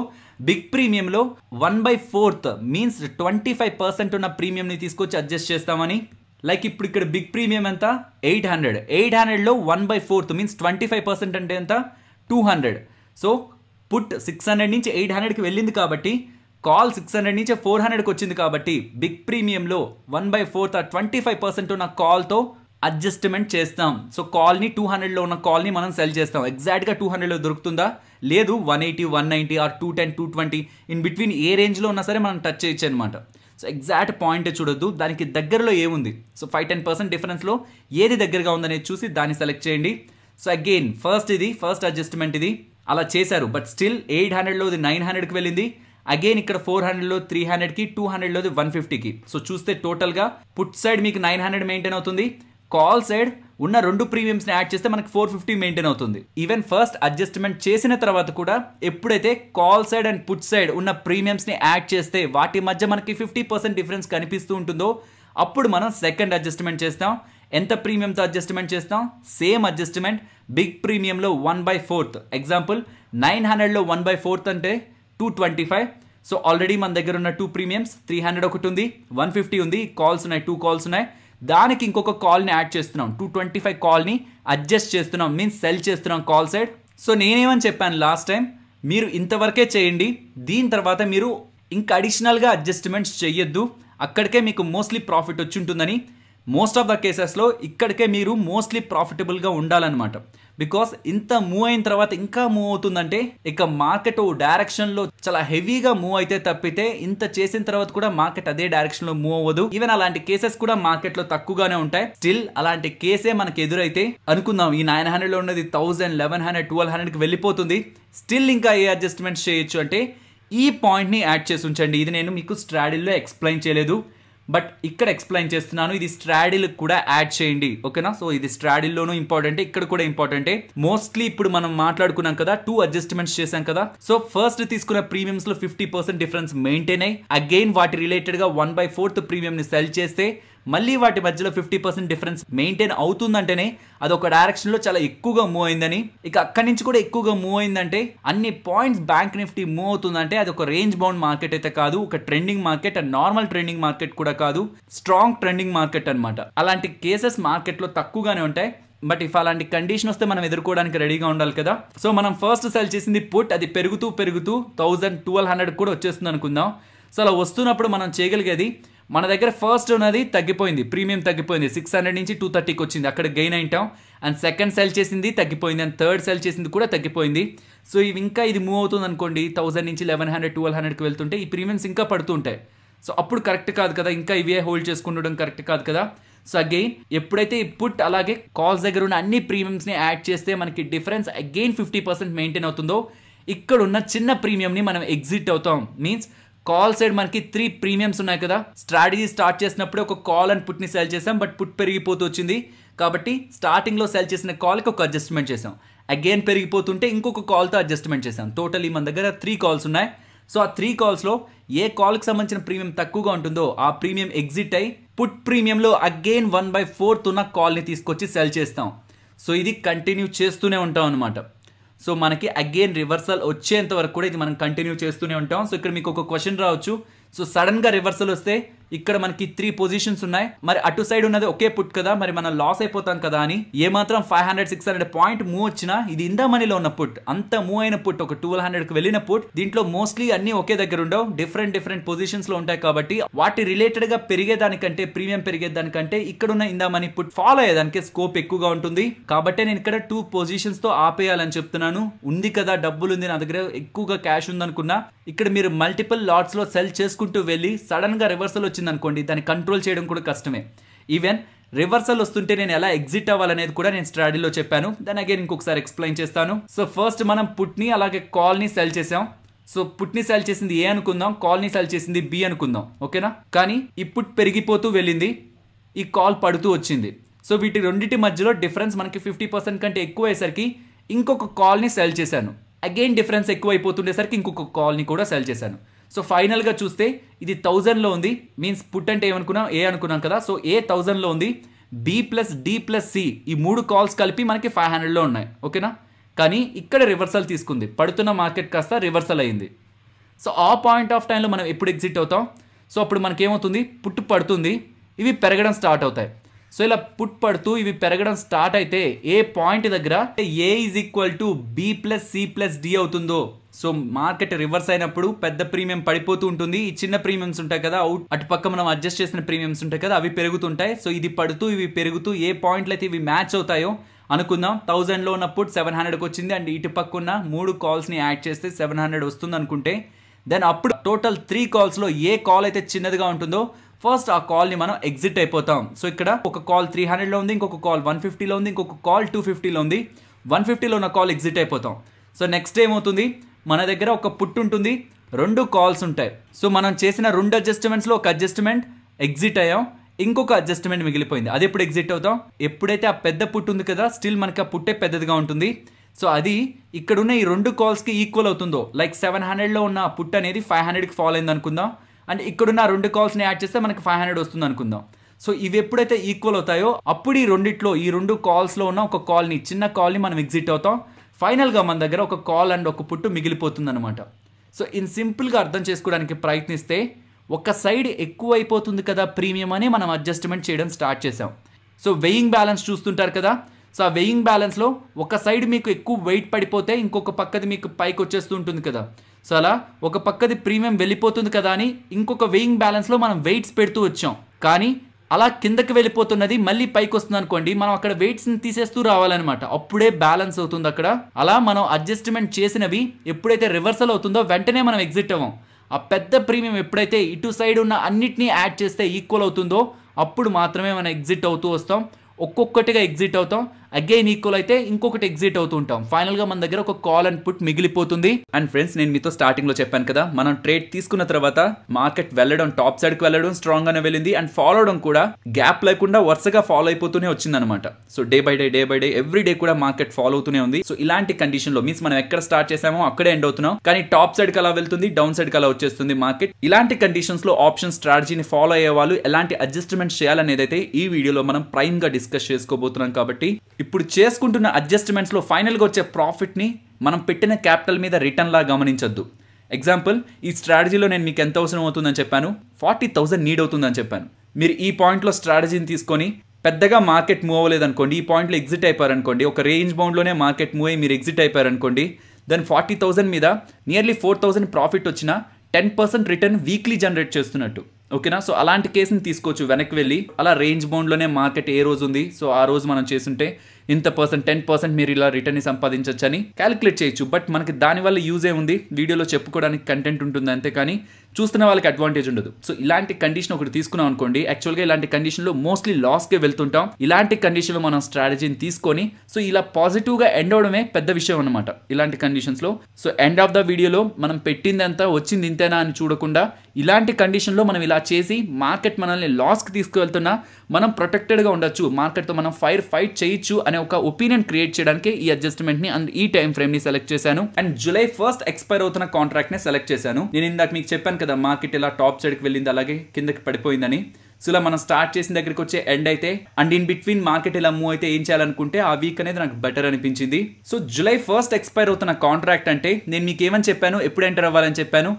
బిగ్ ప్రీమియంలో one by fourth means twenty five percent ఉన్న ప్రీమియంని తీసుకొచ్చి అడ్జస్ట్ చేస్తామని లైక్ ఇప్పుడు ఇక్కడ బిగ్ ప్రీమియం ఎంత ఎయిట్ హండ్రెడ్ ఎయిట్ హండ్రెడ్లో one by fourth means twenty five percent అంటే ఎంత two hundred so put six hundred నుంచి ఎయిట్ హండ్రెడ్కి వెళ్ళింది కాబట్టి కాల్ సిక్స్ హండ్రెడ్ నుంచి ఫోర్ హండ్రెడ్కి వచ్చింది కాబట్టి బిగ్ ప్రీమియంలో one by fourth twenty five percent ఉన్న కాల్తో అడ్జస్ట్మెంట్ చేస్తాం సో కాల్ని టూ హండ్రెడ్లో ఉన్న కాల్ని మనం సెల్ చేస్తాం ఎగ్జాక్ట్గా టూ హండ్రెడ్లో దొరుకుతుందా లేదు one eighty one ninety or two ten two twenty in between ఏ రేంజ్లో ఉన్నా సరే మనం టచ్ చేయొచ్చు అనమాట సో ఎగ్జాక్ట్ పాయింట్ చూడొద్దు దానికి దగ్గరలో ఏముంది సో ఫైవ్ టెన్ పర్సెంట్ డిఫరెన్స్లో ఏది దగ్గరగా ఉందనేది చూసి దాన్ని సెలెక్ట్ చేయండి సో అగైన్ ఫస్ట్ ఇది ఫస్ట్ అడ్జస్ట్మెంట్ ఇది అలా చేశారు బట్ స్టిల్ ఎయిట్ హండ్రెడ్లో ఇది నైన్ హండ్రెడ్కి వెళ్ళింది అగైన్ ఇక్కడ ఫోర్ హండ్రెడ్లో త్రీ హండ్రెడ్కి టూ హండ్రెడ్లోది వన్ ఫిఫ్టీకి సో చూస్తే టోటల్గా పుట్ సైడ్ మీకు నైన్ హండ్రెడ్ మెయింటైన్ అవుతుంది కాల్ సైడ్ ఉన్న రెండు ప్రీమియమ్స్ని యాడ్ చేస్తే మనకి ఫోర్ ఫిఫ్టీ మెయింటైన్ అవుతుంది ఈవెన్ ఫస్ట్ అడ్జస్ట్మెంట్ చేసిన తర్వాత కూడా ఎప్పుడైతే call side and put side ఉన్న ప్రీమియమ్స్ని యాడ్ చేస్తే వాటి మధ్య మనకి ఫిఫ్టీ పర్సెంట్ డిఫరెన్స్ కనిపిస్తూ ఉంటుందో అప్పుడు మనం సెకండ్ అడ్జస్ట్మెంట్ చేస్తాం ఎంత ప్రీమియంతో అడ్జస్ట్మెంట్ చేస్తాం సేమ్ అడ్జస్ట్మెంట్ బిగ్ ప్రీమియంలో one by fourth example nine హండ్రెడ్లో వన్ బై ఫోర్త్ అంటే two twenty five so already మన దగ్గర ఉన్న టూ ప్రీమియమ్స్ త్రీ హండ్రెడ్ ఒకటి ఉంది వన్ ఫిఫ్టీ ఉంది కాల్స్ ఉన్నాయి టూ కాల్స్ ఉన్నాయి దానికి ఇంకొక కాల్ని యాడ్ చేస్తున్నాం టూ ట్వంటీ ఫైవ్ కాల్ని అడ్జస్ట్ చేస్తున్నాం మీన్స్ సెల్ చేస్తున్నాం కాల్ సైడ్ సో నేనేమని చెప్పాను లాస్ట్ టైం మీరు ఇంతవరకే చేయండి దీని తర్వాత మీరు ఇంకా అడిషనల్గా అడ్జస్ట్మెంట్స్ చేయొద్దు అక్కడికే మీకు మోస్ట్లీ ప్రాఫిట్ వచ్చి ఉంటుందని మోస్ట్ ఆఫ్ ద కేసెస్లో ఇక్కడికే మీరు మోస్ట్లీ ప్రాఫిటబుల్గా ఉండాలన్నమాట బికాస్ ఇంత మూవ్ అయిన తర్వాత ఇంకా మూవ్ అవుతుందంటే ఇక మార్కెట్ డైరెక్షన్లో చాలా హెవీగా మూవ్ అయితే తప్పితే ఇంత చేసిన తర్వాత కూడా మార్కెట్ అదే డైరెక్షన్లో మూవ్ అవ్వదు ఈవెన్ అలాంటి కేసెస్ కూడా మార్కెట్లో తక్కువగానే ఉంటాయి స్టిల్ అలాంటి కేసే మనకు ఎదురైతే అనుకుందాం ఈ నైన్ హండ్రెడ్లో ఉన్నది థౌజండ్ లెవెన్ హండ్రెడ్ ట్వెల్వ్ హండ్రెడ్కి వెళ్ళిపోతుంది స్టిల్ ఇంకా ఏ అడ్జస్ట్మెంట్స్ చేయొచ్చు అంటే ఈ పాయింట్ని యాడ్ చేసి ఉంచండి ఇది నేను మీకు స్ట్రాడిల్లో ఎక్స్ప్లెయిన్ చేయలేదు బట్ ఇక్కడ ఎక్స్ప్లెయిన్ చేస్తున్నాను ఇది స్ట్రాడిల్ కూడా యాడ్ చేయండి ఓకేనా సో ఇది స్ట్రాడిల్లోనూ ఇంపార్టెంట్ ఇక్కడ కూడా ఇంపార్టెంటే మోస్ట్లీ ఇప్పుడు మనం మాట్లాడుకున్నాం కదా టూ అడ్జస్ట్మెంట్స్ చేశాం కదా సో ఫస్ట్ తీసుకున్న ప్రీమియంస్ లో ఫిఫ్టీ పర్సెంట్ డిఫరెన్స్ మెయింటైన్ అయ్యి అగైన్ వాటి రిలేటెడ్ గా వన్ బై ఫోర్త్ ప్రీమియం ని సెల్ చేస్తే మళ్ళీ వాటి మధ్యలో ఫిఫ్టీ పర్సెంట్ డిఫరెన్స్ మెయింటైన్ అవుతుందంటేనే అది ఒక డైరెక్షన్లో చాలా ఎక్కువగా మూవ్ అయిందని ఇక అక్కడి నుంచి కూడా ఎక్కువగా మూవ్ అయిందంటే అన్ని పాయింట్స్ బ్యాంక్ నిఫ్టీ మూవ్ అవుతుందంటే అది ఒక రేంజ్ బౌండ్ మార్కెట్ అయితే కాదు ఒక trending market and normal trending market కూడా కాదు స్ట్రాంగ్ ట్రెండింగ్ మార్కెట్ అనమాట అలాంటి కేసెస్ మార్కెట్లో తక్కువగానే ఉంటాయి బట్ ఇఫ్ అలాంటి కండిషన్ వస్తే మనం ఎదుర్కోవడానికి రెడీగా ఉండాలి కదా సో మనం ఫస్ట్ సెల్ చేసింది పుట్ అది పెరుగుతూ పెరుగుతూ థౌజండ్ ట్వెల్వ్ హండ్రెడ్ కూడా వచ్చేస్తుంది అనుకుందాం సో అలా వస్తున్నప్పుడు మనం చేయగలిగేది మన దగ్గర ఫస్ట్ ఉన్నది తగ్గిపోయింది ప్రీమియం తగ్గిపోయింది సిక్స్ హండ్రెడ్ నుంచి టూ థర్టీకి వచ్చింది అక్కడ గెయిన్ అయింటాం అండ్ సెకండ్ సెల్ చేసింది తగ్గిపోయింది అండ్ థర్డ్ సెల్ చేసింది కూడా తగ్గిపోయింది సో ఇవి ఇంకా ఇది మూవ్ అవుతుంది అనుకోండి థౌసండ్ నుంచి లెవెన్ హండ్రెడ్ ట్వెల్వ్ హండ్రెడ్కి వెళ్తుంటే ఈ ప్రీమియమ్స్ ఇంకా పడుతుంటాయి సో అప్పుడు కరెక్ట్ కాదు కదా ఇంకా ఇవే హోల్డ్ చేసుకుండడం కరెక్ట్ కాదు కదా సో అగైన్ ఎప్పుడైతే ఈ పుట్ అలాగే కాల్స్ దగ్గర ఉన్న అన్ని ప్రీమియమ్స్ని యాడ్ చేస్తే మనకి difference again fifty percent maintain అవుతుందో ఇక్కడ ఉన్న చిన్న ప్రీమియంని మనం ఎగ్జిట్ అవుతాం మీన్స్ కాల్ సైడ్ మనకి త్రీ ప్రీమియమ్స్ ఉన్నాయి కదా స్ట్రాటజీ స్టార్ట్ చేసినప్పుడు ఒక కాల్ అండ్ పుట్ని సెల్ చేసాం బట్ పుట్ పెరిగిపోతూ వచ్చింది కాబట్టి స్టార్టింగ్లో సెల్ చేసిన కాల్కి ఒక అడ్జస్ట్మెంట్ చేసాం అగైన్ పెరిగిపోతుంటే ఇంకొక కాల్తో అడ్జస్ట్మెంట్ చేసాం టోటలీ మన దగ్గర త్రీ కాల్స్ ఉన్నాయి సో ఆ త్రీ కాల్స్లో ఏ కాల్కి సంబంధించిన ప్రీమియం తక్కువగా ఉంటుందో ఆ ప్రీమియం ఎగ్జిట్ అయి పుట్ ప్రీమియంలో అగైన్ వన్ బై ఫోర్త్ ఉన్న కాల్ని తీసుకొచ్చి సెల్ చేస్తాం సో ఇది కంటిన్యూ చేస్తూనే ఉంటాం అనమాట సో మనకి అగైన్ రివర్సల్ వచ్చేంత వరకు కూడా ఇది మనం కంటిన్యూ చేస్తూనే ఉంటాం సో ఇక్కడ మీకు ఒక క్వశ్చన్ రావచ్చు సో సడన్గా రివర్సల్ వస్తే ఇక్కడ మనకి త్రీ పొజిషన్స్ ఉన్నాయి మరి అటు సైడ్ ఉన్నది ఒకే పుట్ కదా మరి మనం లాస్ అయిపోతాం కదా అని ఏ మాత్రం five hundred six hundred point move వచ్చినా ఇది ఇందా మనీలో ఉన్న పుట్ అంత మూవ్ అయిన పుట్ ఒక టూ హండ్రెడ్ కి వెళ్ళిన పుట్ దీంట్లో మోస్ట్లీ అన్ని ఒకే దగ్గర ఉండవు డిఫరెంట్ డిఫరెంట్ పొజిషన్స్ లో ఉంటాయి కాబట్టి వాటి రిలేటెడ్ గా పెరిగేదానికంటే ప్రీమియం పెరిగేదానికంటే ఇక్కడ ఉన్న ఇందా మనీ పుట్ ఫాలో అయ్యేదానికి స్కోప్ ఎక్కువగా ఉంటుంది కాబట్టి నేను ఇక్కడ టూ పొజిషన్స్ తో ఆపేయాలని చెప్తున్నాను ఉంది కదా డబ్బులు ఉంది నా దగ్గర ఎక్కువగా క్యాష్ ఉందనుకున్నా ఇక్కడ మీరు మల్టిపుల్ లాట్స్ లో సెల్ చేసుకుంటూ వెళ్ళి సడన్ గా రివర్సల్ వచ్చింది అనుకోండి దాన్ని కంట్రోల్ చేయడం కూడా కష్టమే ఈవెన్ రివర్సల్ వస్తుంటే నేను ఎలా ఎగ్జిట్ అవ్వాలనేది కూడా నేను స్ట్రాటజీలో చెప్పాను దాని అగైన్ ఇంకొకసారి ఎక్స్ప్లెయిన్ చేస్తాను సో ఫస్ట్ మనం పుట్ని అలాగే కాల్ని సెల్ చేసాం సో పుట్ని సెల్ చేసింది ఏ అనుకుందాం కాల్ని సెల్ చేసింది బి అనుకుందాం ఓకేనా కానీ ఈ పుట్ పెరిగిపోతూ వెళ్ళింది ఈ కాల్ పడుతూ వచ్చింది సో వీటి రెండింటి మధ్యలో డిఫరెన్స్ మనకి ఫిఫ్టీ పర్సెంట్ కంటే ఎక్కువ అయ్యేసరికి ఇంకొక కాల్ని సెల్ చేశాను అగైన్ డిఫరెన్స్ ఎక్కువ అయిపోతుండేసరికి ఇంకొక కాల్ని కూడా సెల్ చేశాను సో ఫైనల్గా చూస్తే ఇది థౌజండ్లో ఉంది మీన్స్ పుట్ అంటే ఏమనుకున్నాం ఏ అనుకున్నాం కదా సో ఏ థౌజండ్లో ఉంది B plus D plus C ఈ మూడు కాల్స్ కలిపి మనకి ఫైవ్ హండ్రెడ్లో ఉన్నాయి ఓకేనా కానీ ఇక్కడ రివర్సల్ తీసుకుంది పడుతున్న మార్కెట్ కాస్త రివర్సల్ అయింది సో ఆ పాయింట్ ఆఫ్ టైంలో మనం ఎప్పుడు ఎగ్జిట్ అవుతాం సో అప్పుడు మనకేమవుతుంది పుట్టు పడుతుంది ఇవి పెరగడం స్టార్ట్ అవుతాయి సో ఇలా పుట్ పడుతూ ఇవి పెరగడం స్టార్ట్ అయితే ఏ పాయింట్ దగ్గర A is equal to B plus C plus D అవుతుందో సో మార్కెట్ రివర్స్ అయినప్పుడు పెద్ద ప్రీమియం పడిపోతూ ఉంటుంది ఈ చిన్న ప్రీమియమ్స్ ఉంటాయి కదా అవుట్ అటు పక్క మనం అడ్జస్ట్ చేసిన ప్రీమియమ్స్ ఉంటాయి కదా అవి పెరుగుతుంటాయి సో ఇది పడుతూ ఇవి పెరుగుతూ ఏ పాయింట్లు అయితే ఇవి మ్యాచ్ అవుతాయో అనుకుందాం థౌజండ్లో ఉన్నప్పుడు సెవెన్ హండ్రెడ్కి వచ్చింది అండ్ ఇటు పక్క ఉన్న మూడు కాల్స్ని యాడ్ చేస్తే సెవెన్ హండ్రెడ్ వస్తుంది అనుకుంటే దెన్ అప్పుడు టోటల్ త్రీ కాల్స్లో ఏ కాల్ అయితే చిన్నదిగా ఉంటుందో ఫస్ట్ ఆ కాల్ని మనం ఎగ్జిట్ అయిపోతాం సో ఇక్కడ ఒక కాల్ త్రీ హండ్రెడ్లో ఉంది ఇంకొక కాల్ వన్ ఫిఫ్టీలో ఉంది ఇంకొక కాల్ టూ ఫిఫ్టీలో ఉంది వన్ ఫిఫ్టీలో ఉన్న కాల్ ఎగ్జిట్ అయిపోతాం సో నెక్స్ట్ ఏమవుతుంది మన దగ్గర ఒక పుట్ ఉంటుంది రెండు కాల్స్ ఉంటాయి సో మనం చేసిన రెండు అడ్జస్ట్మెంట్స్లో ఒక అడ్జస్ట్మెంట్ ఎగ్జిట్ అయ్యాం ఇంకొక అడ్జస్ట్మెంట్ మిగిలిపోయింది అది ఎప్పుడు ఎగ్జిట్ అవుతాం ఎప్పుడైతే ఆ పెద్ద పుట్టు ఉంది కదా స్టిల్ మనకి ఆ పుట్టే పెద్దదిగా ఉంటుంది సో అది ఇక్కడ ఉన్న ఈ రెండు కాల్స్కి ఈక్వల్ అవుతుందో లైక్ సెవెన్ హండ్రెడ్లో ఉన్న పుట్ అనేది ఫైవ్ హండ్రెడ్కి ఫాల్ అయింది అనుకుందాం అండ్ ఇక్కడున్న రెండు కాల్స్ని యాడ్ చేస్తే మనకి ఫైవ్ హండ్రెడ్ వస్తుంది అనుకుందాం సో ఇవి ఎప్పుడైతే ఈక్వల్ అవుతాయో అప్పుడు ఈ రెండిట్లో ఈ రెండు కాల్స్లో ఉన్న ఒక కాల్ని చిన్న కాల్ని మనం ఎగ్జిట్ అవుతాం ఫైనల్గా మన దగ్గర ఒక కాల్ అండ్ ఒక పుట్టు మిగిలిపోతుంది అనమాట సో ఇన్ సింపుల్గా అర్థం చేసుకోవడానికి ప్రయత్నిస్తే ఒక సైడ్ ఎక్కువ అయిపోతుంది కదా ప్రీమియం అని మనం అడ్జస్ట్మెంట్ చేయడం స్టార్ట్ చేసాం సో వెయింగ్ బ్యాలెన్స్ చూస్తుంటారు కదా సో ఆ వెయింగ్ బ్యాలెన్స్లో ఒక సైడ్ మీకు ఎక్కువ వెయిట్ పడిపోతే ఇంకొక పక్కది మీకు పైకి వచ్చేస్తూ ఉంటుంది కదా సో అలా ఒక పక్కది ప్రీమియం వెళ్ళిపోతుంది కదా అని ఇంకొక వెయింగ్ బ్యాలెన్స్లో మనం వెయిట్స్ పెడుతూ వచ్చాం కానీ అలా కిందకి వెళ్ళిపోతున్నది మళ్ళీ పైకి వస్తుంది అనుకోండి మనం అక్కడ వెయిట్స్ని తీసేస్తూ రావాలన్నమాట అప్పుడే బ్యాలెన్స్ అవుతుంది అక్కడ అలా మనం అడ్జస్ట్మెంట్ చేసినవి ఎప్పుడైతే రివర్సల్ అవుతుందో వెంటనే మనం ఎగ్జిట్ అవ్వం ఆ పెద్ద ప్రీమియం ఎప్పుడైతే ఇటు సైడ్ ఉన్న అన్నిటినీ యాడ్ చేస్తే ఈక్వల్ అవుతుందో అప్పుడు మాత్రమే మనం ఎగ్జిట్ అవుతూ వస్తాం ఒక్కొక్కటిగా ఎగ్జిట్ అవుతాం అగైన్ ఈక్వల్ అయితే ఇంకొకటి ఎగ్జిట్ అవుతూ ఉంటాం గా మన దగ్గర ఒక కాల్ అండ్ పుట్ మిగిలిపోతుంది అండ్ ఫ్రెండ్స్ నేను మీతో స్టార్టింగ్ లో చెప్పాను కదా మనం ట్రేడ్ తీసుకున్న తర్వాత మార్కెట్ వెళ్ళడం టాప్ సైడ్ కి వెళ్ళడం గానే వెళ్ళింది అండ్ ఫాలో అవడం కూడా గ్యాప్ లేకుండా వరుసగా ఫాలో అయిపోతూనే వచ్చింది అనమాట so day by day day by day every day కూడా మార్కెట్ ఫాలో అవుతూనే ఉంది సో ఇలాంటి కండిషన్ లో మీన్స్ మనం ఎక్కడ స్టార్ట్ చేసామో అక్కడే ఎండ్ అవుతున్నాం కానీ టాప్ కి అలా వెళ్తుంది డౌన్ కి అలా వచ్చేస్తుంది మార్కెట్ ఇలాంటి కండిషన్స్ లో ఆప్షన్ స్ట్రాటజీని ఫాలో అయ్యే వాళ్ళు ఎలాంటి అడ్జస్ట్మెంట్ అయితే ఈ వీడియోలో మనం ప్రైమ్ గా డిస్కస్ చేసుకోబోతున్నాం కాబట్టి ఇప్పుడు చేసుకుంటున్న అడ్జస్ట్మెంట్స్లో ఫైనల్గా వచ్చే ప్రాఫిట్ని మనం పెట్టిన క్యాపిటల్ మీద రిటర్న్లా గమనించొద్దు ఎగ్జాంపుల్ ఈ స్ట్రాటజీలో నేను మీకు ఎంత అవసరం అవుతుందని చెప్పాను ఫార్టీ థౌసండ్ నీడ్ అవుతుందని చెప్పాను మీరు ఈ పాయింట్లో స్ట్రాటజీని తీసుకొని పెద్దగా మార్కెట్ మూవ్ అవ్వలేదనుకోండి ఈ పాయింట్లో ఎగ్జిట్ అయిపోయారనుకోండి ఒక రేంజ్ బౌండ్లోనే మార్కెట్ మూవ్ అయ్యి మీరు ఎగ్జిట్ అయిపోయారనుకోండి దెన్ ఫార్టీ థౌసండ్ మీద నియర్లీ ఫోర్ థౌసండ్ ప్రాఫిట్ వచ్చిన ten percent return weekly generate చేస్తున్నట్టు ఓకేనా సో అలాంటి కేసుని తీసుకోవచ్చు వెనక్కి వెళ్ళి అలా రేంజ్ బౌండ్లోనే మార్కెట్ ఏ రోజు ఉంది సో ఆ రోజు మనం చేస్తుంటే ఇంత పర్సెంట్ టెన్ పర్సెంట్ మీరు ఇలా రిటర్న్ అని క్యాలిక్యులేట్ చేయొచ్చు బట్ మనకి దానివల్ల యూజ్ ఏ ఉంది వీడియోలో చెప్పుకోవడానికి కంటెంట్ ఉంటుంది అంతే కానీ చూస్తున్న వాళ్ళకి అడ్వాంటేజ్ ఉండదు సో ఇలాంటి కండిషన్ ఒకటి తీసుకున్నాం అనుకోండి యాక్చువల్గా ఇలాంటి కండిషన్లో మోస్ట్లీ లాస్కే వెళ్తుంటాం ఇలాంటి కండిషన్లో మనం స్ట్రాటజీని తీసుకొని సో ఇలా పాజిటివ్గా ఎండ్ అవడమే పెద్ద విషయం అనమాట ఇలాంటి కండిషన్స్లో సో ఎండ్ ఆఫ్ ద వీడియోలో మనం పెట్టిందంతా వచ్చింది ఇంతేనా అని చూడకుండా ఇలాంటి కండిషన్లో మనం ఇలా చేసి మార్కెట్ మనల్ని లాస్కి తీసుకువెళ్తున్నా మనం ప్రొటెక్టెడ్గా ఉండొచ్చు మార్కెట్తో మనం ఫైర్ ఫైట్ చేయొచ్చు అనే ఒక ఒపీనియన్ క్రియేట్ చేయడానికి ఈ అడ్జస్ట్మెంట్ని అండ్ ఈ టైం ఫ్రేమ్ని సెలెక్ట్ చేశాను అండ్ జూలై ఫస్ట్ ఎక్స్పైర్ అవుతున్న కాంట్రాక్ట్ని సెలెక్ట్ చేశాను నేను ఇందాక మీకు చెప్పాను కదా మార్కెట్ ఇలా టాప్ సైడ్కి వెళ్ళింది అలాగే కిందకి పడిపోయిందని సో ఇలా మనం స్టార్ట్ చేసిన దగ్గరికి వచ్చే ఎండ్ అయితే అండ్ ఇన్ బిట్వీన్ మార్కెట్ ఇలా మూవ్ అయితే ఏం చేయాలనుకుంటే ఆ వీక్ అనేది నాకు బెటర్ అనిపించింది సో జూలై ఫస్ట్ ఎక్స్పైర్ అవుతున్న కాంట్రాక్ట్ అంటే నేను మీకు ఏమని చెప్పాను ఎప్పుడు ఎంటర్ అవ్వాలని చెప్పాను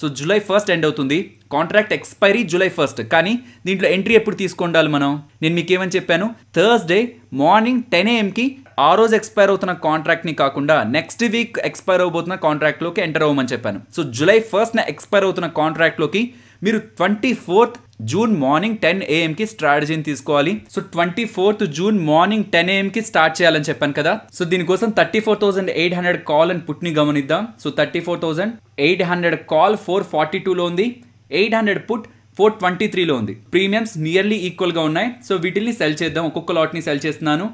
సో జూలై ఫస్ట్ ఎండ్ అవుతుంది కాంట్రాక్ట్ ఎక్స్పైరీ జూలై ఫస్ట్ కానీ దీంట్లో ఎంట్రీ ఎప్పుడు తీసుకుండాలి మనం నేను మీకు ఏమని చెప్పాను థర్స్డే మార్నింగ్ టెన్ ఏఎంకి ఆ రోజు ఎక్స్పైర్ అవుతున్న కాంట్రాక్ట్ని కాకుండా నెక్స్ట్ వీక్ ఎక్స్పైర్ అవబోతున్న కాంట్రాక్ట్లోకి ఎంటర్ అవ్వమని చెప్పాను సో జూలై ఫస్ట్న ఎక్స్పైర్ అవుతున్న కాంట్రాక్ట్లోకి మీరు twenty fourth June morning ten ఏఎంకి స్ట్రాటజీని తీసుకోవాలి so twenty fourth June morning ten ఏఎంకి స్టార్ట్ చేయాలని చెప్పాను కదా సో దీనికోసం thirty four thousand eight hundred call అని పుట్ని గమనిద్దాం so thirty four thousand eight hundred call four forty టూలో ఉంది eight hundred put four twenty త్రీలో ఉంది ప్రీమియమ్స్ నియర్లీ ఈక్వల్గా ఉన్నాయి సో వీటిని సెల్ చేద్దాం ఒక్కొక్క లాట్ని సెల్ చేస్తున్నాను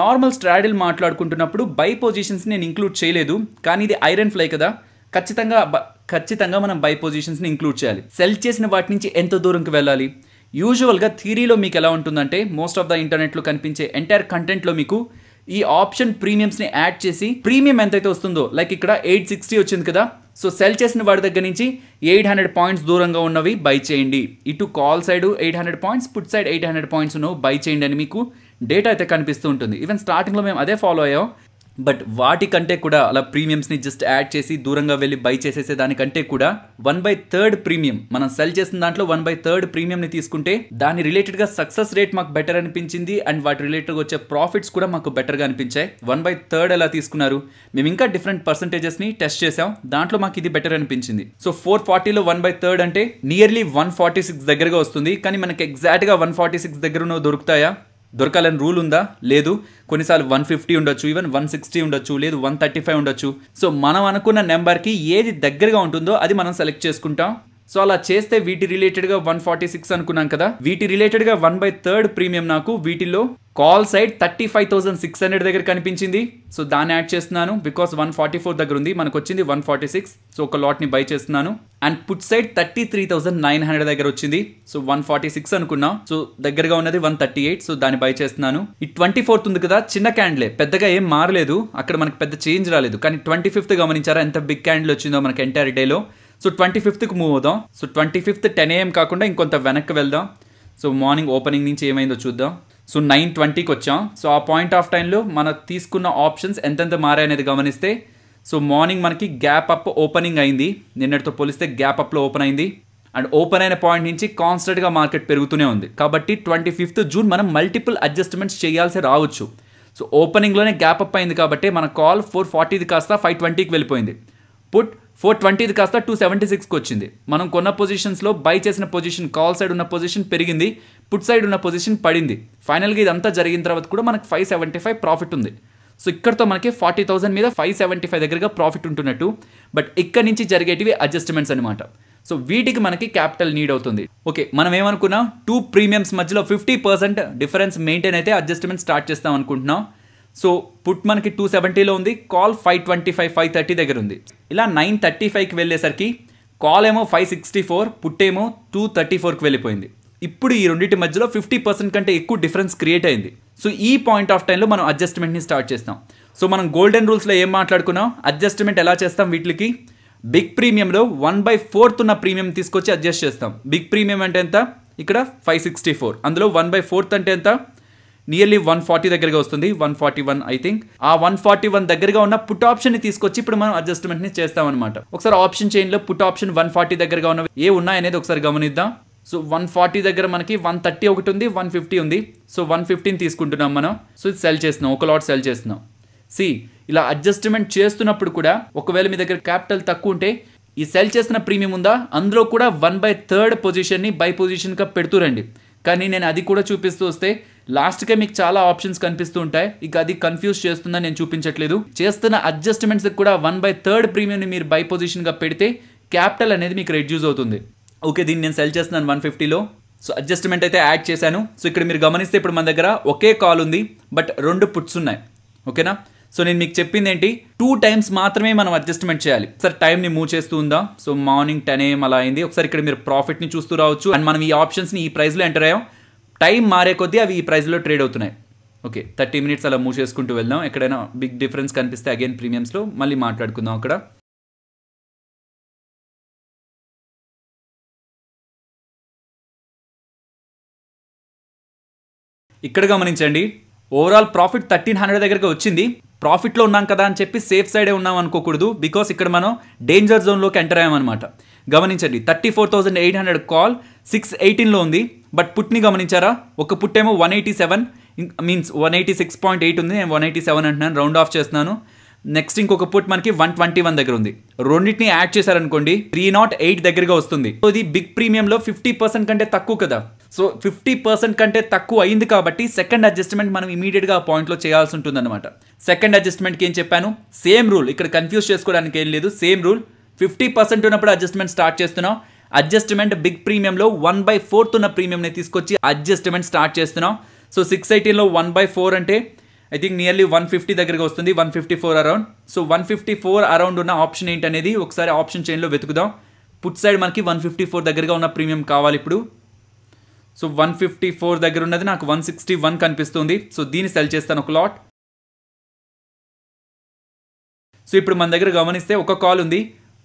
నార్మల్ స్ట్రాడిల్ మాట్లాడుకుంటున్నప్పుడు బై పొజిషన్స్ నేను ఇంక్లూడ్ చేయలేదు కానీ ఇది ఐరన్ ఫ్లై కదా ఖచ్చితంగా ఖచ్చితంగా మనం బై పొజిషన్స్ని ఇంక్లూడ్ చేయాలి సెల్ చేసిన వాటి నుంచి ఎంత దూరంకి వెళ్ళాలి యూజువల్గా థీరీలో మీకు ఎలా ఉంటుందంటే మోస్ట్ ఆఫ్ ద ఇంటర్నెట్లో కనిపించే ఎంటైర్ కంటెంట్లో మీకు ఈ ఆప్షన్ ప్రీమియమ్స్ని యాడ్ చేసి ప్రీమియం ఎంతైతే వస్తుందో లైక్ ఇక్కడ ఎయిట్ సిక్స్టీ వచ్చింది కదా సో సెల్ చేసిన వాడి దగ్గర నుంచి ఎయిట్ హండ్రెడ్ పాయింట్స్ దూరంగా ఉన్నవి బై చేయండి ఇటు call side eight hundred points put side eight hundred points ఉన్నవి బై చేయండి అని మీకు డేటా అయితే కనిపిస్తూ ఉంటుంది ఈవెన్ స్టార్టింగ్లో మేము అదే ఫాలో అయ్యాం బట్ వాటికంటే కూడా అలా ప్రీమియమ్స్ని జస్ట్ యాడ్ చేసి దూరంగా వెళ్ళి బై చేసేసే దానికంటే కూడా వన్ బై థర్డ్ ప్రీమియం మనం సెల్ చేసిన దాంట్లో వన్ బై థర్డ్ ప్రీమియంని తీసుకుంటే దాని రిలేటెడ్గా సక్సెస్ రేట్ మాకు బెటర్ అనిపించింది అండ్ వాటి రిలేటెడ్గా వచ్చే ప్రాఫిట్స్ కూడా మాకు బెటర్గా అనిపించాయి వన్ బై థర్డ్ ఎలా తీసుకున్నారు మేము ఇంకా డిఫరెంట్ పర్సంటేజెస్ని టెస్ట్ చేసాం దాంట్లో మాకు ఇది బెటర్ అనిపించింది సో ఫోర్ ఫార్టీలో వన్ బై థర్డ్ అంటే నియర్లీ వన్ ఫార్టీ సిక్స్ దగ్గరగా వస్తుంది కానీ మనకి ఎగ్జాక్ట్గా వన్ ఫార్టీ సిక్స్ దగ్గర దొరుకుతాయా దొరకాలని రూల్ ఉందా లేదు కొన్నిసార్లు వన్ ఫిఫ్టీ ఉండొచ్చు ఈవెన్ వన్ సిక్స్టీ ఉండొచ్చు లేదు వన్ థర్టీ ఫైవ్ ఉండొచ్చు సో మనం అనుకున్న నెంబర్కి ఏది దగ్గరగా ఉంటుందో అది మనం సెలెక్ట్ చేసుకుంటాం సో అలా చేస్తే వీటి రిలేటెడ్గా వన్ ఫార్టీ సిక్స్ అనుకున్నాం కదా వీటి రిలేటెడ్గా వన్ బై థర్డ్ ప్రీమియం నాకు వీటిలో call side thirty five thousand six hundred దగ్గర కనిపించింది సో దాన్ని యాడ్ చేస్తున్నాను బికాస్ వన్ ఫార్టీ ఫోర్ దగ్గర ఉంది మనకు వచ్చింది వన్ ఫార్టీ సిక్స్ సో ఒక లాట్ని బై చేస్తున్నాను and put side thirty three thousand nine hundred దగ్గర వచ్చింది సో వన్ ఫార్టీ సిక్స్ అనుకున్నా సో దగ్గరగా ఉన్నది వన్ థర్టీ ఎయిట్ సో దాన్ని బై చేస్తున్నాను ఈ ట్వంటీ ఫోర్త్ ఉంది కదా చిన్న క్యాండ్లే పెద్దగా ఏం మారలేదు అక్కడ మనకి పెద్ద చేంజ్ రాలేదు కానీ ట్వంటీ ఫిఫ్త్ గమనించారా ఎంత బిగ్ క్యాండిల్ వచ్చిందో మనకి ఎంటైర్ డేలో సో ట్వంటీ ఫిఫ్త్కి మూవ్ అవుదాం so twenty fifth ten AM కాకుండా ఇంకొంత వెనక్కి వెళ్దాం సో మార్నింగ్ ఓపెనింగ్ నుంచి ఏమైందో చూద్దాం సో నైన్ ట్వంటీకి వచ్చాం సో ఆ పాయింట్ ఆఫ్ టైంలో మనం తీసుకున్న ఆప్షన్స్ ఎంతెంత మారాయనేది గమనిస్తే సో మార్నింగ్ మనకి గ్యాప్ అప్ ఓపెనింగ్ అయింది నిన్నటితో పోలిస్తే గ్యాప్ అప్లో ఓపెన్ అయింది అండ్ ఓపెన్ అయిన పాయింట్ నుంచి కాన్స్టెంట్గా మార్కెట్ పెరుగుతూనే ఉంది కాబట్టి ట్వంటీ ఫిఫ్త్ జూన్ మనం మల్టిపుల్ అడ్జస్ట్మెంట్స్ చేయాల్సి రావచ్చు సో ఓపెనింగ్లోనే గ్యాప్ అప్ అయింది కాబట్టి మన కాల్ ఫోర్ ఫార్టీది కాస్త ఫైవ్ ట్వంటీకి వెళ్ళిపోయింది పుట్ ఫోర్ ట్వంటీది కాస్త టూ సెవెంటీ సిక్స్కి వచ్చింది మనం కొన్న పొజిషన్స్లో బై చేసిన పొజిషన్ కాల్ సైడ్ ఉన్న పొజిషన్ పెరిగింది పుట్ సైడ్ ఉన్న పొజిషన్ పడింది ఫైనల్గా ఇదంతా జరిగిన తర్వాత కూడా మనకు ఫైవ్ సెవెంటీ ఫైవ్ ప్రాఫిట్ ఉంది సో ఇక్కడతో మనకి ఫార్టీ థౌసండ్ మీద ఫైవ్ సెవెంటీ ఫైవ్ దగ్గరగా ప్రాఫిట్ ఉంటున్నట్టు బట్ ఇక్కడ నుంచి జరిగేటివి అడ్జస్ట్మెంట్స్ అనమాట సో వీటికి మనకి క్యాపిటల్ నీడ్ అవుతుంది ఓకే మనం ఏమనుకున్నాం టూ ప్రీమియమ్స్ మధ్యలో ఫిఫ్టీ పర్సెంట్ డిఫరెన్స్ మెయింటైన్ అయితే అడ్జస్ట్మెంట్ స్టార్ట్ చేస్తాం అనుకుంటున్నాం సో పుట్ మనకి టూ సెవెంటీలో ఉంది call five twenty five five thirty దగ్గర ఉంది ఇలా నైన్ థర్టీ ఫైవ్కి వెళ్ళేసరికి కాల్ ఏమో ఫైవ్ సిక్స్టీ ఫోర్ పుట్ ఏమో టూ థర్టీ ఫోర్కి వెళ్ళిపోయింది ఇప్పుడు ఈ రెండింటి మధ్యలో ఫిఫ్టీ పర్సెంట్ కంటే ఎక్కువ డిఫరెన్స్ క్రియేట్ అయింది సో ఈ పాయింట్ ఆఫ్ టైంలో మనం అడ్జస్ట్మెంట్ని స్టార్ట్ చేస్తాం సో మనం గోల్డెన్ రూల్స్లో ఏం మాట్లాడుకున్నాం అడ్జస్ట్మెంట్ ఎలా చేస్తాం వీటికి బిగ్ ప్రీమియంలో వన్ బై ఫోర్త్ ఉన్న ప్రీమియం తీసుకొచ్చి అడ్జస్ట్ చేస్తాం బిగ్ ప్రీమియం అంటే ఎంత ఇక్కడ ఫైవ్ సిక్స్టీ ఫోర్ అందులో వన్ బై ఫోర్త్ అంటే ఎంత నియర్లీ వన్ ఫార్టీ దగ్గరగా వస్తుంది one forty one I think ఆ వన్ ఫార్టీ వన్ దగ్గరగా ఉన్న పుట్ ఆప్షన్ ని తీసుకొచ్చి ఇప్పుడు మనం అడ్జస్ట్మెంట్ ని చేస్తాం అనమాట ఒకసారి ఆప్షన్ చైన్ లో పుట్ ఆప్షన్ వన్ ఫార్టీ దగ్గరగా ఉన్నవి ఏ ఉన్నాయనేది ఒకసారి గమనిద్దాం సో వన్ ఫార్టీ దగ్గర మనకి వన్ థర్టీ ఒకటి ఉంది వన్ ఫిఫ్టీ ఉంది సో వన్ ఫిఫ్టీన్ తీసుకుంటున్నాం మనం సో ఇది సెల్ చేస్తున్నాం ఒక లాట్ సెల్ చేస్తున్నాం సి ఇలా అడ్జస్ట్మెంట్ చేస్తున్నప్పుడు కూడా ఒకవేళ మీ దగ్గర క్యాపిటల్ తక్కువ ఉంటే ఈ సెల్ చేసిన ప్రీమియం ఉందా అందులో కూడా వన్ బై థర్డ్ పొజిషన్ని బై పొజిషన్గా పెడుతూ రండి కానీ నేను అది కూడా చూపిస్తూ వస్తే లాస్ట్కే మీకు చాలా ఆప్షన్స్ కనిపిస్తూ ఉంటాయి ఇక అది కన్ఫ్యూజ్ చేస్తుందని నేను చూపించట్లేదు చేస్తున్న అడ్జస్ట్మెంట్స్ కూడా వన్ బై థర్డ్ ప్రీమియంని మీరు బై పొజిషన్గా పెడితే క్యాపిటల్ అనేది మీకు రెడ్యూస్ అవుతుంది ఓకే దీన్ని నేను సెల్ చేస్తున్నాను వన్ ఫిఫ్టీలో సో అడ్జస్ట్మెంట్ అయితే యాడ్ చేశాను సో ఇక్కడ మీరు గమనిస్తే ఇప్పుడు మన దగ్గర ఒకే కాల్ ఉంది బట్ రెండు పుట్స్ ఉన్నాయి ఓకేనా సో నేను మీకు చెప్పింది ఏంటి టూ టైమ్స్ మాత్రమే మనం అడ్జస్ట్మెంట్ చేయాలి సార్ టైంని మూవ్ చేస్తూ ఉందా సో మార్నింగ్ టెన్ ఏఎం అలా అయింది ఒకసారి ఇక్కడ మీరు ప్రాఫిట్ని చూస్తూ రావచ్చు అండ్ మనం ఈ ఆప్షన్స్ని ఈ ప్రైస్లో ఎంటర్ అయ్యాం టైం మారే కొద్దీ అవి ఈ ప్రైస్లో ట్రేడ్ అవుతున్నాయి ఓకే థర్టీ మినిట్స్ అలా మూవ్ చేసుకుంటూ వెళ్దాం ఎక్కడైనా బిగ్ డిఫరెన్స్ కనిపిస్తే అగైన్ ప్రీమియమ్స్లో మళ్ళీ మాట్లాడుకుందాం అక్కడ ఇక్కడ గమనించండి ఓవరాల్ ప్రాఫిట్ థర్టీన్ హండ్రెడ్ దగ్గరకు వచ్చింది ప్రాఫిట్లో ఉన్నాం కదా అని చెప్పి సేఫ్ సైడే ఉన్నాం అనుకోకూడదు బికాస్ ఇక్కడ మనం డేంజర్ జోన్లోకి ఎంటర్ అయ్యామన్నమాట గమనించండి thirty four thousand eight hundred call six ఎయిటీన్లో ఉంది బట్ పుట్ని గమనించారా ఒక పుట్టేమో one eighty seven means one eighty six point eight ఉంది నేను వన్ ఎయిటీ సెవెన్ అంటున్నాను రౌండ్ ఆఫ్ చేస్తున్నాను నెక్స్ట్ ఇంకొక పుట్ మనకి వన్ ట్వంటీ వన్ దగ్గర ఉంది రెండింటిని యాడ్ చేశారనుకోండి త్రీ నాట్ ఎయిట్ దగ్గరగా వస్తుంది సో ఇది బిగ్ ప్రీమియంలో ఫిఫ్టీ పర్సెంట్ కంటే తక్కువ కదా సో ఫిఫ్టీ పర్సెంట్ కంటే తక్కువ అయింది కాబట్టి సెకండ్ అడ్జస్ట్మెంట్ మనం ఇమీడియట్గా ఆ పాయింట్లో చేయాల్సి ఉంటుంది అనమాట సెకండ్ అడ్జస్ట్మెంట్కి ఏం చెప్పాను సేమ్ రూల్ ఇక్కడ కన్ఫ్యూజ్ చేసుకోవడానికి ఏం లేదు సేమ్ రూల్ ఫిఫ్టీ పర్సెంట్ ఉన్నప్పుడు అడ్జస్ట్మెంట్ స్టార్ట్ చేస్తున్నాం అడ్జస్ట్మెంట్ బిగ్ ప్రీమియంలో వన్ బై ఫోర్త్ ఉన్న ప్రీమియంని తీసుకొచ్చి అడ్జస్ట్మెంట్ స్టార్ట్ చేస్తున్నాం సో సిక్స్ ఎయిటీన్లో వన్ బై ఫోర్ అంటే I think nearly one fifty దగ్గరకు వస్తుంది one fifty four around so one fifty four around ఉన్న ఆప్షన్ ఏంటనేది ఒకసారి ఆప్షన్ చైన్లో వెతుకుదాం పుట్ సైడ్ మనకి వన్ ఫిఫ్టీ ఫోర్ దగ్గరగా ఉన్న ప్రీమియం కావాలి ఇప్పుడు సో వన్ ఫిఫ్టీ ఫోర్ దగ్గర ఉన్నది నాకు వన్ సిక్స్టీ వన్ కనిపిస్తుంది సో దీన్ని సెల్ చేస్తాను ఒక లాట్ సో ఇప్పుడు మన దగ్గర గమనిస్తే ఒక కాల్ ఉంది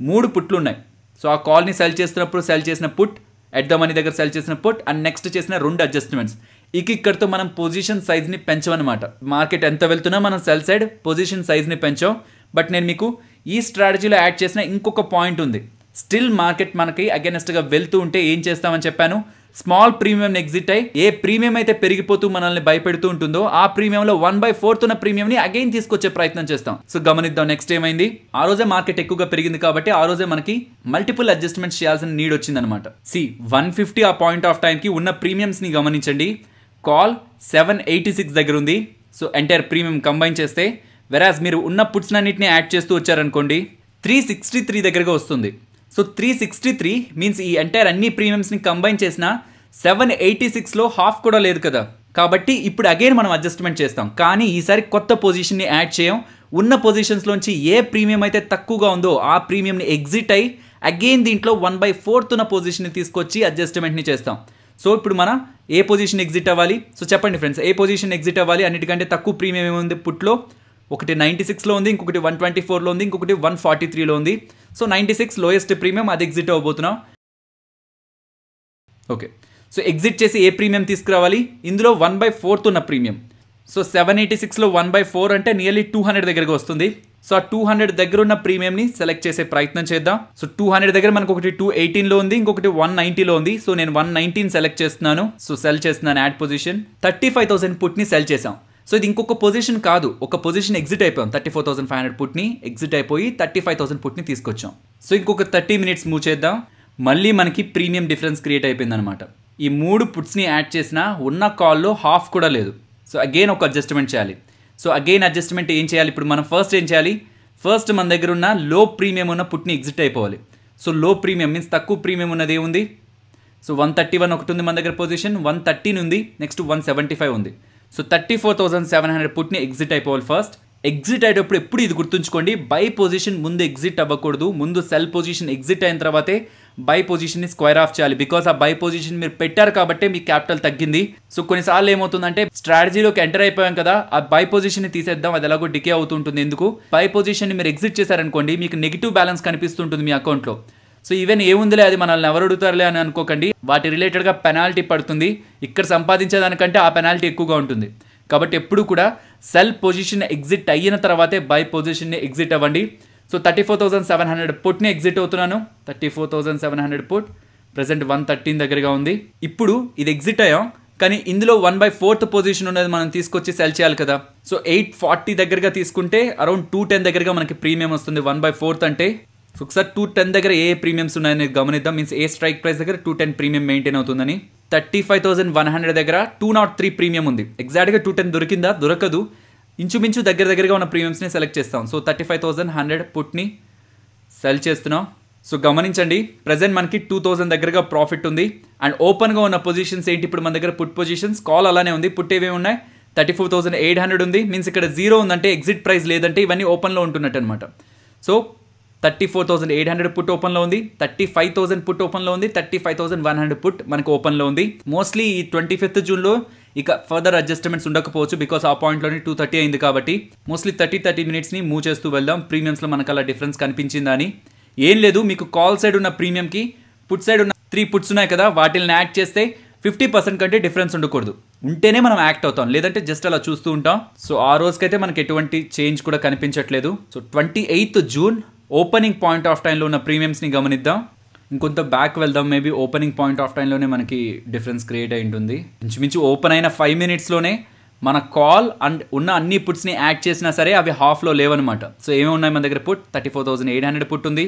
మూడు పుట్లు ఉన్నాయి సో ఆ కాల్ని సెల్ చేసినప్పుడు సెల్ చేసిన పుట్ ఎట్ ద మనీ దగ్గర సెల్ చేసిన పుట్ అండ్ నెక్స్ట్ చేసిన రెండు అడ్జస్ట్మెంట్స్ ఇక ఇక్కడతో మనం పొజిషన్ సైజ్ని పెంచమన్నమాట మార్కెట్ ఎంత వెళ్తున్నా మనం సెల్ సైడ్ పొజిషన్ సైజ్ని పెంచాం బట్ నేను మీకు ఈ స్ట్రాటజీలో యాడ్ చేసిన ఇంకొక పాయింట్ ఉంది స్టిల్ మార్కెట్ మనకి అగెనెస్ట్గా వెళ్తూ ఉంటే ఏం చేస్తామని చెప్పాను స్మాల్ ప్రీమియం ఎగ్జిట్ అయ్యి ఏ ప్రీమియం అయితే పెరిగిపోతూ మనల్ని భయపెడుతూ ఉంటుందో ఆ ప్రీమియంలో వన్ బై ఫోర్త్ ఉన్న ప్రీమియంని అగైన్ తీసుకొచ్చే ప్రయత్నం చేస్తాం సో గమనిద్దాం నెక్స్ట్ ఏమైంది ఆ రోజే మార్కెట్ ఎక్కువగా పెరిగింది కాబట్టి ఆ రోజే మనకి మల్టిపుల్ అడ్జస్ట్మెంట్ చేయాల్సిన నీడ్ అనమాట సి వన్ ఫిఫ్టీ ఆ పాయింట్ ఆఫ్ కి ఉన్న ప్రీమియంస్ని గమనించండి కాల్ సెవెన్ ఎయిటీ సిక్స్ దగ్గర ఉంది సో ఎంటైర్ ప్రీమియం కంబైన్ చేస్తే వెరాజ్ మీరు ఉన్న పుట్స్ అన్నింటినీ యాడ్ చేస్తూ వచ్చారనుకోండి త్రీ సిక్స్టీ త్రీ దగ్గరగా వస్తుంది so three sixty three means ఈ ఎంటైర్ అన్ని ప్రీమియమ్స్ని కంబైన్ చేసిన సెవెన్ ఎయిటీ సిక్స్లో హాఫ్ కూడా లేదు కదా కాబట్టి ఇప్పుడు అగైన్ మనం అడ్జస్ట్మెంట్ చేస్తాం కానీ ఈసారి కొత్త పొజిషన్ని యాడ్ చేయం ఉన్న పొజిషన్స్లోంచి ఏ ప్రీమియం అయితే తక్కువగా ఉందో ఆ ప్రీమియంని ఎగ్జిట్ అయ్యి అగైన్ దీంట్లో వన్ బై ఫోర్త్ ఉన్న పొజిషన్ని తీసుకొచ్చి అడ్జస్ట్మెంట్ని చేస్తాం సో ఇప్పుడు మన ఏ పొజిషన్ ఎగ్జిట్ అవ్వాలి సో చెప్పండి ఫ్రెండ్స్ ఏ పొజిషన్ ఎగ్జిట్ అవ్వాలి అన్నిటికంటే తక్కువ ప్రీమియం ఏముంది పుట్లో ఒకటి నైంటీ సిక్స్లో ఉంది ఇంకొకటి వన్ ట్వంటీ ఫోర్లో ఉంది ఇంకొకటి వన్ ఫార్టీ త్రీలో ఉంది so ninety six lowest premium అది ఎగ్జిట్ అవ్వబోతున్నాం ఓకే సో ఎగ్జిట్ చేసి ఏ ప్రీమియం తీసుకురావాలి ఇందులో వన్ బై ఫోర్త్ ఉన్న ప్రీమియం సో సెవెన్ ఎయిటీ సిక్స్లో వన్ బై ఫోర్ అంటే నియర్లీ టూ హండ్రెడ్ దగ్గరకు వస్తుంది సో ఆ టూ హండ్రెడ్ దగ్గర ఉన్న ప్రీమియంని సెలెక్ట్ చేసే ప్రయత్నం చేద్దాం సో టూ హండ్రెడ్ దగ్గర మనకు ఒకటి టూ ఎయిటీన్లో ఉంది ఇంకొకటి వన్ నైంటీలో ఉంది సో నేను వన్ నైన్టీన్ సెలెక్ట్ చేస్తున్నాను సో సెల్ చేస్తున్నాను add position thirty five thousand పుట్ని సెల్ చేసాం సో ఇది ఇంకొక పొజిషన్ కాదు ఒక పొజిషన్ ఎగ్జిట్ అయిపోయాం thirty four thousand five hundred పుట్ని ఎగ్జిట్ అయిపోయి థర్టీ ఫైవ్ థౌసండ్ పుట్ని తీసుకొచ్చాం సో ఇంకొక థర్టీ మినిట్స్ మూవ్ చేద్దాం మళ్ళీ మనకి ప్రీమియం డిఫరెన్స్ క్రియేట్ అయిపోయింది అనమాట ఈ మూడు పుట్స్ని యాడ్ చేసిన ఉన్న కాల్లో హాఫ్ కూడా లేదు సో అగైన్ ఒక అడ్జస్ట్మెంట్ చేయాలి సో అగైన్ అడ్జస్ట్మెంట్ ఏం చేయాలి ఇప్పుడు మనం ఫస్ట్ ఏం చేయాలి ఫస్ట్ మన దగ్గర ఉన్న లో ప్రీమియం ఉన్న పుట్ని ఎగ్జిట్ అయిపోవాలి సో లో ప్రీమియం మీన్స్ తక్కువ ప్రీమియం ఉన్నది ఏముంది సో వన్ థర్టీ వన్ ఒకటి ఉంది మన దగ్గర పొజిషన్ వన్ థర్టీన్ ఉంది నెక్స్ట్ వన్ సెవెంటీ ఫైవ్ ఉంది so thirty four thousand seven hundred పుట్ని ఎగ్జిట్ అయిపోవాలి ఫస్ట్ ఎగ్జిట్ అయ్యేటప్పుడు ఎప్పుడు ఇది గుర్తుంచుకోండి బై పొజిషన్ ముందు ఎగ్జిట్ అవ్వకూడదు ముందు సెల్ పొజిషన్ ఎగ్జిట్ అయిన తర్వాతే బై పొజిషన్ని స్క్వేర్ ఆఫ్ చేయాలి బికాస్ ఆ బై పొజిషన్ మీరు పెట్టారు కాబట్టే మీ క్యాపిటల్ తగ్గింది సో కొన్నిసార్లు ఏమవుతుందంటే స్ట్రాటజీలోకి ఎంటర్ అయిపోయాం కదా ఆ బై పొజిషన్ని తీసేద్దాం అది ఎలాగో డికే అవుతుంటుంది ఎందుకు బై పొజిషన్ని మీరు ఎగ్జిట్ చేశారనుకోండి మీకు నెగిటివ్ బ్యాలెన్స్ కనిపిస్తుంటుంది మీ అకౌంట్లో సో ఈవెన్ ఏముందిలే అది మనల్ని ఎవరు అడుగుతారులే అని అనుకోకండి వాటి రిలేటెడ్గా పెనాల్టీ పడుతుంది ఇక్కడ సంపాదించేదానికంటే ఆ పెనాల్టీ ఎక్కువగా ఉంటుంది కాబట్టి ఎప్పుడు కూడా సెల్ పొజిషన్ ఎగ్జిట్ అయిన తర్వాతే బై పొజిషన్ని ఎగ్జిట్ అవ్వండి so thirty four thousand seven hundred పుట్ని ఎగ్జిట్ అవుతున్నాను thirty four thousand seven hundred put present one thirteen దగ్గరగా ఉంది ఇప్పుడు ఇది ఎగ్జిట్ అయ్యాం కానీ ఇందులో వన్ బై ఫోర్త్ పొజిషన్ ఉన్నది మనం తీసుకొచ్చి సెల్ చేయాలి కదా సో ఎయిట్ ఫార్టీ దగ్గరగా తీసుకుంటే అరౌండ్ టూ టెన్ దగ్గరగా మనకి ప్రీమియం వస్తుంది వన్ బై ఫోర్త్ అంటే ఒకసారి టూ టెన్ దగ్గర ఏ ప్రీమియమ్స్ ఉన్నాయని గమనిద్దాం మీన్స్ ఏ స్ట్రైక్ ప్రైస్ దగ్గర టూ టెన్ ప్రీమియం మెయింటైన్ అవుతుందని thirty five thousand one hundred దగ్గర టూ నాట్ త్రీ ప్రీమియం ఉంది ఎగ్జాక్ట్గా టూ టెన్ దొరికిందా దొరకదు ఇంచుమించు దగ్గర దగ్గరగా ఉన్న ప్రీమియమ్స్ని సెలెక్ట్ చేస్తాం so thirty five thousand hundred పుట్ని సెల్ చేస్తున్నాం సో గమనించండి ప్రజెంట్ మనకి టూ థౌజండ్ దగ్గరగా ప్రాఫిట్ ఉంది అండ్ ఓపెన్గా ఉన్న పొజిషన్స్ ఏంటి ఇప్పుడు మన దగ్గర పుట్ పొజిషన్స్ కాల్ అలానే ఉంది పుట్ ఏమేమి ఉన్నాయి thirty four thousand eight hundred ఉంది మీన్స్ ఇక్కడ జీరో ఉందంటే ఎగ్జిట్ ప్రైస్ లేదంటే ఇవన్నీ ఓపెన్లో ఉంటున్నట్టు అనమాట so thirty four thousand eight hundred put ఓపెన్లో ఉంది థర్టీ ఫైవ్ థౌసండ్ పుట్ ఓపెన్లో ఉంది thirty five thousand one hundred put మనకు ఓపెన్లో ఉంది మోస్ట్లీ ఈ ట్వంటీ ఫిఫ్త్ జూన్లో ఇక ఫర్దర్ అడ్జస్ట్మెంట్స్ ఉండకపోవచ్చు బికాస్ ఆ పాయింట్లోనే టూ థర్టీ అయింది కాబట్టి మోస్ట్లీ థర్టీ థర్టీ మినిట్స్ని మూవ్ చేస్తూ వెళ్దాం ప్రీమియమ్స్లో మనకు అలా డిఫరెన్స్ అని ఏం లేదు మీకు కాల్ సైడ్ ఉన్న ప్రీమియంకి పుట్ సైడ్ ఉన్న త్రీ పుట్స్ ఉన్నాయి కదా వాటిని యాడ్ చేస్తే ఫిఫ్టీ పర్సెంట్ కంటే డిఫరెన్స్ ఉండకూడదు ఉంటేనే మనం యాక్ట్ అవుతాం లేదంటే జస్ట్ అలా చూస్తూ ఉంటాం సో ఆ రోజుకైతే మనకి ఎటువంటి చేంజ్ కూడా కనిపించట్లేదు so twenty eighth June opening point of టైంలో ఉన్న ప్రీమియమ్స్ని గమనిద్దాం ఇంకొంత బ్యాక్ వెళ్దాం మేబీ ఓపెనింగ్ పాయింట్ ఆఫ్ టైంలోనే మనకి డిఫరెన్స్ క్రియేట్ అయి ఉంటుంది ఇంచుమించు ఓపెన్ అయిన ఫైవ్ మినిట్స్లోనే మన కాల్ అండ్ ఉన్న అన్ని పుట్స్ని యాడ్ చేసినా సరే అవి హాఫ్లో లేవన్నమాట సో ఏమేమి ఉన్నాయి మన దగ్గర put thirty four thousand eight hundred put ఉంది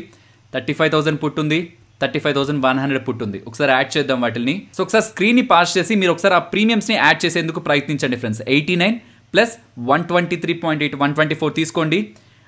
థర్టీ ఫైవ్ థౌసండ్ పుట్ ఉంది thirty five thousand one hundred put ఉంది ఒకసారి యాడ్ చేద్దాం వాటిని సో ఒకసారి స్క్రీన్ని పాస్ చేసి మీరు ఒకసారి ఆ ప్రీమియమ్స్ని యాడ్ చేసేందుకు ప్రయత్నించండి friends eighty nine plus one twenty three point eight one twenty four తీసుకోండి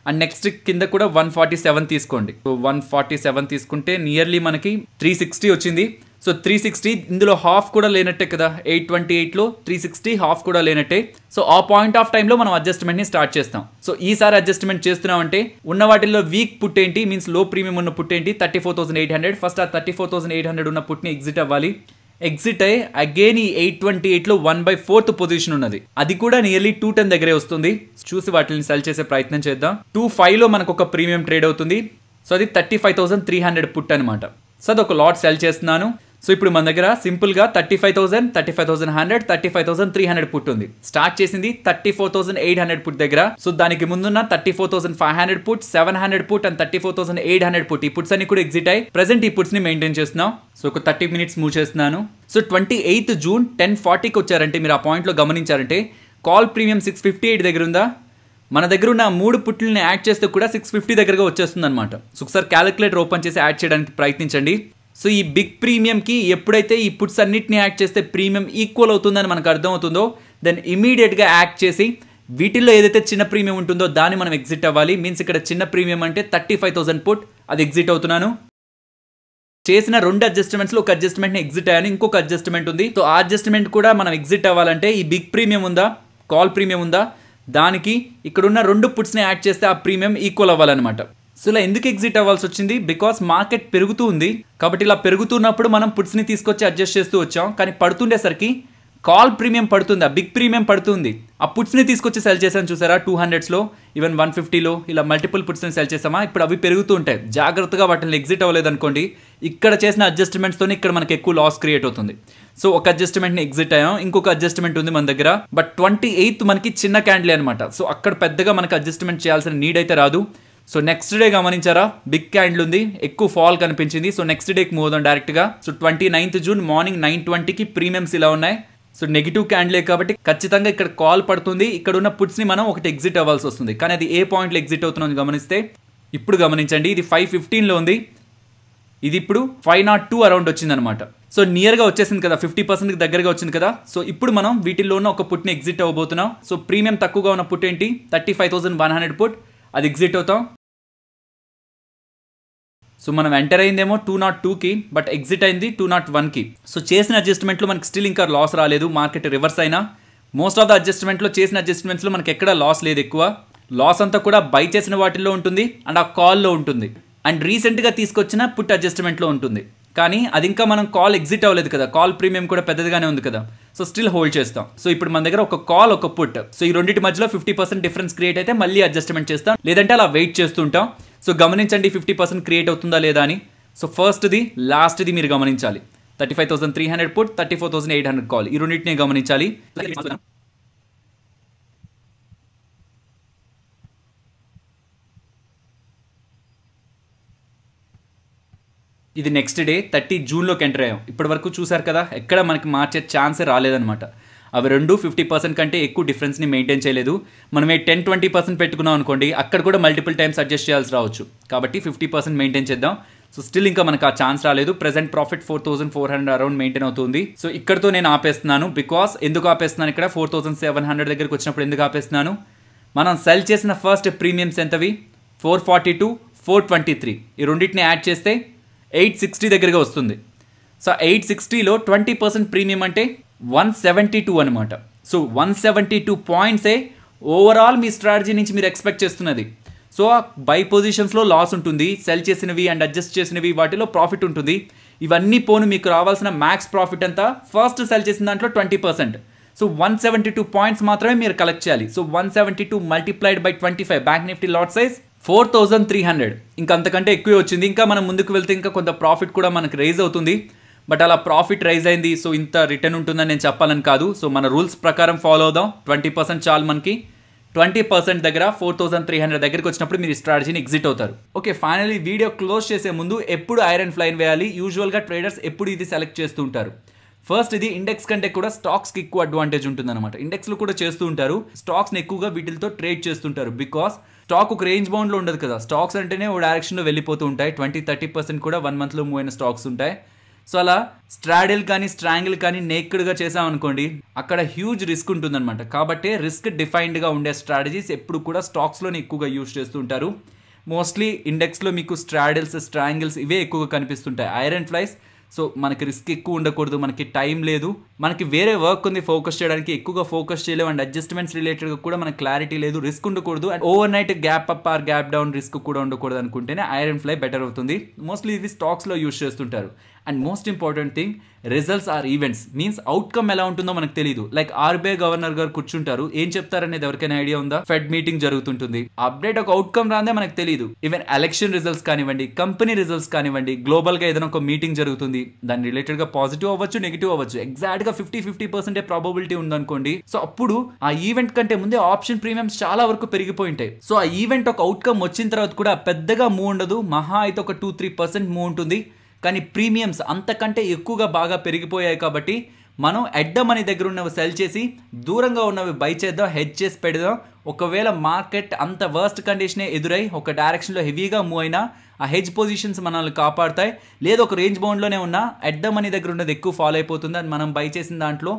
అండ్ నెక్స్ట్ కింద కూడా వన్ ఫార్టీ సెవెన్ తీసుకోండి సో వన్ ఫార్టీ సెవెన్ తీసుకుంటే నియర్లీ మనకి త్రీ సిక్స్టీ వచ్చింది సో త్రీ సిక్స్టీ ఇందులో హాఫ్ కూడా లేనట్టే కదా ఎయిట్ ట్వంటీ ఎయిట్లో త్రీ సిక్స్టీ హాఫ్ కూడా లేనట్టే సో ఆ పాయింట్ ఆఫ్ టైంలో మనం అడ్జస్ట్మెంట్ని స్టార్ట్ చేస్తాం సో ఈసారి అడ్జస్ట్మెంట్ చేస్తున్నామంటే ఉన్న వాటిల్లో వీక్ పుట్ ఏంటి మీన్స్ లో ప్రీమియం ఉన్న పుట్ ఏంటి thirty four thousand eight hundred first ఆ thirty four thousand eight hundred ఉన్న పుట్ని ఎగ్జిట్ అవ్వాలి ఎగ్జిట్ అయ్యి అగైన్ ఈ ఎయిట్ ట్వంటీ ఎయిట్లో వన్ బై ఫోర్త్ పొజిషన్ ఉన్నది అది కూడా నియర్లీ టూ టెన్ దగ్గరే వస్తుంది చూసి వాటిని సెల్ చేసే ప్రయత్నం చేద్దాం టూ ఫైవ్లో మనకు ఒక ప్రీమియం ట్రేడ్ అవుతుంది సో అది thirty five thousand three hundred put అనమాట సో అది ఒక లాట్ సెల్ చేస్తున్నాను సో ఇప్పుడు మన దగ్గర సింపుల్గా thirty five thousand thirty five thousand hundred thirty five thousand three hundred put ఉంది స్టార్ట్ చేసింది thirty four thousand eight hundred put దగ్గర సో దానికి ముందున్న thirty four thousand five hundred put seven hundred put and thirty four thousand eight hundred put ఈ puts అన్ని కూడా exit అయ్యి present ఈ పుట్స్ని మెయింటైన్ చేస్తున్నాం సో ఒక థర్టీ మినిట్స్ మూవ్ చేస్తున్నాను so twenty eighth June ten ఫార్టీకి వచ్చారంటే మీరు ఆ పాయింట్లో గమనించారంటే call premium six fifty eight దగ్గర ఉందా మన దగ్గర ఉన్న మూడు పుట్లని యాడ్ చేస్తే కూడా సిక్స్ ఫిఫ్టీ దగ్గరగా వచ్చేస్తుంది అనమాట సో ఒకసారి క్యాలిక్యులేటర్ ఓపెన్ చేసి యాడ్ చేయడానికి ప్రయత్నించండి సో ఈ బిగ్ ప్రీమియంకి ఎప్పుడైతే ఈ పుట్స్ అన్నిటిని యాడ్ చేస్తే ప్రీమియం ఈక్వల్ అవుతుందని మనకు అర్థమవుతుందో దెన్ ఇమీడియట్గా యాక్ట్ చేసి వీటిల్లో ఏదైతే చిన్న ప్రీమియం ఉంటుందో దాన్ని మనం ఎగ్జిట్ అవ్వాలి మీన్స్ ఇక్కడ చిన్న ప్రీమియం అంటే థర్టీ ఫైవ్ థౌసండ్ పుట్ అది ఎగ్జిట్ అవుతున్నాను చేసిన రెండు అడ్జస్ట్మెంట్స్లో ఒక అడ్జస్ట్మెంట్ని ఎగ్జిట్ అయ్యాను ఇంకొక అడ్జస్ట్మెంట్ ఉంది సో ఆ అడ్జస్ట్మెంట్ కూడా మనం ఎగ్జిట్ అవ్వాలంటే ఈ బిగ్ ప్రీమియం ఉందా కాల్ ప్రీమియం ఉందా దానికి ఇక్కడున్న రెండు పుట్స్ని యాడ్ చేస్తే ఆ ప్రీమియం ఈక్వల్ అవ్వాలన్నమాట సో ఇలా ఎందుకు ఎగ్జిట్ అవ్వాల్సి వచ్చింది బికాస్ మార్కెట్ పెరుగుతూ ఉంది కాబట్టి ఇలా పెరుగుతున్నప్పుడు మనం పుట్స్ని తీసుకొచ్చి అడ్జస్ట్ చేస్తూ వచ్చాం కానీ పడుతుండేసరికి కాల్ ప్రీమియం పడుతుంది ఆ బిగ్ ప్రీమియం పడుతుంది ఆ పుట్స్ని తీసుకొచ్చి సెల్ చేసాను చూసారా టూ హండ్రెడ్స్లో ఈవెన్ వన్ ఫిఫ్టీలో ఇలా మల్టిపుల్ పుట్స్ని సెల్ చేసామా ఇప్పుడు అవి పెరుగుతూ ఉంటాయి జాగ్రత్తగా వాటిని ఎగ్జిట్ అవ్వలేదు అనుకోండి ఇక్కడ చేసిన అడ్జస్ట్మెంట్స్తోనే ఇక్కడ మనకి ఎక్కువ లాస్ క్రియేట్ అవుతుంది సో ఒక అడ్జస్ట్మెంట్ని ఎగ్జిట్ అయ్యాం ఇంకొక అడ్జస్ట్మెంట్ ఉంది మన దగ్గర బట్ ట్వంటీ ఎయిత్ మనకి చిన్న క్యాండిల్ అనమాట సో అక్కడ పెద్దగా మనకి అడ్జస్ట్మెంట్ చేయాల్సిన నీడ్ అయితే రాదు సో నెక్స్ట్ డే గమనించారా బిగ్ క్యాండిల్ ఉంది ఎక్కువ ఫాల్ కనిపించింది సో నెక్స్ట్ డేకి మూవ్ అవుదాం డైరెక్ట్గా so twenty ninth June morning nine ట్వంటీకి ప్రీమియమ్స్ ఇలా ఉన్నాయి సో నెగిటివ్ క్యాండ్లే కాబట్టి ఖచ్చితంగా ఇక్కడ కాల్ పడుతుంది ఇక్కడ ఉన్న పుట్స్ని మనం ఒకటి ఎగ్జిట్ అవ్వాల్సి వస్తుంది కానీ అది ఏ పాయింట్లో ఎగ్జిట్ అవుతుందని గమనిస్తే ఇప్పుడు గమనించండి ఇది ఫైవ్ ఫిఫ్టీన్లో ఉంది ఇది ఇప్పుడు ఫైవ్ నాట్ టూ అరౌండ్ వచ్చిందనమాట సో నియర్గా వచ్చేసింది కదా ఫిఫ్టీ పర్సెంట్కి దగ్గరగా వచ్చింది కదా సో ఇప్పుడు మనం వీటిల్లో ఉన్న ఒక పుట్ని ఎగ్జిట్ అవ్వబోతున్నాం సో ప్రీమియం తక్కువగా ఉన్న పుట్ ఏంటి thirty five thousand one hundred put అది ఎగ్జిట్ అవుతాం సో మనం ఎంటర్ అయిందేమో టూ నాట్ టూకి బట్ ఎగ్జిట్ అయింది టూ నాట్ వన్కి సో చేసిన అడ్జస్ట్మెంట్లో మనకి స్టిల్ ఇంకా లాస్ రాలేదు మార్కెట్ రివర్స్ అయినా మోస్ట్ ఆఫ్ ద అడ్జస్ట్మెంట్లో చేసిన అడ్జస్ట్మెంట్స్లో మనకి ఎక్కడ లాస్ లేదు ఎక్కువ లాస్ అంతా కూడా బై చేసిన వాటిల్లో ఉంటుంది అండ్ ఆ కాల్లో ఉంటుంది అండ్ రీసెంట్గా తీసుకొచ్చిన పుట్ అడ్జస్ట్మెంట్లో ఉంటుంది కానీ అది ఇంకా మనం కాల్ ఎగ్జిట్ అవ్వలేదు కదా కాల్ ప్రీమియం కూడా పెద్దదిగానే ఉంది కదా సో స్టిల్ హోల్డ్ చేస్తాం సో ఇప్పుడు మన దగ్గర ఒక కాల్ ఒక పుట్ సో ఈ రెండింటి మధ్యలో ఫిఫ్టీ పర్సెంట్ డిఫరెన్స్ క్రియేట్ అయితే మళ్ళీ అడ్జస్ట్మెంట్ చేస్తాం లేదంటే అలా వెయిట్ చేస్తుంటాం సో గమనించండి ఫిఫ్టీ పర్సెంట్ క్రియేట్ అవుతుందా లేదా అని సో ఫస్ట్ది లాస్ట్ది మీరు గమనించాలి thirty five thousand three hundred put thirty four thousand eight hundred call ఈ రెండింటిని గమనించాలి ఇది నెక్స్ట్ డే థర్టీ జూన్లోకి ఎంటర్ అయ్యాం ఇప్పటి వరకు చూసారు కదా ఎక్కడ మనకి మార్చే ఛాన్సే రాలేదనమాట అవి రెండు ఫిఫ్టీ పర్సెంట్ కంటే ఎక్కువ డిఫరెన్స్ని మెయింటైన్ చేయలేదు మనమే టెన్ ట్వంటీ పర్సెంట్ పెట్టుకున్నాం అనుకోండి అక్కడ కూడా మల్టిపుల్ టైమ్స్ అడ్జస్ట్ చేయాల్సి రావచ్చు కాబట్టి ఫిఫ్టీ పర్సెంట్ మెయింటైన్ చేద్దాం సో స్టిల్ ఇంకా మనకు ఆ ఛాన్స్ రాలేదు present profit four thousand four hundred around maintain అవుతుంది సో ఇక్కడతో నేను ఆపేస్తున్నాను బికాస్ ఎందుకు ఆపేస్తున్నాను ఇక్కడ ఫోర్ థౌసండ్ సెవెన్ హండ్రెడ్ దగ్గరికి వచ్చినప్పుడు ఎందుకు ఆపేస్తున్నాను మనం సెల్ చేసిన ఫస్ట్ ప్రీమియమ్స్ ఎంతవి four forty two four twenty three ఈ రెండింటిని యాడ్ చేస్తే ఎయిట్ సిక్స్టీ దగ్గరగా వస్తుంది సో ఎయిట్ సిక్స్టీలో ట్వంటీ పర్సెంట్ ప్రీమియం అంటే వన్ సెవెంటీ టూ అనమాట సో వన్ సెవెంటీ టూ పాయింట్సే ఓవరాల్ మీ స్ట్రాటజీ నుంచి మీరు ఎక్స్పెక్ట్ చేస్తున్నది సో ఆ బై పొజిషన్స్లో లాస్ ఉంటుంది సెల్ చేసినవి అండ్ అడ్జస్ట్ చేసినవి వాటిలో ప్రాఫిట్ ఉంటుంది ఇవన్నీ పోను మీకు రావాల్సిన మ్యాక్స్ ప్రాఫిట్ అంతా ఫస్ట్ సెల్ చేసిన దాంట్లో twenty percent so one seventy two points మాత్రమే మీరు కలెక్ట్ చేయాలి so one seventy two multiplied by twenty five bank Nifty lot size four thousand three hundred ఇంకా అంతకంటే ఎక్కువే వచ్చింది ఇంకా మనం ముందుకు వెళ్తే ఇంకా కొంత ప్రాఫిట్ కూడా మనకు రైజ్ అవుతుంది బట్ అలా ప్రాఫిట్ రైజ్ అయింది సో ఇంత రిటర్న్ ఉంటుందని నేను చెప్పాలని కాదు సో మన రూల్స్ ప్రకారం ఫాలో అవుదాం ట్వంటీ పర్సెంట్ చాలు మనకి ట్వంటీ పర్సెంట్ దగ్గర ఫోర్ థౌసండ్ త్రీ హండ్రెడ్ దగ్గరికి వచ్చినప్పుడు మీరు స్ట్రాటజీని ఎగ్జిట్ అవుతారు ఓకే ఫైనల్లీ వీడియో క్లోజ్ చేసే ముందు ఎప్పుడు ఐరన్ ఫ్లైన్ వేయాలి యూజువల్గా ట్రేడర్స్ ఎప్పుడు ఇది సెలెక్ట్ చేస్తూ ఉంటారు ఫస్ట్ ఇది ఇండెక్స్ కంటే కూడా స్టాక్స్కి ఎక్కువ అడ్వాంటేజ్ ఉంటుంది అనమాట ఇండెక్స్లో కూడా చేస్తూ ఉంటారు స్టాక్స్ని ఎక్కువగా వీటితో ట్రేడ్ చేస్తుంటారు బికాస్ స్టాక్ ఒక రేంజ్ బౌండ్లో ఉండదు కదా స్టాక్స్ అంటేనే ఓ డైరెక్షన్లో వెళ్ళిపోతూ ఉంటాయి ట్వంటీ థర్టీ పర్సెంట్ కూడా వన్ మంత్లో మూవ్ అయిన స్టాక్స్ ఉంటాయి సో అలా స్ట్రాడిల్ కానీ స్ట్రాంగిల్ కానీ నేక్డ్గా చేసామనుకోండి అక్కడ హ్యూజ్ రిస్క్ ఉంటుందన్నమాట కాబట్టి రిస్క్ డిఫైన్డ్గా ఉండే స్ట్రాటజీస్ ఎప్పుడు కూడా స్టాక్స్లోనే ఎక్కువగా యూజ్ చేస్తుంటారు మోస్ట్లీ ఇండెక్స్లో మీకు స్ట్రాడిల్స్ స్ట్రాంగిల్స్ ఇవే ఎక్కువగా కనిపిస్తుంటాయి ఐరన్ ఫ్లైస్ సో మనకి రిస్క్ ఎక్కువ ఉండకూడదు మనకి టైం లేదు మనకి వేరే వర్క్ ఉంది ఫోకస్ చేయడానికి ఎక్కువగా ఫోకస్ చేయలేము అండ్ అడ్జస్ట్మెంట్స్ రిలేటెడ్గా కూడా మనకి క్లారిటీ లేదు రిస్క్ ఉండకూడదు and overnight gap up or gap down risk కూడా ఉండకూడదు అనుకుంటేనే ఐరన్ ఫ్లై బెటర్ అవుతుంది మోస్ట్లీ ఇది స్టాక్స్లో యూస్ చేస్తుంటారు and most important thing results or events means outcome ఎలా ఉంటుందో మనకు తెలియదు లైక్ ఆర్బీఐ గవర్నర్ గారు కూర్చుంటారు ఏం చెప్తారనేది ఎవరికైనా ఐడియా ఉందా ఫెడ్ మీటింగ్ జరుగుతుంటుంది అప్డేట్ ఒక అవుట్కమ్ రాందే మనకు తెలియదు ఈవెన్ ఎలక్షన్ రిజల్ట్స్ కానివ్వండి కంపెనీ రిజల్ట్స్ కానివ్వండి గ్లోబల్ గా ఏదైనా ఒక మీటింగ్ జరుగుతుంది దాని రిలేటెడ్ గా పాజిటివ్ అవ్వచ్చు నెగిటివ్ అవ్వచ్చు ఎగ్జాక్ట్ గా ఫిఫ్టీ ఫిఫ్టీ పర్సెంటే ప్రాబిలిటీ ఉందనుకోండి సో అప్పుడు ఆ ఈవెంట్ కంటే ముందే ఆప్షన్ ప్రీమియంస్ చాలా వరకు పెరిగిపోయి ఉంటాయి సో ఆ ఈవెంట్ ఒక అవుట్కమ్ వచ్చిన తర్వాత కూడా పెద్దగా మూవ్ ఉండదు మహా అయితే ఒక టూ త్రీ పర్సెంట్ మూవ్ ఉంటుంది కానీ ప్రీమియమ్స్ అంతకంటే ఎక్కువగా బాగా పెరిగిపోయాయి కాబట్టి మనం ఎడ్డ మనీ దగ్గర ఉన్నవి సెల్ చేసి దూరంగా ఉన్నవి బై చేద్దాం హెడ్ చేసి పెడదాం ఒకవేళ మార్కెట్ అంత వర్స్ట్ కండిషనే ఎదురై ఒక డైరెక్షన్లో హెవీగా మూవ్ అయినా ఆ హెడ్జ్ పొజిషన్స్ మనల్ని కాపాడుతాయి లేదా ఒక రేంజ్ బౌండ్లోనే ఉన్నా ఎడ్డ మనీ దగ్గర ఉన్నది ఎక్కువ ఫాలో అయిపోతుంది అని మనం బై చేసిన దాంట్లో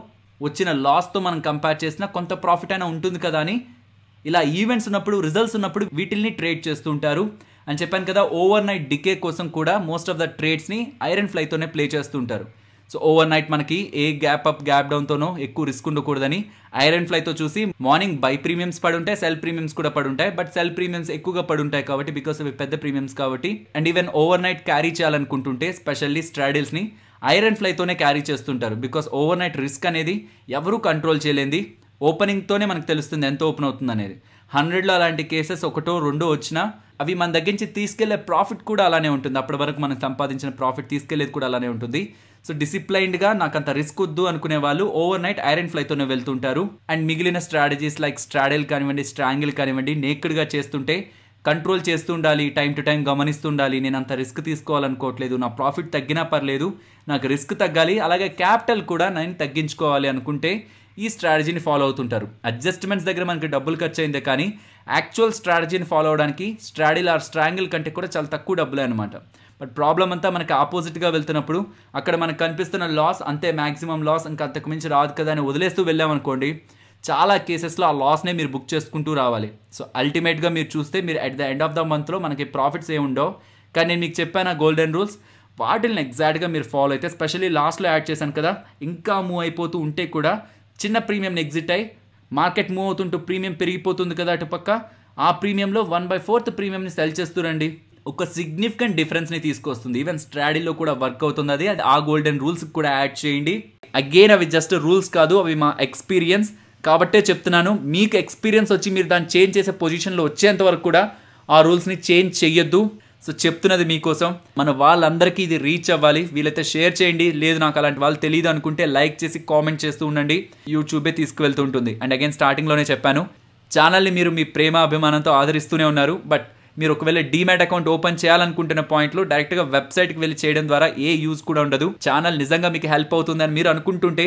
వచ్చిన లాస్తో మనం కంపేర్ చేసినా కొంత ప్రాఫిట్ అయినా ఉంటుంది కదా అని ఇలా ఈవెంట్స్ ఉన్నప్పుడు రిజల్ట్స్ ఉన్నప్పుడు వీటిల్ని ట్రేడ్ చేస్తుంటారు అని చెప్పాను కదా ఓవర్ నైట్ డికే కోసం కూడా మోస్ట్ ఆఫ్ ద ట్రేడ్స్ని ఐరన్ ఫ్లైతోనే ప్లే చేస్తుంటారు సో ఓవర్ నైట్ మనకి ఏ గ్యాప్ అప్ గ్యాప్ డౌన్తోనో ఎక్కువ రిస్క్ ఉండకూడదని ఐరన్ ఫ్లైతో చూసి మార్నింగ్ బై ప్రీమియమ్స్ పడి ఉంటాయి సెల్ ప్రీమియమ్స్ కూడా పడి ఉంటాయి బట్ సెల్ ప్రీమియమ్స్ ఎక్కువగా పడి ఉంటాయి కాబట్టి బికాస్ అవి పెద్ద ప్రీమియమ్స్ కాబట్టి and even overnight carry చేయాలనుకుంటుంటే స్పెషల్లీ స్ట్రాడిల్స్ని ఐరన్ ఫ్లైతోనే క్యారీ చేస్తుంటారు బికాస్ ఓవర్ నైట్ రిస్క్ అనేది ఎవరూ కంట్రోల్ చేయలేంది ఓపెనింగ్తోనే మనకు తెలుస్తుంది ఎంత ఓపెన్ అవుతుంది అనేది హండ్రెడ్లో అలాంటి కేసెస్ ఒకటో రెండో వచ్చినా అవి మన దగ్గర నుంచి తీసుకెళ్లే ప్రాఫిట్ కూడా అలానే ఉంటుంది అప్పటి వరకు మనం సంపాదించిన ప్రాఫిట్ తీసుకెళ్లేది కూడా అలానే ఉంటుంది సో డిసిప్లైన్డ్గా నాకు అంత రిస్క్ వద్దు అనుకునే వాళ్ళు ఓవర్ నైట్ ఐరన్ ఫ్లైతోనే వెళ్తుంటారు అండ్ మిగిలిన స్ట్రాటజీస్ లైక్ స్ట్రాడెల్ కానివ్వండి స్ట్రాంగిల్ కానివ్వండి నేక్డ్గా చేస్తుంటే కంట్రోల్ చేస్తూ ఉండాలి టైం టు టైం గమనిస్తుండాలి నేను అంత రిస్క్ తీసుకోవాలనుకోవట్లేదు నా ప్రాఫిట్ తగ్గినా పర్లేదు నాకు రిస్క్ తగ్గాలి అలాగే క్యాపిటల్ కూడా నేను తగ్గించుకోవాలి అనుకుంటే ఈ స్ట్రాటజీని ఫాలో అవుతుంటారు అడ్జస్ట్మెంట్స్ దగ్గర మనకి డబ్బులు ఖర్చు అయిందే కానీ యాక్చువల్ స్ట్రాటజీని ఫాలో అవడానికి స్ట్రాడిల్ ఆర్ స్ట్రాంగిల్ కంటే కూడా చాలా తక్కువ డబ్బులే అనమాట బట్ ప్రాబ్లం అంతా మనకి ఆపోజిట్గా వెళ్తున్నప్పుడు అక్కడ మనకు కనిపిస్తున్న లాస్ అంతే మ్యాక్సిమం లాస్ ఇంకా అంతకు మించి రాదు కదా అని వదిలేస్తూ వెళ్ళామనుకోండి చాలా కేసెస్లో ఆ లాస్నే మీరు బుక్ చేసుకుంటూ రావాలి సో అల్టిమేట్గా మీరు చూస్తే మీరు at the end of the మంత్లో మనకి ప్రాఫిట్స్ ఏమి ఉండవు కానీ నేను మీకు చెప్పాను ఆ గోల్డెన్ రూల్స్ వాటిని ఎగ్జాక్ట్గా మీరు ఫాలో అయితే స్పెషల్లీ లాస్ట్లో యాడ్ చేశాను కదా ఇంకా మూవ్ అయిపోతూ ఉంటే కూడా చిన్న ప్రీమియం ఎగ్జిట్ అయ్యి మార్కెట్ మూవ్ అవుతుంటూ ప్రీమియం పెరిగిపోతుంది కదా అటు పక్క ఆ ప్రీమియంలో వన్ బై ఫోర్త్ ప్రీమియంని సెల్ చేస్తురండి ఒక సిగ్నిఫికెంట్ డిఫరెన్స్ని తీసుకొస్తుంది ఈవెన్ స్ట్రాడీలో కూడా వర్క్ అవుతుంది అది ఆ గోల్డెన్ రూల్స్కి కూడా యాడ్ చేయండి అగైన్ అవి జస్ట్ రూల్స్ కాదు అవి మా ఎక్స్పీరియన్స్ కాబట్టే చెప్తున్నాను మీకు ఎక్స్పీరియన్స్ వచ్చి మీరు దాన్ని చేంజ్ చేసే పొజిషన్లో వచ్చేంత వరకు కూడా ఆ రూల్స్ని చేంజ్ చేయొద్దు సో చెప్తున్నది మీకోసం మన వాళ్ళందరికీ ఇది రీచ్ అవ్వాలి వీళ్ళైతే షేర్ చేయండి లేదు నాకు అలాంటి వాళ్ళు తెలియదు అనుకుంటే లైక్ చేసి కామెంట్ చేస్తూ ఉండండి యూట్యూబే తీసుకువెళ్తూ ఉంటుంది అండ్ అగైన్ స్టార్టింగ్లోనే చెప్పాను ఛానల్ని మీరు మీ ప్రేమ అభిమానంతో ఆదరిస్తూనే ఉన్నారు బట్ మీరు ఒకవేళ డీమ్యాట్ అకౌంట్ ఓపెన్ చేయాలనుకుంటున్న పాయింట్లు డైరెక్ట్గా వెబ్సైట్కి వెళ్ళి చేయడం ద్వారా ఏ యూజ్ కూడా ఉండదు ఛానల్ నిజంగా మీకు హెల్ప్ అవుతుందని మీరు అనుకుంటుంటే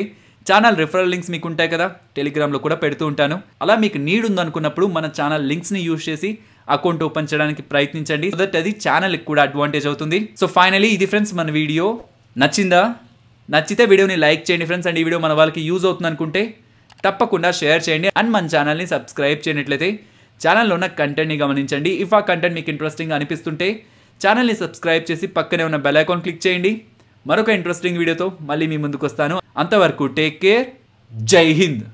ఛానల్ రిఫరల్ లింక్స్ మీకు ఉంటాయి కదా టెలిగ్రామ్లో కూడా పెడుతూ ఉంటాను అలా మీకు నీడ్ ఉందనుకున్నప్పుడు మన ఛానల్ లింక్స్ని యూజ్ చేసి అకౌంట్ ఓపెన్ చేయడానికి ప్రయత్నించండి సో దట్ అది ఛానల్కి కూడా అడ్వాంటేజ్ అవుతుంది సో ఫైనలీ ఇది ఫ్రెండ్స్ మన వీడియో నచ్చిందా నచ్చితే వీడియోని లైక్ చేయండి ఫ్రెండ్స్ అండ్ ఈ వీడియో మన వాళ్ళకి యూజ్ అవుతుంది అనుకుంటే తప్పకుండా షేర్ చేయండి అండ్ మన ఛానల్ని సబ్స్క్రైబ్ చేయనట్లయితే ఛానల్లో ఉన్న కంటెంట్ని గమనించండి ఇఫ్ ఆ కంటెంట్ మీకు ఇంట్రెస్టింగ్ అనిపిస్తుంటే ఛానల్ని సబ్స్క్రైబ్ చేసి పక్కనే ఉన్న బెల్ క్లిక్ చేయండి మరొక ఇంట్రెస్టింగ్ వీడియోతో మళ్ళీ మీ ముందుకు వస్తాను అంతవరకు టేక్ కేర్ జై హింద్